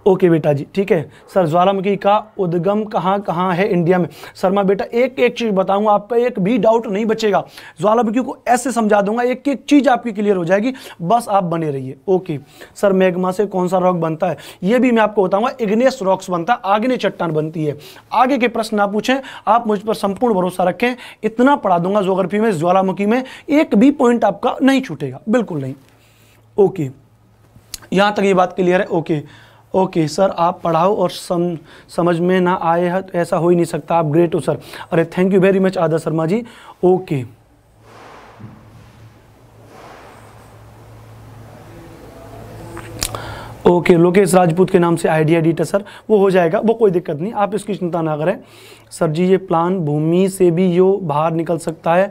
ओके बेटा जी ठीक है सर ज्वालामुखी का उद्गम कहाँ कहाँ है इंडिया में सर मैं बेटा एक एक चीज़ बताऊंगा आपका एक भी डाउट नहीं बचेगा ज्वालामुखी को ऐसे समझा दूंगा एक एक चीज़ आपकी क्लियर हो जाएगी बस आप बने रहिए ओके सर मैग्मा से कौन सा रॉक बनता है यह भी मैं आपको बताऊंगा इग्नेस रॉक्स बनता है आग्नेय चट्टान बनती है आगे के प्रश्न आप पूछें आप मुझ पर संपूर्ण भरोसा रखें इतना पढ़ा दूंगा जोग्राफी में ज्वालामुखी में एक भी पॉइंट आपका नहीं छूटेगा बिल्कुल नहीं ओके यहां तक ये बात क्लियर है ओके ओके सर आप पढ़ाओ और सम, समझ में ना आए तो ऐसा हो ही नहीं सकता आप ग्रेट हो सर अरे thank you very much Aadar Sharma ji okay okay okay, Lokesh Rajput के नाम से आइडिया एडिटर सर वो हो जाएगा वो कोई दिक्कत नहीं आप इसकी चिंता ना करें सर जी ये प्लान भूमि से भी यो बाहर निकल सकता है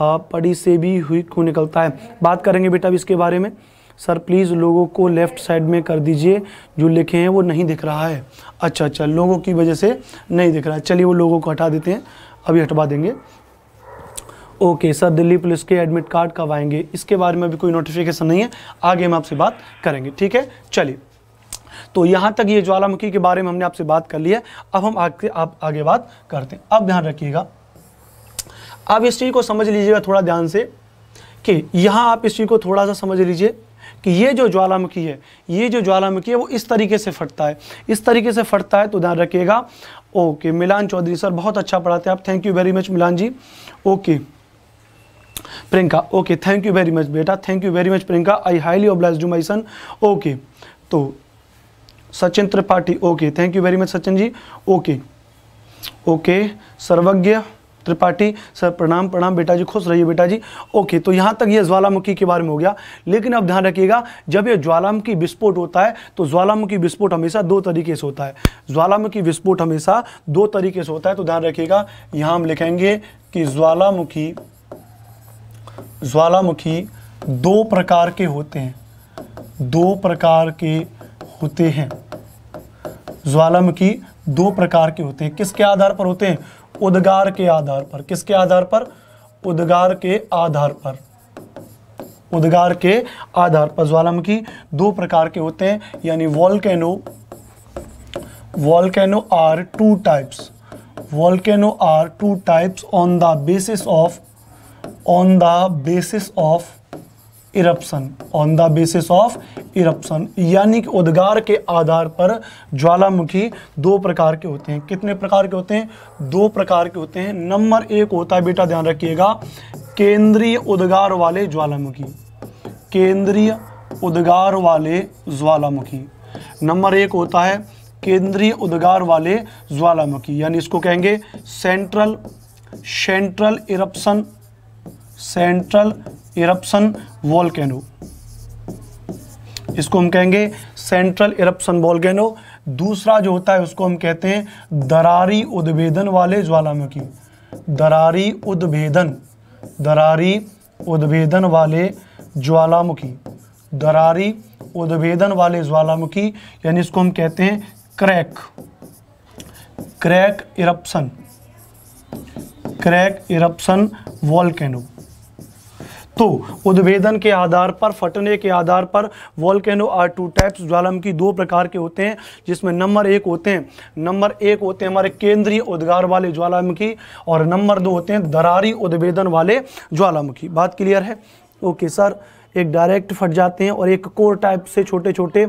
पड़ी से भी हुई क्यों निकलता है बात करेंगे बेटा भी इसके बारे में सर प्लीज़ लोगों को लेफ़्ट साइड में कर दीजिए जो लिखे हैं वो नहीं दिख रहा है अच्छा अच्छा लोगों की वजह से नहीं दिख रहा है चलिए वो लोगों को हटा देते हैं अभी हटवा देंगे ओके सर दिल्ली पुलिस के एडमिट कार्ड कब आएंगे इसके बारे में भी कोई नोटिफिकेशन नहीं है आगे हम आपसे बात करेंगे ठीक है चलिए तो यहाँ तक ये ज्वालामुखी के बारे में हमने आपसे बात कर ली है अब हम आगे आप आगे बात करते हैं अब ध्यान रखिएगा आप इस चीज़ को समझ लीजिएगा थोड़ा ध्यान से कि यहाँ आप इस चीज़ को थोड़ा सा समझ लीजिए कि ये जो ज्वालामुखी है ये जो ज्वालामुखी है वो इस तरीके से फटता है इस तरीके से फटता है तो ध्यान रखिएगा ओके मिलान चौधरी सर बहुत अच्छा पढ़ाते हैं आप thank you very much Milan ji okay Priyanka okay thank you very much बेटा thank you very much Priyanka I highly oblige do my son okay तो Sachin Tripathi okay thank you very much Sachin ji okay okay Sarvagya Tripathi sir प्रणाम प्रणाम बेटा जी खुश रहिए बेटा जी ओके तो यहाँ तक ये ज्वालामुखी के बारे में हो गया लेकिन अब ध्यान रखिएगा जब ये ज्वालामुखी विस्फोट होता है तो ज्वालामुखी विस्फोट हमेशा दो तरीके से होता है ज्वालामुखी विस्फोट हमेशा दो तरीके से होता है तो ध्यान रखिएगा यहाँ हम लिखेंगे कि ज्वालामुखी ज्वालामुखी दो प्रकार के होते हैं दो प्रकार के होते हैं ज्वालामुखी दो प्रकार के होते हैं किसके आधार पर होते हैं उद्गार के आधार पर किसके आधार पर उद्गार के आधार पर उद्गार के आधार पर ज्वालामुखी दो प्रकार के होते हैं यानी volcano volcano are two types volcano are two types on the basis of on the basis of eruption on the basis of eruption यानी कि उद्गार के आधार पर ज्वालामुखी दो प्रकार के होते हैं कितने प्रकार के होते हैं दो प्रकार के होते हैं नंबर एक होता है बेटा ध्यान रखिएगा केंद्रीय उद्गार वाले ज्वालामुखी केंद्रीय उद्गार वाले ज्वालामुखी नंबर एक होता है केंद्रीय उद्गार वाले ज्वालामुखी यानी इसको कहेंगे central central eruption central eruption volcano इसको हम कहेंगे सेंट्रल इरप्शन वॉलकैनो दूसरा जो होता है उसको हम कहते हैं दरारी उद्भेदन वाले ज्वालामुखी दरारी उद्भेदन दरारी उद्भेदन वाले ज्वालामुखी दरारी उद्भेदन वाले ज्वालामुखी यानी इसको हम कहते हैं crack crack eruption crack eruption volcano तो उद्भेदन के आधार पर फटने के आधार पर वॉल्केनो आर टू टाइप्स ज्वालामुखी दो प्रकार के होते हैं जिसमें नंबर एक होते हैं नंबर एक होते हैं हमारे केंद्रीय उद्गार वाले ज्वालामुखी और नंबर दो होते हैं दरारी उद्भेदन वाले ज्वालामुखी बात क्लियर है ओके सर एक डायरेक्ट फट जाते हैं और एक कोर टाइप से छोटे छोटे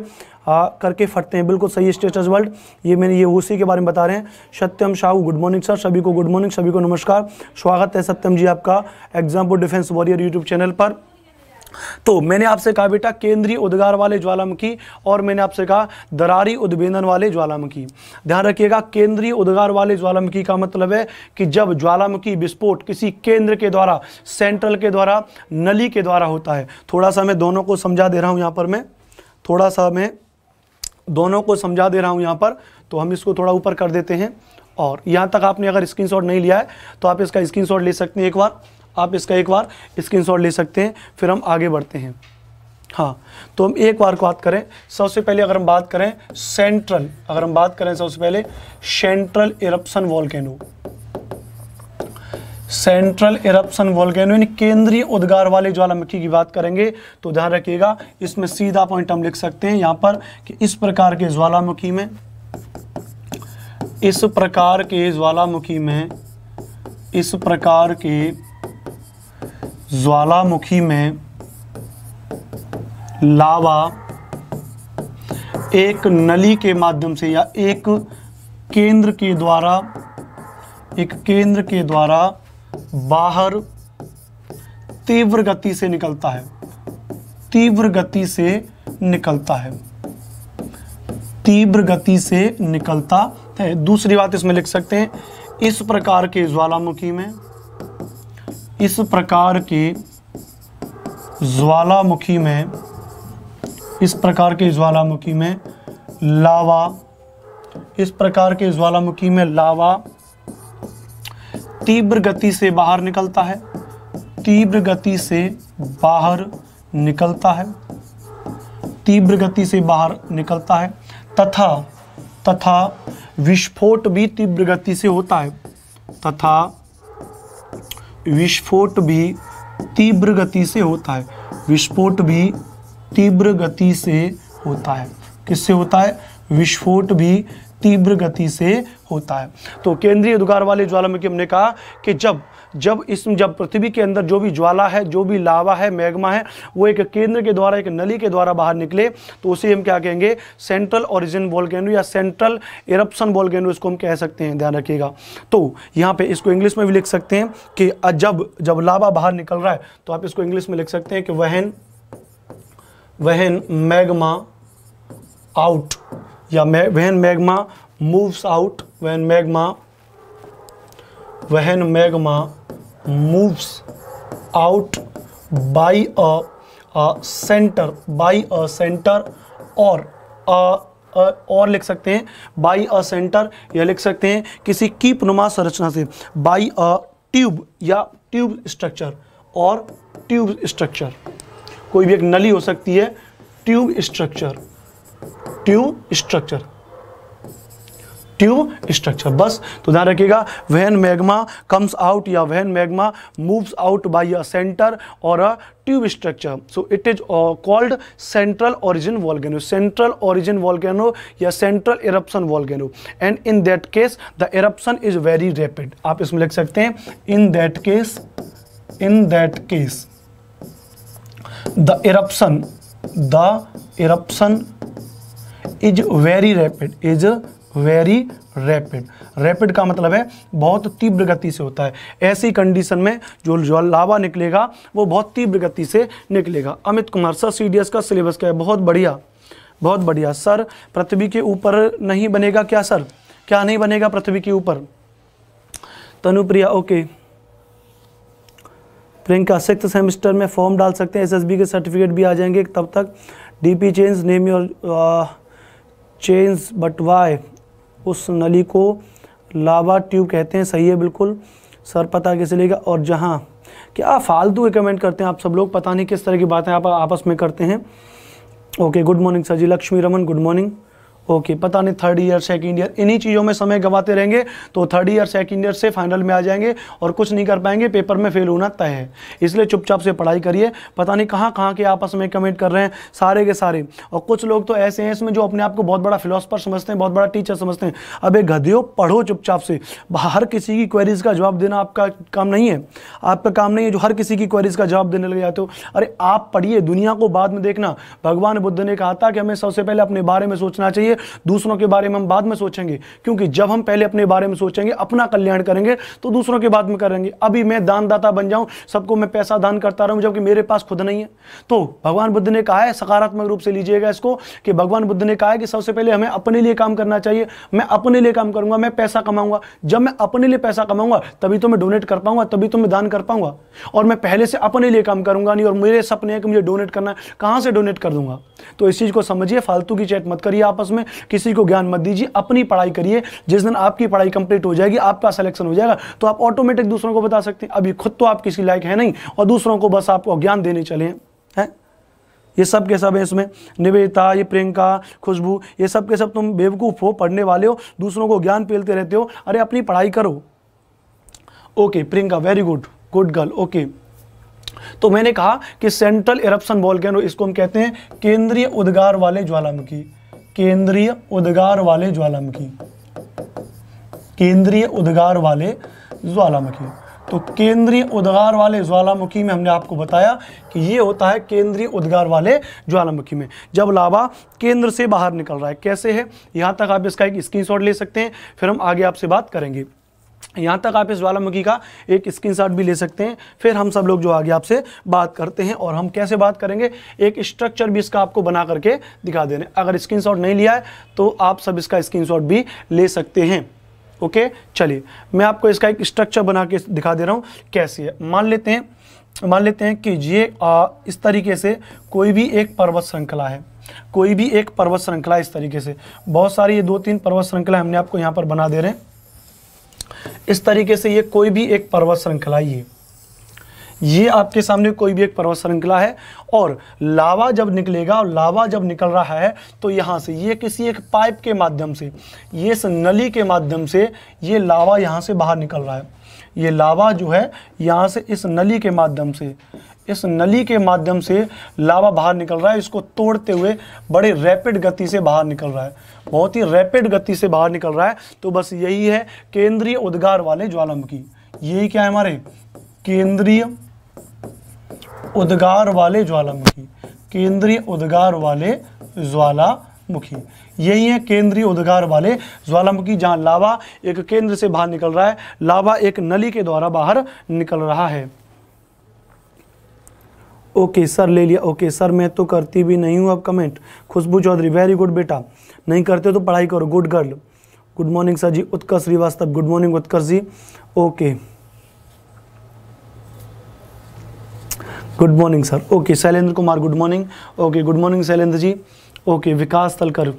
आ, हाँ, करके फटते हैं बिल्कुल सही स्टेटस वर्ल्ड ये मैंने ये उसी के बारे में बता रहे हैं Satyam Sahu good morning sir सभी को गुड मॉर्निंग सभी को नमस्कार स्वागत है सत्यम जी आपका example defence warrior YouTube channel पर तो मैंने आपसे कहा बेटा केंद्रीय उद्गार वाले ज्वालामुखी और मैंने आपसे कहा दरारी उद्भेदन वाले ज्वालामुखी ध्यान रखिएगा केंद्रीय उद्गार वाले ज्वालामुखी का मतलब है कि जब ज्वालामुखी विस्फोट किसी केंद्र के द्वारा सेंट्रल के द्वारा नली के द्वारा होता है थोड़ा सा मैं दोनों को समझा दे रहा हूँ यहाँ पर मैं थोड़ा सा मैं दोनों को समझा दे रहा हूँ यहाँ पर तो हम इसको थोड़ा ऊपर कर देते हैं और यहाँ तक आपने अगर स्क्रीन नहीं लिया है तो आप इसका स्क्रीन ले सकते हैं एक बार आप इसका एक बार स्क्रीन ले सकते हैं फिर हम आगे बढ़ते हैं हाँ तो हम एक बार बात करें सबसे पहले अगर हम बात करें सेंट्रल अगर हम बात करें सबसे पहले सेंट्रल इरप्शन वॉल सेंट्रल इरप्शन वोल्केनो यानी केंद्रीय उद्गार वाले ज्वालामुखी की बात करेंगे तो ध्यान रखिएगा इसमें सीधा पॉइंट हम लिख सकते हैं यहां पर कि इस प्रकार के ज्वालामुखी में इस प्रकार के ज्वालामुखी में इस प्रकार के ज्वालामुखी में लावा एक नली के माध्यम से या एक केंद्र के द्वारा एक केंद्र के द्वारा बाहर तीव्र गति से निकलता है तीव्र गति से निकलता है तीव्र गति से निकलता है दूसरी बात इसमें लिख सकते हैं इस प्रकार के ज्वालामुखी में इस प्रकार के ज्वालामुखी में इस प्रकार के ज्वालामुखी में लावा इस प्रकार के ज्वालामुखी में लावा तीव्र गति से बाहर निकलता है तीव्र गति से बाहर निकलता है तीव्र गति से बाहर निकलता है तथा तथा विस्फोट भी तीव्र गति से होता है तथा विस्फोट भी तीव्र गति से होता है विस्फोट भी तीव्र गति से होता है किससे होता है विस्फोट भी तीव्र गति से होता है तो केंद्रीय दुगार वाले ज्वालामुखी हमने कहा कि जब जब इस जब पृथ्वी के अंदर जो भी ज्वाला है जो भी लावा है मैग्मा है वो एक केंद्र के द्वारा एक नली के द्वारा बाहर निकले तो उसे हम क्या कहेंगे सेंट्रल ओरिजिन वोल्केनो या सेंट्रल इरप्शन वोल्केनो इसको हम कह सकते हैं ध्यान रखिएगा तो यहाँ पे इसको इंग्लिश में भी लिख सकते हैं कि जब जब लावा बाहर निकल रहा है तो आप इसको इंग्लिश में लिख सकते हैं कि वहन वहन मैगमा आउट या when magma moves out when magma when magma moves out by a centre by a centre और अ और लिख सकते हैं बाई अ सेंटर या लिख सकते हैं किसी कीप नुमा संरचना से बाई अ ट्यूब या ट्यूब स्ट्रक्चर और ट्यूब स्ट्रक्चर कोई भी एक नली हो सकती है tube structure tube structure tube structure बस तो ध्यान रखिएगा वहन मैग्मा कम्स आउट या when magma moves out by a centre और a tube structure so it is called central origin volcano central origin volcano या central eruption volcano and in that case the eruption is very rapid आप इसमें लिख सकते हैं in that case in that case the eruption the eruption is very rapid is very rapid rapid का मतलब है बहुत तीव्र गति से होता है ऐसी कंडीशन में जो जो लावा निकलेगा वो बहुत तीव्र गति से निकलेगा अमित कुमार सर सी का सिलेबस क्या है बहुत बढ़िया बहुत बढ़िया सर पृथ्वी के ऊपर नहीं बनेगा क्या सर क्या नहीं बनेगा पृथ्वी के ऊपर Tanupriya okay Priyanka six semester में फॉर्म डाल सकते हैं एसएसबी के सर्टिफिकेट भी आ जाएंगे तब तक DP change name your change but why उस नली को लावा ट्यूब कहते हैं सही है बिल्कुल सर पता कैसे लेगा और जहाँ क्या फालतू कमेंट करते हैं आप सब लोग पता नहीं किस तरह की बातें आप आपस में करते हैं okay good morning sir ji Lakshmi Raman good morning okay okay, पता नहीं थर्ड ईयर सेकेंड ईयर इन्हीं चीज़ों में समय गंवाते रहेंगे तो थर्ड ईयर सेकंड ईयर से फाइनल में आ जाएंगे और कुछ नहीं कर पाएंगे पेपर में फेल होना तय है इसलिए चुपचाप से पढ़ाई करिए पता नहीं कहाँ कहाँ के आपस में कमेंट कर रहे हैं सारे के सारे और कुछ लोग तो ऐसे हैं इसमें जो अपने आप को बहुत बड़ा फिलोसफर समझते हैं बहुत बड़ा टीचर समझते हैं अब एक गधियो पढ़ो चुपचाप से हर किसी की क्वेरीज़ का जवाब देना आपका काम नहीं है आपका काम नहीं है जो हर किसी की क्वेरीज़ का जवाब देने लग जाते हो अरे आप पढ़िए दुनिया को बाद में देखना भगवान बुद्ध ने कहा था कि हमें सबसे पहले अपने बारे में सोचना चाहिए सोचेंगे दूसरों के बारे में हम बाद में सोचेंगे क्योंकि जब हम पहले अपने बारे में सोचेंगे अपना कल्याण करेंगे तो दूसरों के बाद में करेंगे अभी मैं दानदाता बन जाऊं सबको मैं पैसा दान करता रहूं जबकि मेरे पास खुद नहीं है तो भगवान बुद्ध ने कहा है सकारात्मक रूप से लीजिएगा इसको कि भगवान बुद्ध ने कहा है कि सबसे पहले हमें अपने लिए काम करना चाहिए मैं अपने लिए काम करूंगा मैं पैसा कमाऊंगा जब मैं अपने लिए पैसा कमाऊंगा तभी तो मैं डोनेट कर पाऊंगा तभी तो मैं दान कर पाऊंगा और मैं पहले से अपने लिए काम करूंगा नहीं और मेरे सपने हैं कि मुझे डोनेट करना है कहां से डोनेट कर दूंगा तो इस चीज़ को समझिए फालतू की चैट मत करिए आपस में है किसी को ज्ञान मत दीजिए अपनी पढ़ाई करिए जिस दिन आपकी पढ़ाई कंप्लीट हो जाएगी आपका सिलेक्शन हो जाएगा तो आप ऑटोमेटिक दूसरों को बता सकते हैं अभी खुद तो आप किसी लायक है नहीं और दूसरों को बस आपको ज्ञान देने चले हैं ये सब के सब है इसमें निवेदिता ये प्रियंका खुशबू ये सब के सब तुम बेवकूफ़ हो पढ़ने वाले हो दूसरों को ज्ञान पेलते रहते हो अरे अपनी पढ़ाई करो okay Priyanka very good good girl okay तो मैंने कहा कि सेंट्रल इरप्शन वॉल्केनो इसको हम कहते हैं केंद्रीय उद्गार वाले ज्वालामुखी केंद्रीय उद्गार वाले ज्वालामुखी केंद्रीय उद्गार वाले ज्वालामुखी तो केंद्रीय उद्गार वाले ज्वालामुखी में हमने आपको बताया कि ये होता है केंद्रीय उद्गार वाले ज्वालामुखी में जब लावा केंद्र से बाहर निकल रहा है कैसे है यहाँ तक आप इसका एक स्क्रीनशॉट ले सकते हैं फिर हम आगे आपसे बात करेंगे यहाँ तक आप इस ज्वालामुखी का एक स्क्रीनशॉट भी ले सकते हैं फिर हम सब लोग जो आगे आपसे बात करते हैं और हम कैसे बात करेंगे एक स्ट्रक्चर भी इसका आपको बना करके दिखा देने अगर स्क्रीनशॉट नहीं लिया है तो आप सब इसका स्क्रीनशॉट भी ले सकते हैं ओके चलिए मैं आपको इसका एक स्ट्रक्चर बना के दिखा दे रहा हूँ कैसे है मान लेते हैं मान लेते हैं कि ये आ, इस तरीके से कोई भी एक पर्वत श्रृंखला है कोई भी एक पर्वत श्रृंखला इस तरीके से बहुत सारी ये दो तीन पर्वत श्रृंखला हमने आपको यहाँ पर बना दे रहे हैं इस तरीके से ये कोई भी एक पर्वत श्रृंखला ये ये आपके सामने कोई भी एक पर्वत श्रृंखला है और लावा जब निकलेगा और लावा जब निकल रहा है तो यहाँ से ये किसी एक पाइप के माध्यम से ये इस नली के माध्यम से ये लावा यहाँ से बाहर निकल रहा है ये लावा जो है यहाँ से इस नली के माध्यम से इस नली के माध्यम से लावा बाहर निकल रहा है इसको तोड़ते हुए बड़े रैपिड गति से बाहर निकल रहा है बहुत ही रैपिड गति से बाहर निकल रहा है तो बस यही है केंद्रीय उद्गार वाले ज्वालामुखी यही क्या है हमारे केंद्रीय उद्गार वाले ज्वालामुखी केंद्रीय उद्गार वाले ज्वालामुखी यही है केंद्रीय उद्गार वाले ज्वालामुखी जहां लावा एक केंद्र से बाहर निकल रहा है लावा एक नली के द्वारा बाहर निकल रहा है ओके सर ले लिया ओके सर मैं तो करती भी नहीं हूँ अब comment Khushboo Chaudhary very good बेटा नहीं करते तो पढ़ाई करो good girl good morning sir ji Utkarsh Shrivastava good morning Utkarsh ji okay good morning sir okay Shailendra Kumar good morning okay good morning Shailendra ji okay Vikas Talkar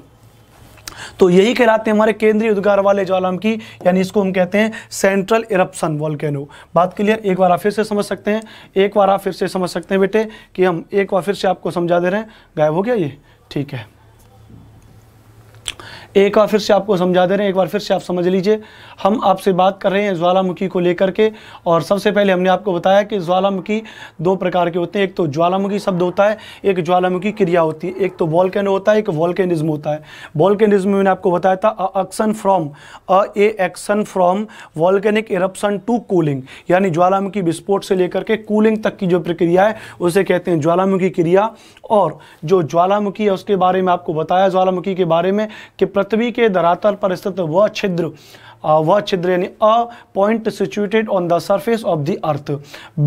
तो यही कहलाते हैं हमारे केंद्रीय उद्गार वाले ज्वालामुखी यानी इसको हम कहते हैं सेंट्रल इरप्सन वॉल्केनो बात क्लियर एक बार आप फिर से समझ सकते हैं एक बार आप फिर से समझ सकते हैं बेटे कि हम एक बार फिर से आपको समझा दे रहे हैं गायब हो गया ये ठीक है एक बार फिर से आपको समझा दे रहे हैं एक बार फिर से आप समझ लीजिए हम आपसे बात कर रहे हैं ज्वालामुखी को लेकर के और सबसे पहले हमने आपको बताया कि ज्वालामुखी दो प्रकार के होते हैं एक तो ज्वालामुखी शब्द होता है एक ज्वालामुखी क्रिया होती है एक तो वॉल्केनो होता है एक वॉल्केनिज्म होता है वॉल्केनिज्म मैंने आपको बताया था action from a a action from volcanic eruption to cooling यानी ज्वालामुखी विस्फोट से लेकर के कूलिंग तक की जो प्रक्रिया है उसे कहते हैं ज्वालामुखी क्रिया और जो ज्वालामुखी है उसके बारे में आपको बताया ज्वालामुखी के बारे में कि पृथ्वी के धरातल पर स्थित वह छिद्र वह छिद्र यानी a point situated on the surface of the earth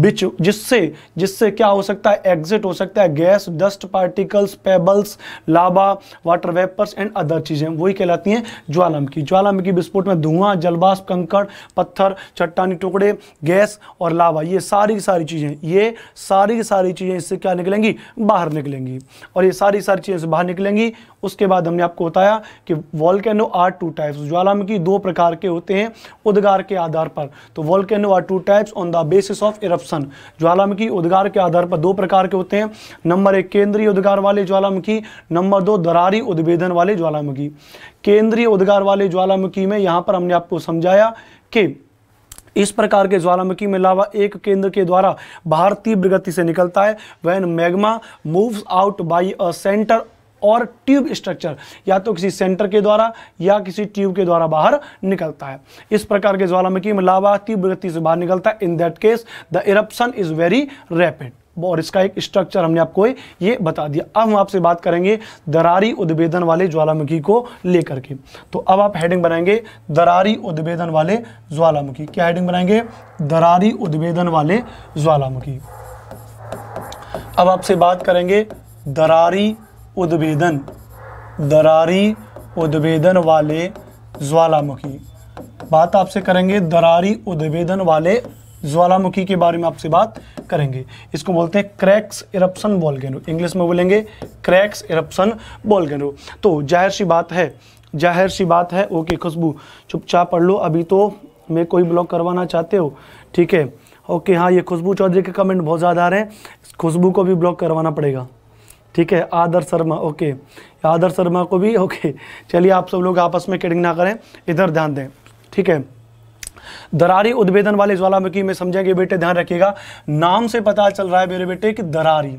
which जिससे जिससे क्या हो सकता है एग्जिट हो सकता है gas dust particles pebbles lava water vapours and other चीज़ें वही कहलाती हैं ज्वालामुखी ज्वालामुखी विस्फोट में धुआं जलवाष्प कंकड़ पत्थर चट्टानी टुकड़े गैस और लावा ये सारी की सारी चीज़ें ये सारी की सारी चीज़ें इससे क्या निकलेंगी बाहर निकलेंगी और ये सारी सारी चीज़ें बाहर निकलेंगी उसके बाद हमने आपको बताया कि वॉलकैनो आर टू टाइप्स ज्वालामुखी दो प्रकार के होते हैं उद्गार के आधार पर तो volcano are two types on the basis of eruption ज्वालामुखी उद्गार के आधार पर दो प्रकार के होते हैं नंबर एक केंद्रीय उद्गार वाले ज्वालामुखी नंबर दो दरारी उद्भेदन वाले ज्वालामुखी केंद्रीय उद्गार वाले ज्वालामुखी में यहाँ पर हमने आपको समझाया कि इस प्रकार के ज्वालामुखी में लावा एक केंद्र के द्वारा बाहर तीव्र गति से निकलता है when magma moves out by a centre और ट्यूब स्ट्रक्चर या तो किसी सेंटर के द्वारा या किसी ट्यूब के द्वारा बाहर निकलता है इस प्रकार के ज्वालामुखी में लावा तीव्र गति से बाहर निकलता है in that case the eruption is very rapid और इसका एक स्ट्रक्चर हमने आपको ये बता दिया अब हम आपसे बात करेंगे दरारी उद्भेदन वाले ज्वालामुखी को लेकर के तो अब आप हेडिंग बनाएंगे दरारी उद्भेदन वाले ज्वालामुखी क्या हेडिंग बनाएंगे दरारी उद्भेदन वाले ज्वालामुखी अब आपसे बात करेंगे दरारी उद्भेदन दरारी उद्भेदन वाले ज्वालामुखी बात आपसे करेंगे दरारी उद्भेदन वाले ज्वालामुखी के बारे में आपसे बात करेंगे इसको बोलते हैं क्रैक्स इरप्शन बॉलगेनो इंग्लिश में बोलेंगे क्रैक्स इरप्शन बॉलगेनो तो जाहिर सी बात है जाहिर सी बात है ओके खुशबू चुपचाप पढ़ लो अभी तो मैं कोई ब्लॉग करवाना चाहते हो ठीक है ओके हाँ ये खुशबू चौधरी के कमेंट बहुत ज़्यादा आ रहे हैं खुशबू को भी ब्लॉग करवाना पड़ेगा ठीक है आदर शर्मा ओके आदर शर्मा को भी ओके चलिए आप सब लोग आपस में किडिंग ना करें इधर ध्यान दें ठीक है दरारी उद्भेदन वाले ज्वालामुखी में समझेंगे बेटे ध्यान रखिएगा नाम से पता चल रहा है मेरे बेटे कि दरारी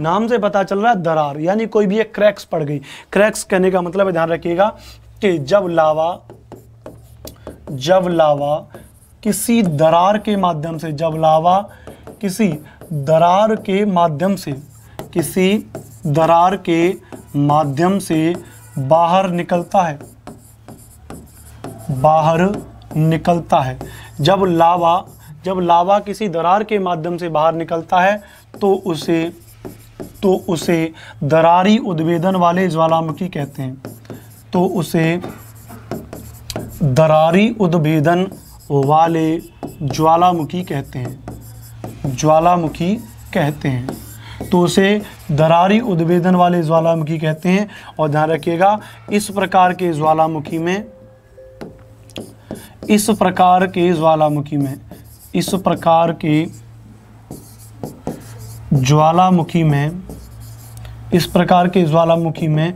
नाम से पता चल रहा है दरार यानी कोई भी एक क्रैक्स पड़ गई क्रैक्स कहने का मतलब ध्यान रखिएगा कि जब लावा जब लावा किसी दरार के माध्यम से जब लावा किसी दरार के माध्यम से किसी दरार के माध्यम से बाहर निकलता है बाहर निकलता है जब लावा जब लावा किसी दरार के माध्यम से बाहर निकलता है तो उसे तो उसे दरारी उद्वेदन वाले ज्वालामुखी कहते हैं तो उसे दरारी उद्भेदन वाले ज्वालामुखी कहते हैं ज्वालामुखी कहते हैं तो उसे दरारी उद्भेदन वाले ज्वालामुखी कहते हैं और ध्यान रखिएगा इस प्रकार के ज्वालामुखी में इस प्रकार के ज्वालामुखी में इस प्रकार के ज्वालामुखी में इस प्रकार के ज्वालामुखी में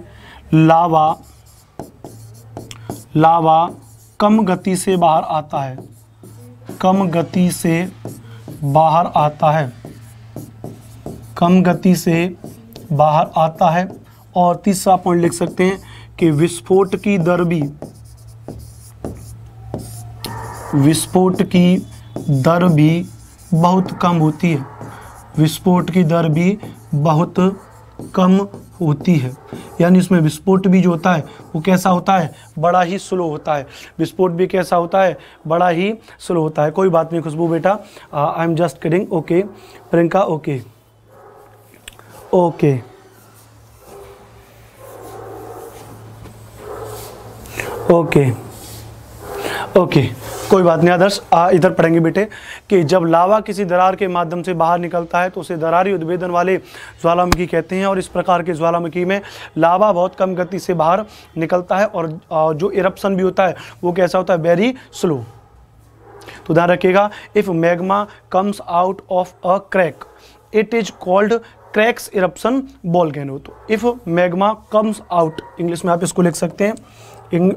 लावा लावा कम गति से बाहर आता है कम गति से बाहर आता है कम गति से बाहर आता है और तीसरा पॉइंट लिख सकते हैं कि विस्फोट की दर भी विस्फोट की दर भी बहुत कम होती है विस्फोट की दर भी बहुत कम होती है यानी इसमें विस्फोट भी जो होता है वो कैसा होता है बड़ा ही स्लो होता है विस्फोट भी कैसा होता है बड़ा ही स्लो होता है कोई बात नहीं खुशबू बेटा I am just kidding okay Priyanka okay okay okay okay कोई बात नहीं आदर्श इधर पढ़ेंगे बेटे कि जब लावा किसी दरार के माध्यम से बाहर निकलता है तो उसे दरारी उद्भेदन वाले ज्वालामुखी कहते हैं और इस प्रकार के ज्वालामुखी में लावा बहुत कम गति से बाहर निकलता है और जो इरप्शन भी होता है वो कैसा होता है वेरी स्लो तो ध्यान रखिएगा if magma comes out of a crack it is called cracks eruption volcano तो if magma comes out English में आप इसको लिख सकते हैं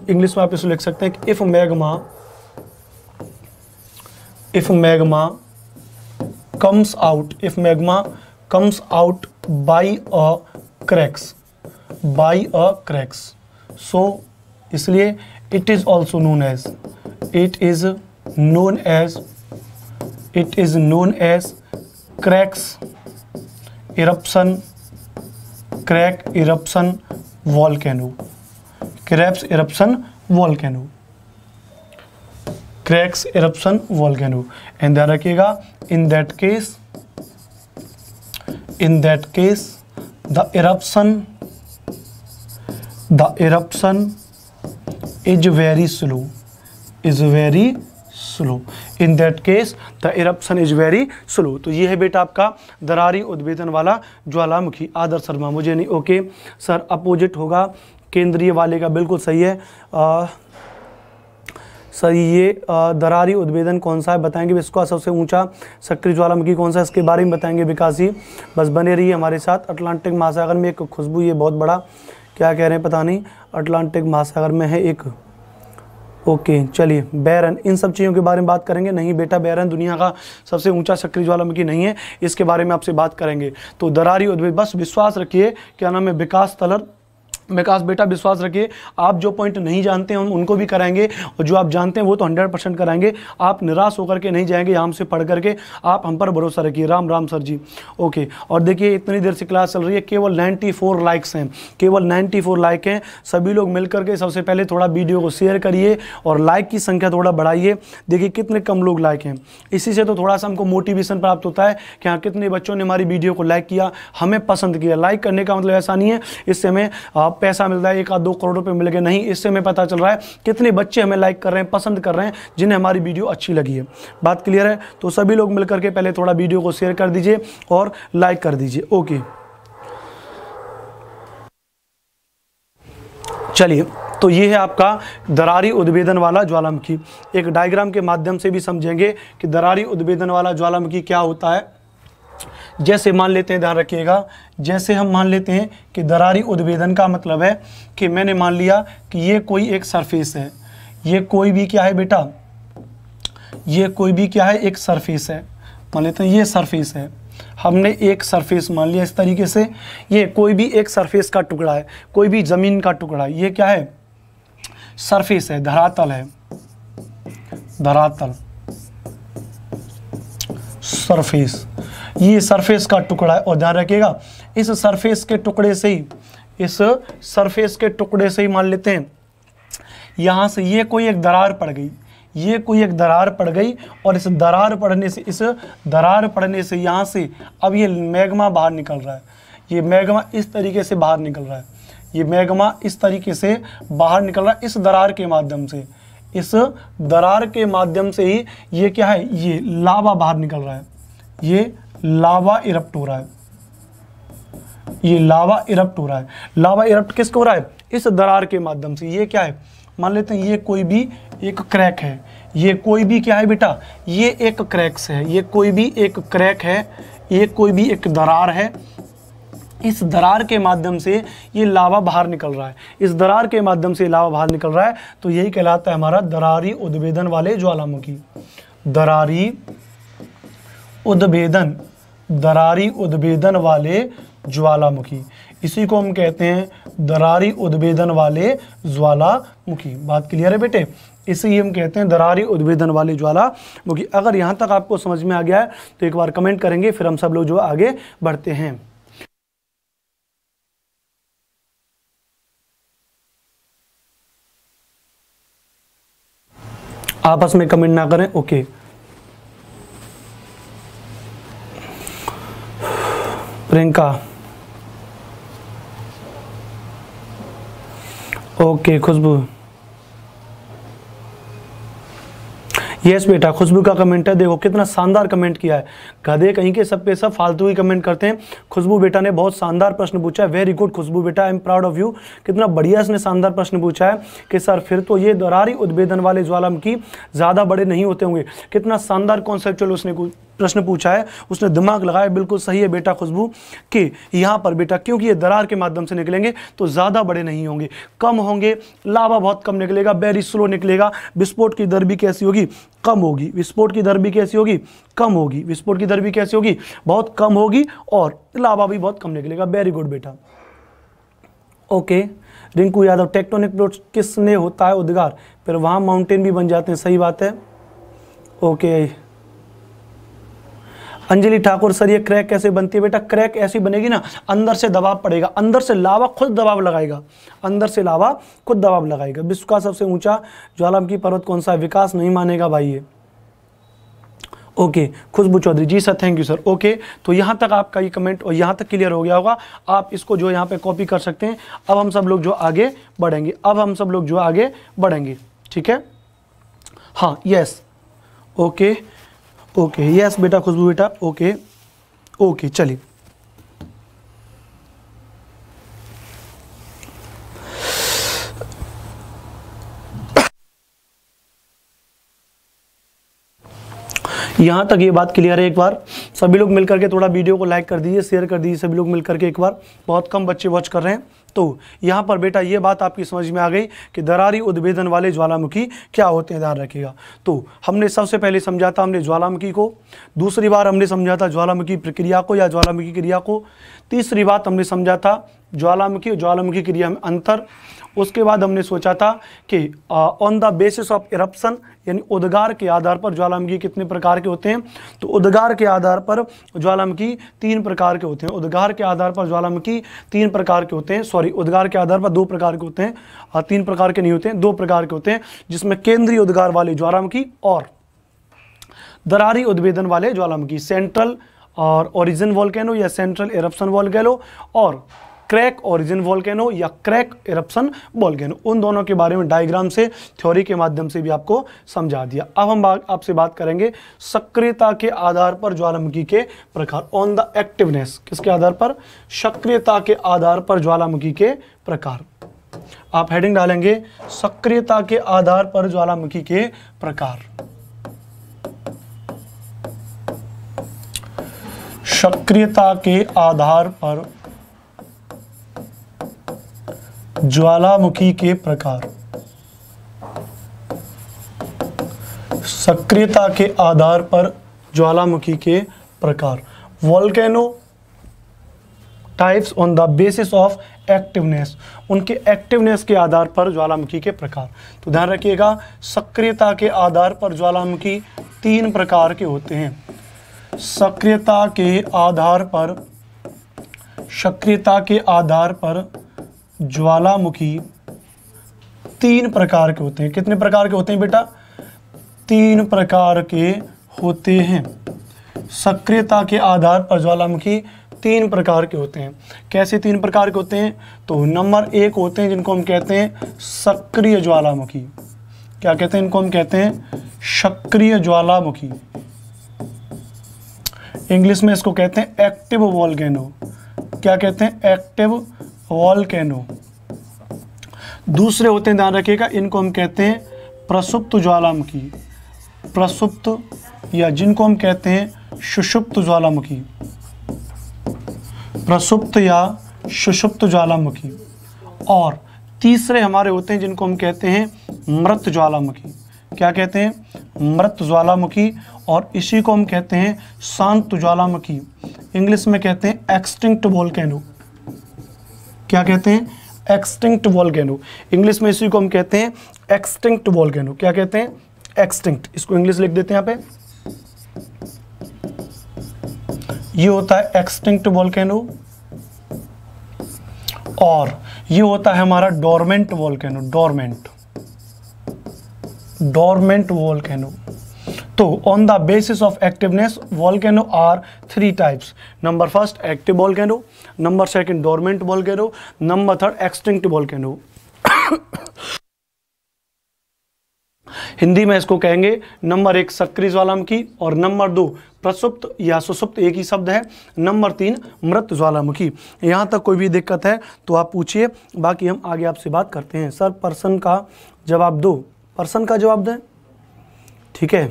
इंग्लिश में आप इसको लिख सकते हैं कि if magma if magma comes out if magma comes out by a cracks by a cracks so इसलिए it is also known as it is known as it is known as cracks eruption crack eruption volcano cracks eruption volcano cracks eruption volcano and ध्यान रखिएगा in that case in that case the eruption the eruption is very slow is very slow in that case the eruption is very slow तो ये है बेटा आपका दरारी उद्भेदन वाला ज्वालामुखी आदर शर्मा मुझे नहीं ओके सर अपोजिट होगा केंद्रीय वाले का बिल्कुल सही है आ, सर ये दरारी उद्भेदन कौन सा है बताएंगे इसका सबसे ऊंचा सक्रिय ज्वालामुखी कौन सा है इसके बारे में बताएंगे विकासी बस बने रहिए हमारे साथ अटलांटिक महासागर में एक खुशबू ये बहुत बड़ा क्या कह रहे हैं पता नहीं अटलांटिक महासागर में है एक ओके चलिए बैरन इन सब चीज़ों के बारे में बात करेंगे नहीं बेटा बैरन दुनिया का सबसे ऊंचा सक्रिय ज्वालामुखी नहीं है इसके बारे में आपसे बात करेंगे तो दरारी उद्भिद बस विश्वास रखिए क्या नाम है विकास तलर विकास तो बेटा विश्वास रखिए आप जो पॉइंट नहीं जानते हम उनको भी कराएंगे और जो आप जानते हैं वो तो हंड्रेड परसेंट कराएंगे आप निराश होकर के नहीं जाएंगे यहाँ से पढ़ करके आप हम पर भरोसा रखिए राम राम सर जी ओके और देखिए इतनी देर से क्लास चल रही है केवल 94 लाइक्स हैं केवल 94 लाइक हैं सभी लोग मिल करके सबसे पहले थोड़ा वीडियो को शेयर करिए और लाइक की संख्या थोड़ा बढ़ाइए देखिए कितने कम लोग लाइक हैं इसी से तो थोड़ा सा हमको मोटिवेशन प्राप्त होता है कि हाँ कितने बच्चों ने हमारी वीडियो को लाइक किया हमें पसंद किया लाइक करने का मतलब ऐसा नहीं है इससे हमें आप अब पैसा मिल रहा है एक आध दो करोड़ रुपये मिल गए नहीं इससे हमें पता चल रहा है कितने बच्चे हमें लाइक कर रहे हैं पसंद कर रहे हैं जिन्हें हमारी वीडियो अच्छी लगी है बात क्लियर है तो सभी लोग मिलकर के पहले थोड़ा वीडियो को शेयर कर दीजिए और लाइक कर दीजिए ओके चलिए तो ये है आपका दरारी उद्भेदन वाला ज्वालामुखी एक डायग्राम के माध्यम से भी समझेंगे कि दरारी उद्भेदन वाला ज्वालामुखी क्या होता है जैसे मान लेते हैं ध्यान रखिएगा जैसे हम मान लेते हैं कि दरारी उद्भेदन का मतलब है कि मैंने मान लिया कि ये कोई एक सरफेस है ये कोई भी क्या है बेटा ये कोई भी क्या है एक सरफेस है मान लेते हैं ये सरफेस है हमने एक सरफेस मान लिया इस तरीके से ये कोई भी एक सरफेस का टुकड़ा है कोई भी ज़मीन का टुकड़ा है ये क्या है सरफेस है धरातल है धरातल सरफेस ये सरफेस का टुकड़ा है और ध्यान रखिएगा इस सरफेस के टुकड़े से ही इस सरफेस के टुकड़े से ही मान लेते हैं यहाँ से ये कोई एक दरार पड़ गई ये कोई एक दरार पड़ गई और इस दरार पड़ने से इस दरार पड़ने से यहाँ से अब ये मैग्मा बाहर निकल रहा है ये मैग्मा इस तरीके से बाहर निकल रहा है ये मैग्मा इस तरीके से बाहर निकल रहा है इस दरार के माध्यम से इस दरार के माध्यम से ही ये क्या है ये लावा बाहर निकल रहा है ये लावा इरप्ट हो रहा है ये लावा इरप्ट हो रहा है लावा इरप्ट किसको हो रहा है इस दरार के माध्यम से ये क्या है मान लेते हैं ये कोई भी एक क्रैक है ये कोई भी क्या है बेटा ये एक क्रैक्स है ये कोई भी एक क्रैक है ये कोई भी एक दरार है इस दरार के माध्यम से ये लावा बाहर निकल रहा है इस दरार के माध्यम से लावा बाहर निकल रहा है तो यही कहलाता है हमारा दरारी उद्भेदन वाले ज्वालामुखी दरारी उद्भेदन दरारी उद्भेदन वाले ज्वालामुखी इसी को हम कहते हैं दरारी उद्भेदन वाले ज्वालामुखी बात क्लियर है बेटे इसे ही हम कहते हैं दरारी उद्भेदन वाले ज्वालामुखी अगर यहाँ तक आपको समझ में आ गया है तो एक बार कमेंट करेंगे फिर हम सब लोग जो आगे बढ़ते हैं आपस में कमेंट ना करें okay Priyanka okay Khushboo yes बेटा खुशबू का कमेंट है देखो कितना शानदार कमेंट किया है गधे कहीं के सब पे सब फालतू ही कमेंट करते हैं खुशबू बेटा ने बहुत शानदार प्रश्न पूछा है वेरी गुड खुशबू बेटा I am proud of you कितना बढ़िया इसने शानदार प्रश्न पूछा है कि सर फिर तो ये दरारी उद्भेदन वाले ज्वालामुखी ज़्यादा बड़े नहीं होते होंगे कितना शानदार कॉन्सेप्ट उसने प्रश्न पूछा है उसने दिमाग लगाया बिल्कुल सही है बेटा खुशबू कि यहाँ पर बेटा क्योंकि ये दरार के माध्यम से निकलेंगे तो ज़्यादा बड़े नहीं होंगे कम होंगे लावा बहुत कम निकलेगा वेरी स्लो निकलेगा विस्फोट की दर भी कैसी होगी कम होगी विस्फोट की दर भी कैसी होगी कम होगी विस्फोट की दर भी कैसी होगी बहुत कम होगी और लावा भी बहुत कम निकलेगा वेरी गुड बेटा okay Rinku Yadav tectonic plate किसने होता है उद्गार फिर वहाँ माउंटेन भी बन जाते हैं सही बात है ओके अंजलि ठाकुर सर ये क्रैक कैसे बनती है बेटा क्रैक ऐसी बनेगी ना अंदर से दबाव पड़ेगा अंदर से लावा खुद दबाव लगाएगा अंदर से लावा खुद दबाव लगाएगा विश्व का सबसे ऊंचा ज्वालामुखी पर्वत कौन सा है विकास नहीं मानेगा भाई ये okay Khushboo Chaudhary ji sir thank you sir okay तो यहाँ तक आपका ये कमेंट और यहाँ तक क्लियर हो गया होगा आप इसको जो यहाँ पे कॉपी कर सकते हैं अब हम सब लोग जो आगे बढ़ेंगे अब हम सब लोग जो आगे बढ़ेंगे ठीक है हाँ यस ओके ओके यस बेटा खुशबू बेटा ओके ओके चलिए यहाँ तक ये बात क्लियर है एक बार सभी लोग मिलकर के थोड़ा वीडियो को लाइक कर दीजिए शेयर कर दीजिए सभी लोग मिलकर के एक बार बहुत कम बच्चे वॉच कर रहे हैं तो यहाँ पर बेटा ये बात आपकी समझ में आ गई कि दरारी उद्भेदन वाले ज्वालामुखी क्या होते हैं ध्यान रखिएगा तो हमने सबसे पहले समझा था हमने ज्वालामुखी को दूसरी बार हमने समझा था ज्वालामुखी प्रक्रिया को या ज्वालामुखी क्रिया को तीसरी बात हमने समझा था ज्वालामुखी और ज्वालामुखी क्रिया में अंतर उसके बाद हमने सोचा था कि on the basis of eruption यानी उद्गार के आधार पर ज्वालामुखी कितने प्रकार के होते हैं तो उद्गार के आधार पर ज्वालामुखी तीन प्रकार के होते हैं उद्गार के आधार पर ज्वालामुखी तीन प्रकार के होते हैं सॉरी उद्गार के आधार पर दो प्रकार के होते हैं तीन प्रकार के नहीं होते हैं दो प्रकार के होते हैं जिसमें केंद्रीय उद्गार वाले ज्वालामुखी और दरारी उद्भेदन वाले ज्वालामुखी सेंट्रल और ओरिजिन वॉल्केनो या सेंट्रल एरप्सन वॉल्केनो और क्रैक ओरिजिन वॉल्केनो या क्रैक इरप्शन वॉल्केनो उन दोनों के बारे में डायग्राम से थ्योरी के माध्यम से भी आपको समझा दिया अब हम आपसे बात करेंगे सक्रियता के आधार पर ज्वालामुखी के प्रकार ऑन द एक्टिवनेस किसके आधार पर सक्रियता के आधार पर ज्वालामुखी के प्रकार आप हेडिंग डालेंगे सक्रियता के आधार पर ज्वालामुखी के प्रकार सक्रियता के आधार पर ज्वालामुखी के प्रकार सक्रियता के आधार पर ज्वालामुखी के प्रकार volcano types on the basis of activeness उनके एक्टिवनेस के आधार पर ज्वालामुखी के प्रकार तो ध्यान रखिएगा सक्रियता के आधार पर ज्वालामुखी तीन प्रकार के होते हैं सक्रियता के आधार पर सक्रियता के आधार पर ज्वालामुखी तीन प्रकार के होते हैं कितने प्रकार के होते हैं बेटा तीन प्रकार के होते हैं सक्रियता के आधार पर ज्वालामुखी तीन प्रकार के होते हैं कैसे तीन प्रकार के होते हैं तो नंबर एक होते हैं जिनको हम कहते हैं सक्रिय ज्वालामुखी क्या कहते हैं इनको हम कहते हैं सक्रिय ज्वालामुखी इंग्लिश में इसको कहते हैं एक्टिव वॉलगेनो क्या कहते हैं एक्टिव वॉलकैनो दूसरे होते हैं ध्यान रखिएगा इनको हम कहते हैं प्रसुप्त ज्वालामुखी प्रसुप्त या जिनको हम कहते हैं सुषुप्त ज्वालामुखी प्रसुप्त या सुषुप्त ज्वालामुखी और तीसरे हमारे होते हैं जिनको हम कहते हैं मृत ज्वालामुखी क्या कहते हैं मृत ज्वालामुखी और इसी को हम कहते हैं शांत ज्वालामुखी इंग्लिश में कहते हैं एक्सटिंक्ट वोल्केनो क्या कहते हैं एक्सटिंक्ट वॉलगेनो इंग्लिश में इसी को हम कहते हैं एक्सटिंक्ट वॉलगेनो क्या कहते हैं एक्सटिंक्ट इसको इंग्लिश लिख देते हैं यहां पे ये होता है एक्सटिंक्ट वॉलगेनो और ये होता है हमारा dormant volcano dormant dormant volcano तो on the basis of activeness volcano are three types number first active volcano number second dormant volcano number third extinct volcano Hindi में इसको कहेंगे नंबर एक सक्रिय ज्वालामुखी और नंबर दो प्रसुप्त या सुसुप्त एक ही शब्द है नंबर तीन मृत ज्वालामुखी यहाँ तक कोई भी दिक्कत है तो आप पूछिए बाकी हम आगे आपसे बात करते हैं सर पर्सन का जवाब दो पर्सन का जवाब दें ठीक है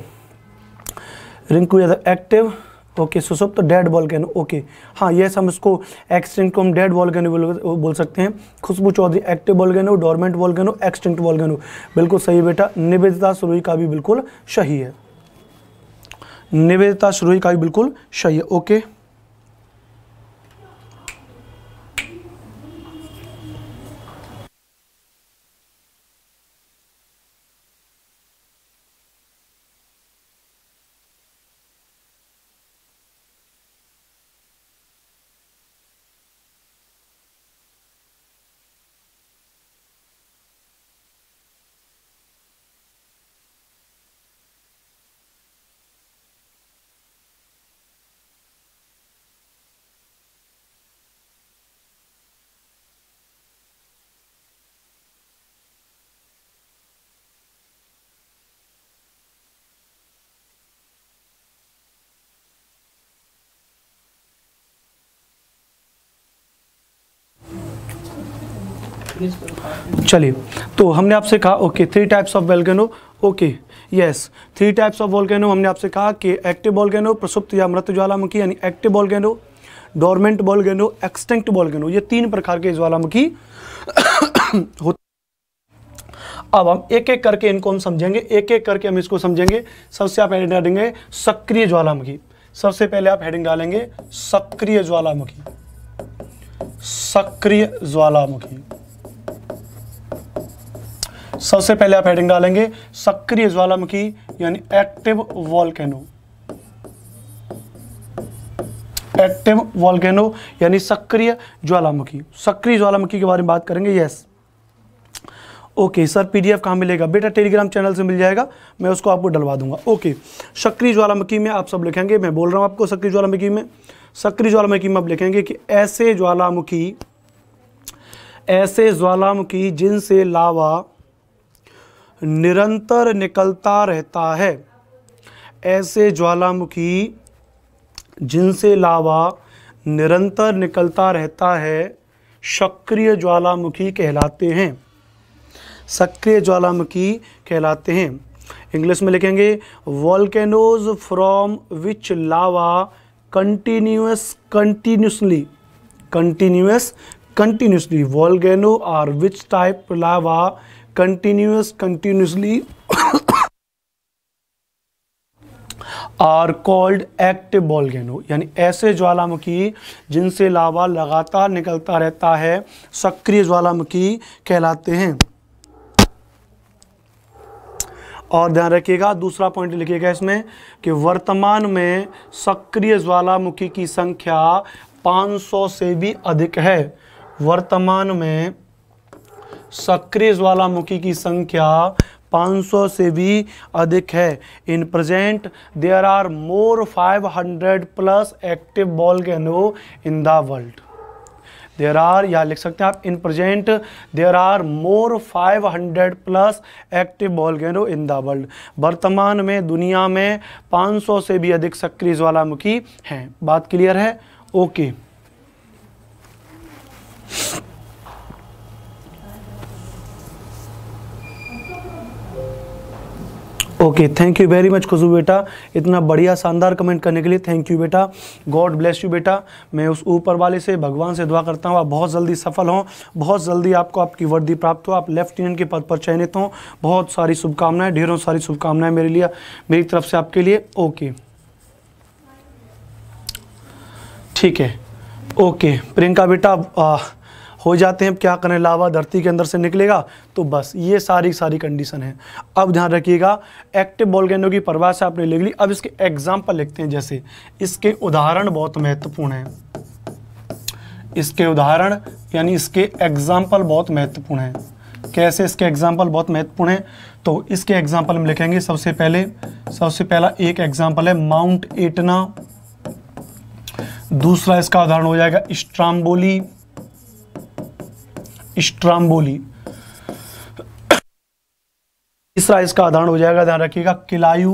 रिंकू यादव एक्टिव ओके सुसुप्त डेड कैन ओके हाँ यस हम इसको एक्सटिंग को हम डेड कैन बोल सकते हैं खुशबू चौधरी एक्टिव बॉल हो डोरमेंट बॉल कैन हो बिल्कुल सही बेटा निवेदता सुरोही का भी बिल्कुल सही है निवेदता सुरोही का भी बिल्कुल सही है ओके चलिए तो हमने आपसे कहा okay three types of volcano okay yes three types of volcano हमने आपसे कहा कि एक्टिव बॉलगेनो प्रसुप्त या मृत ज्वालामुखी यानी active volcano dormant volcano extinct volcano ये तीन प्रकार के ज्वालामुखी होते अब हम एक एक करके इनको हम समझेंगे एक एक करके हम इसको समझेंगे सबसे आप हेडिंग डालेंगे सक्रिय ज्वालामुखी सबसे पहले आप हेडिंग डालेंगे सक्रिय ज्वालामुखी सक्रिय ज्वालामुखी सबसे पहले आप हेडिंग डालेंगे सक्रिय ज्वालामुखी यानी एक्टिव वॉलकैनो एक्टिव वॉलकैनो यानी सक्रिय ज्वालामुखी सक्रिय ज्वालामुखी के बारे में बात करेंगे यस ओके सर पीडीएफ कहाँ मिलेगा बेटा टेलीग्राम चैनल से मिल जाएगा मैं उसको आपको डलवा दूंगा ओके सक्रिय ज्वालामुखी में आप सब लिखेंगे मैं बोल रहा हूँ आपको सक्रिय ज्वालामुखी में सक्रिय ज्वालामुखी में आप लिखेंगे कि ऐसे ज्वालामुखी ऐसे ज्वालामुखी जिनसे लावा निरंतर निकलता रहता है ऐसे ज्वालामुखी जिनसे लावा निरंतर निकलता रहता है सक्रिय ज्वालामुखी कहलाते हैं सक्रिय ज्वालामुखी कहलाते हैं इंग्लिश में लिखेंगे volcanoes from which lava continuous continuously continuous continuously volcano are which type lava continuous continuously are called active volcano यानी ऐसे ज्वालामुखी जिनसे लावा लगातार निकलता रहता है सक्रिय ज्वालामुखी कहलाते हैं और ध्यान रखिएगा दूसरा पॉइंट लिखिएगा इसमें कि वर्तमान में सक्रिय ज्वालामुखी की संख्या 500 से भी अधिक है वर्तमान में सक्रिय ज्वालामुखी की संख्या 500 से भी अधिक है in present there are more 500 plus active volcano in the world there are या लिख सकते हैं आप in present there are more 500 plus active बॉल बॉलगेनो इन द वर्ल्ड वर्तमान में दुनिया में 500 से भी अधिक सक्रिय ज्वालामुखी हैं बात क्लियर है okay okay. Okay thank you very much Khushboo बेटा इतना बढ़िया शानदार कमेंट करने के लिए थैंक यू बेटा गॉड ब्लेस यू बेटा मैं उस ऊपर वाले से भगवान से दुआ करता हूँ आप बहुत जल्दी सफल हों बहुत जल्दी आपको आपकी वर्दी प्राप्त हो आप लेफ्टिनेंट के पद पर चयनित हों बहुत सारी शुभकामनाएं ढेरों सारी शुभकामनाएं मेरे लिए मेरी तरफ से आपके लिए ओके ठीक है ओके प्रियंका बेटा आ, हो जाते हैं क्या करें लावा धरती के अंदर से निकलेगा तो बस ये सारी सारी कंडीशन है अब ध्यान रखिएगा एक्टिव बॉलगेनो की से आपने लिख ली अब इसके एग्जाम्पल लिखते हैं जैसे इसके उदाहरण बहुत महत्वपूर्ण हैं इसके उदाहरण यानी इसके एग्जाम्पल बहुत महत्वपूर्ण हैं कैसे इसके एग्जाम्पल बहुत महत्वपूर्ण हैं तो इसके एग्जाम्पल हम लिखेंगे सबसे पहले सबसे पहला एक एग्जाम्पल है माउंट एटना दूसरा इसका उदाहरण हो जाएगा स्ट्राम्बोली स्ट्राम्बोली तीसरा इसका आधार हो जाएगा ध्यान रखिएगा किलायु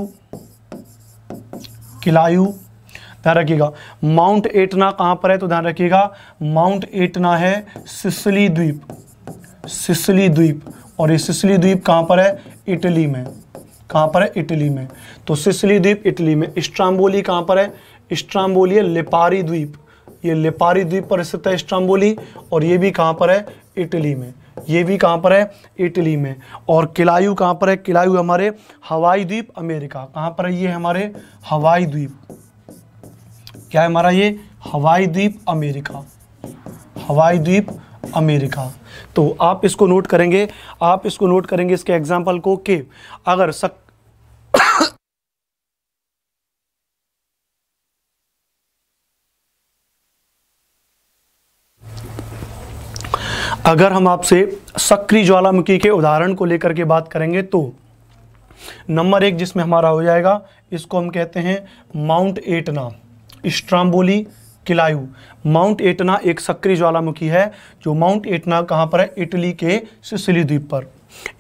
किलायु ध्यान रखिएगा माउंट एटना कहां पर है तो ध्यान रखिएगा माउंट एटना है सिसली द्वीप सिसली द्वीप और ये सिसली द्वीप कहां पर है इटली में कहां पर है इटली में तो सिसली द्वीप इटली में स्ट्राम्बोली कहां पर है स्ट्राम्बोली है लिपारी द्वीप ये लिपारी द्वीप पर स्थित है स्ट्राम्बोली और ये भी कहां पर है इटली में ये भी कहाँ पर है इटली में और किलायु कहाँ पर है किलायु हमारे हवाई द्वीप अमेरिका कहाँ पर है ये हमारे हवाई द्वीप क्या है हमारा ये हवाई द्वीप अमेरिका हवाई द्वीप अमेरिका तो आप इसको नोट करेंगे आप इसको नोट करेंगे इसके एग्जाम्पल को कि अगर सक अगर हम आपसे सक्रिय ज्वालामुखी के उदाहरण को लेकर के बात करेंगे तो नंबर एक जिसमें हमारा हो जाएगा इसको हम कहते हैं Mount Etna Stromboli Kilauea Mount Etna एक सक्रिय ज्वालामुखी है जो माउंट एटना कहाँ पर है इटली के सिसिली द्वीप पर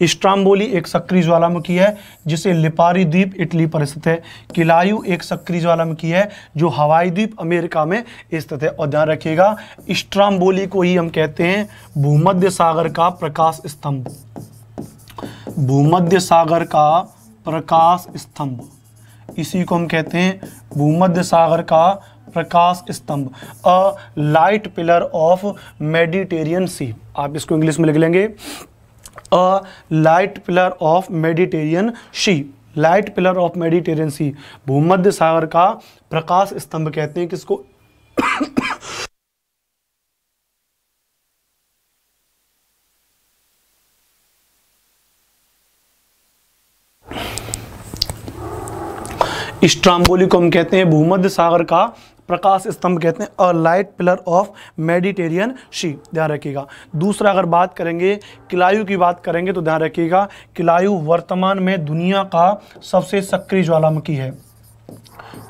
स्ट्राम्बोली एक सक्रिय ज्वालामुखी है जिसे लिपारी द्वीप इटली पर स्थित है किलायु एक सक्रिय ज्वालामुखी है जो हवाई द्वीप अमेरिका में स्थित है और ध्यान रखिएगा स्ट्राम्बोली को ही हम कहते हैं भूमध्य सागर का प्रकाश स्तंभ भूमध्य सागर का प्रकाश स्तंभ इसी को हम कहते हैं भूमध्य सागर का प्रकाश स्तंभ a light pillar of Mediterranean sea आप इसको इंग्लिश में लिख लेंगे a light pillar of Mediterranean sea light pillar of Mediterranean sea भूमध्य सागर का प्रकाश स्तंभ कहते हैं किसको स्ट्राम्बोली को हम कहते हैं भूमध्य सागर का प्रकाश स्तंभ कहते हैं a light pillar of Mediterranean sea ध्यान रखिएगा दूसरा अगर बात करेंगे किलायु की बात करेंगे तो ध्यान रखिएगा किलायु वर्तमान में दुनिया का सबसे सक्रिय ज्वालामुखी है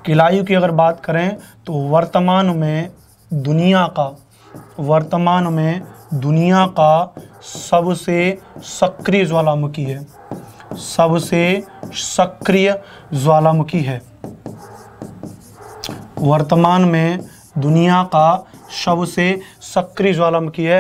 किलायु की अगर बात करें तो वर्तमान में दुनिया का वर्तमान में दुनिया का सबसे सक्रिय ज्वालामुखी है सबसे सक्रिय ज्वालामुखी है वर्तमान में दुनिया का सबसे सक्रिय ज्वालामुखी है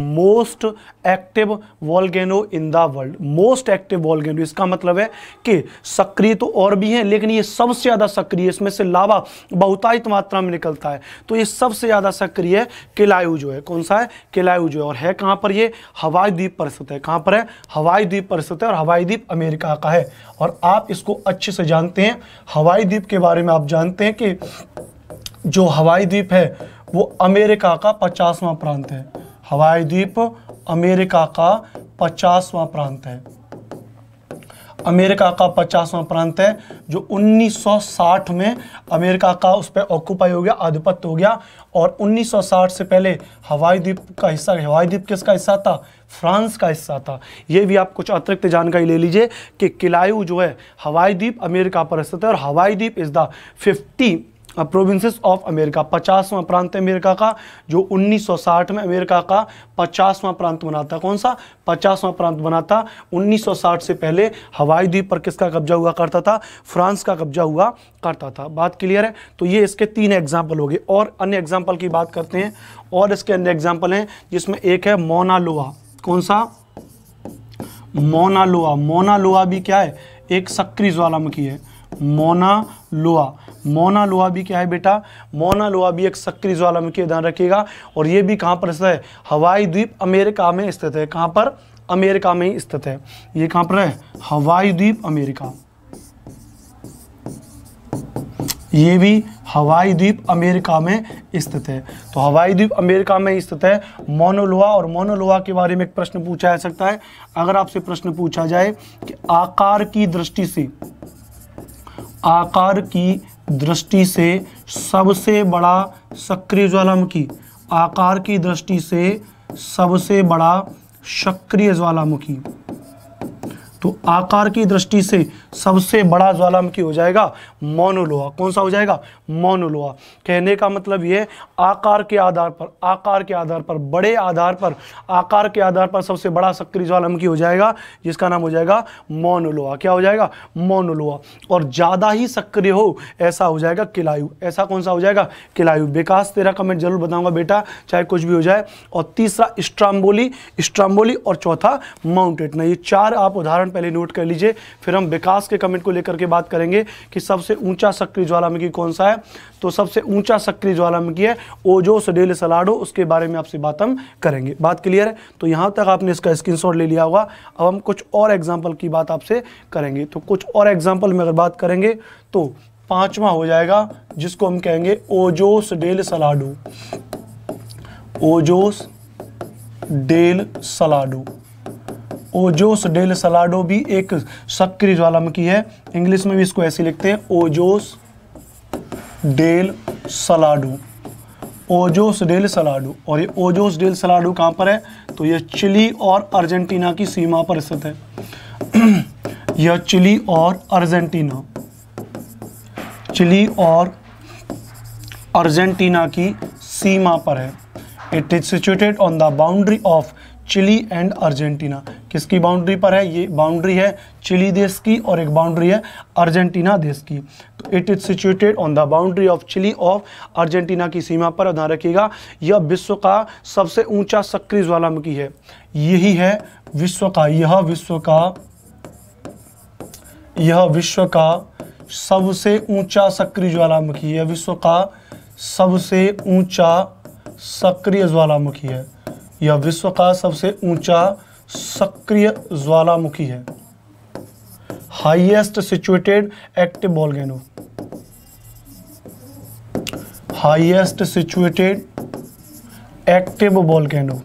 most active volcano in the world most active volcano इसका मतलब है कि सक्रिय तो और भी हैं लेकिन ये सबसे ज़्यादा सक्रिय इसमें से लावा बहुतायत मात्रा में निकलता है तो ये सबसे ज़्यादा सक्रिय है किलायु जो है कौन सा है किलायु जो है और है कहाँ पर ये हवाई द्वीप पर स्थित है कहाँ पर है हवाई द्वीप पर स्थित है और हवाई द्वीप अमेरिका का है और आप इसको अच्छे से जानते हैं हवाई द्वीप के बारे में आप जानते हैं कि जो हवाई द्वीप है वो अमेरिका का पचासवां प्रांत है हवाई द्वीप अमेरिका का पचासवां प्रांत है अमेरिका का पचासवां प्रांत है जो 1960 में अमेरिका का उस पर ऑक्यूपाई हो गया आधिपत्य हो गया और 1960 से पहले हवाई द्वीप का हिस्सा हवाई द्वीप किसका हिस्सा था फ्रांस का हिस्सा था ये भी आप कुछ अतिरिक्त जानकारी ले लीजिए कि किलायू जो है हवाई द्वीप अमेरिका पर स्थित है और हवाई द्वीप is the fifty provinces of America पचासवां प्रांत अमेरिका का जो 1960 में अमेरिका का पचासवां प्रांत बना था कौन सा पचासवां प्रांत बना था 1960 से पहले हवाई द्वीप पर किसका कब्जा हुआ करता था फ्रांस का कब्जा हुआ करता था बात क्लियर है तो ये इसके तीन एग्जाम्पल हो गए और अन्य एग्जाम्पल की बात करते हैं और इसके अन्य एग्जाम्पल हैं जिसमें एक है मोनालोआ कौन सा मोनालोआ मोनालोआ भी क्या है एक सक्रिय ज्वालामुखी है मोना लोआ मोना लोहा भी क्या है बेटा मोना लोहा भी एक सक्रिय ज्वालामुखी ध्यान रखिएगा और ये भी कहाँ पर स्थित है हवाई द्वीप अमेरिका में स्थित है कहाँ पर अमेरिका में ही स्थित है ये कहाँ पर है हवाई द्वीप अमेरिका ये भी हवाई द्वीप अमेरिका में स्थित है तो हवाई द्वीप अमेरिका में स्थित है मोनोलोहा और मोनोलोहा के बारे में एक प्रश्न पूछा जा सकता है अगर आपसे प्रश्न पूछा जाए कि आकार की दृष्टि से आकार की दृष्टि से सबसे बड़ा सक्रिय ज्वालामुखी आकार की दृष्टि से सबसे बड़ा सक्रिय ज्वालामुखी तो आकार की दृष्टि से सबसे बड़ा ज्वालामुखी हो जाएगा मोनोलोहा कौन सा हो जाएगा मोनोलोहा कहने का मतलब यह आकार के आधार पर आकार के आधार पर बड़े आधार पर आकार के आधार पर सबसे बड़ा सक्रिय ज्वालामुखी हो जाएगा जिसका नाम हो जाएगा मोनोलोहा क्या हो जाएगा मोनोलोहा और ज़्यादा ही सक्रिय हो ऐसा हो जाएगा किलायु ऐसा कौन सा हो जाएगा किलायु विकास तेरा कमेंट जरूर बताऊंगा बेटा चाहे कुछ भी हो जाए और तीसरा स्ट्राम्बोली स्ट्राम्बोली और चौथा माउंटेड ना ये चार आप उदाहरण पहले नोट कर लीजिए फिर हम विकास के कमेंट को लेकर के बात करेंगे कि सबसे ऊंचा सक्रिय ज्वालामुखी कौन सा है तो सबसे ऊंचा सक्रिय ज्वालामुखी है ओजो सडेल सलाडो उसके बारे में आपसे बात हम करेंगे बात क्लियर है तो यहाँ तक आपने इसका स्क्रीन ले लिया होगा अब हम कुछ और एग्जाम्पल की बात आपसे करेंगे तो कुछ और एग्जाम्पल में अगर बात करेंगे तो पांचवा हो जाएगा जिसको हम कहेंगे Ojos del Salado Ojos del Salado Ojos del Salado भी एक सक्रिय ज्वालामुखी है इंग्लिश में भी इसको ऐसे लिखते हैं Ojos del Salado Ojos del Salado और ये ओजोस डेल सलाडो कहाँ पर है तो ये चिली और अर्जेंटीना की सीमा पर स्थित है यह चिली और अर्जेंटीना चिली और अर्जेंटीना की सीमा पर है it is situated on the boundary of Chile and Argentina किसकी बाउंड्री पर है ये बाउंड्री है चिली देश की और एक बाउंड्री है अर्जेंटीना देश की तो it is situated on the boundary of Chile of Argentina की सीमा पर ध्यान रखिएगा यह विश्व का सबसे ऊंचा सक्रिय ज्वालामुखी है यही है विश्व का यह विश्व का यह विश्व का सबसे ऊंचा सक्रिय ज्वालामुखी है विश्व का सबसे ऊंचा सक्रिय ज्वालामुखी है यह विश्व का सबसे ऊंचा सक्रिय ज्वालामुखी है highest situated active volcano highest situated active volcano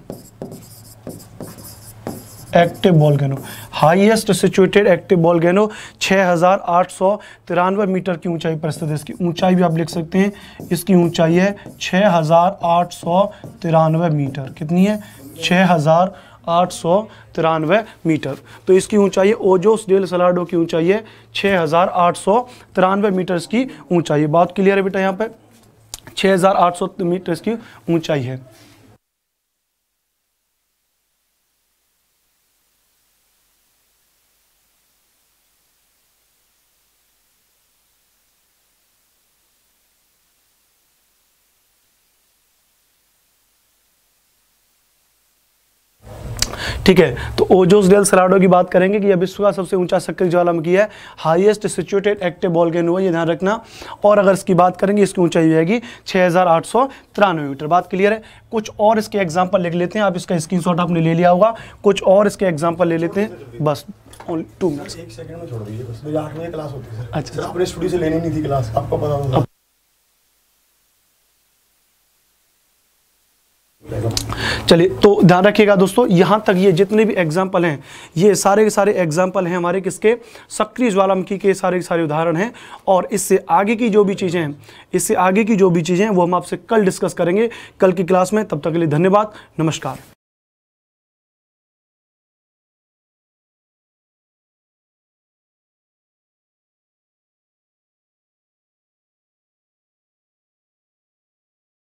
active volcano highest situated active volcano छः मीटर की ऊंचाई पर स्थित है इसकी ऊंचाई भी आप लिख सकते हैं इसकी ऊंचाई है छः मीटर कितनी है छः आठ सौ तिरानवे मीटर तो इसकी ऊंचाई ओजोस डेल सलाडो की ऊंचाई है छः हज़ार आठ सौ तिरानवे मीटर इसकी ऊंचाई है बात क्लियर है बेटा यहाँ पे छः हज़ार आठ सौ मीटर इसकी ऊंचाई है ठीक है तो ओजोस डेल सराडो की बात करेंगे कि यह विश्व का सबसे ऊंचा सक्रिय ज्वालामुखी है हाईएस्ट सिचुएटेड एक्टिव बॉलगेनो है यह ध्यान रखना और अगर इसकी बात करेंगे इसकी ऊंचाई होगी छः मीटर बात क्लियर है कुछ और इसके एग्जाम्पल लिख लेते हैं आप इसका स्क्रीन आपने ले लिया होगा कुछ और इसके एग्जाम्पल ले लेते हैं बस टू मिनट्स अच्छा स्टूडियो से लेनी नहीं थी क्लास आपको पता होगा चलिए तो ध्यान रखिएगा दोस्तों यहाँ तक ये जितने भी एग्जाम्पल हैं ये सारे के सारे एग्जाम्पल हैं हमारे किसके सक्रिय ज्वालामुखी के सारे के सारे उदाहरण हैं और इससे आगे की जो भी चीज़ें हैं इससे आगे की जो भी चीज़ें हैं वो हम आपसे कल डिस्कस करेंगे कल की क्लास में तब तक के लिए धन्यवाद नमस्कार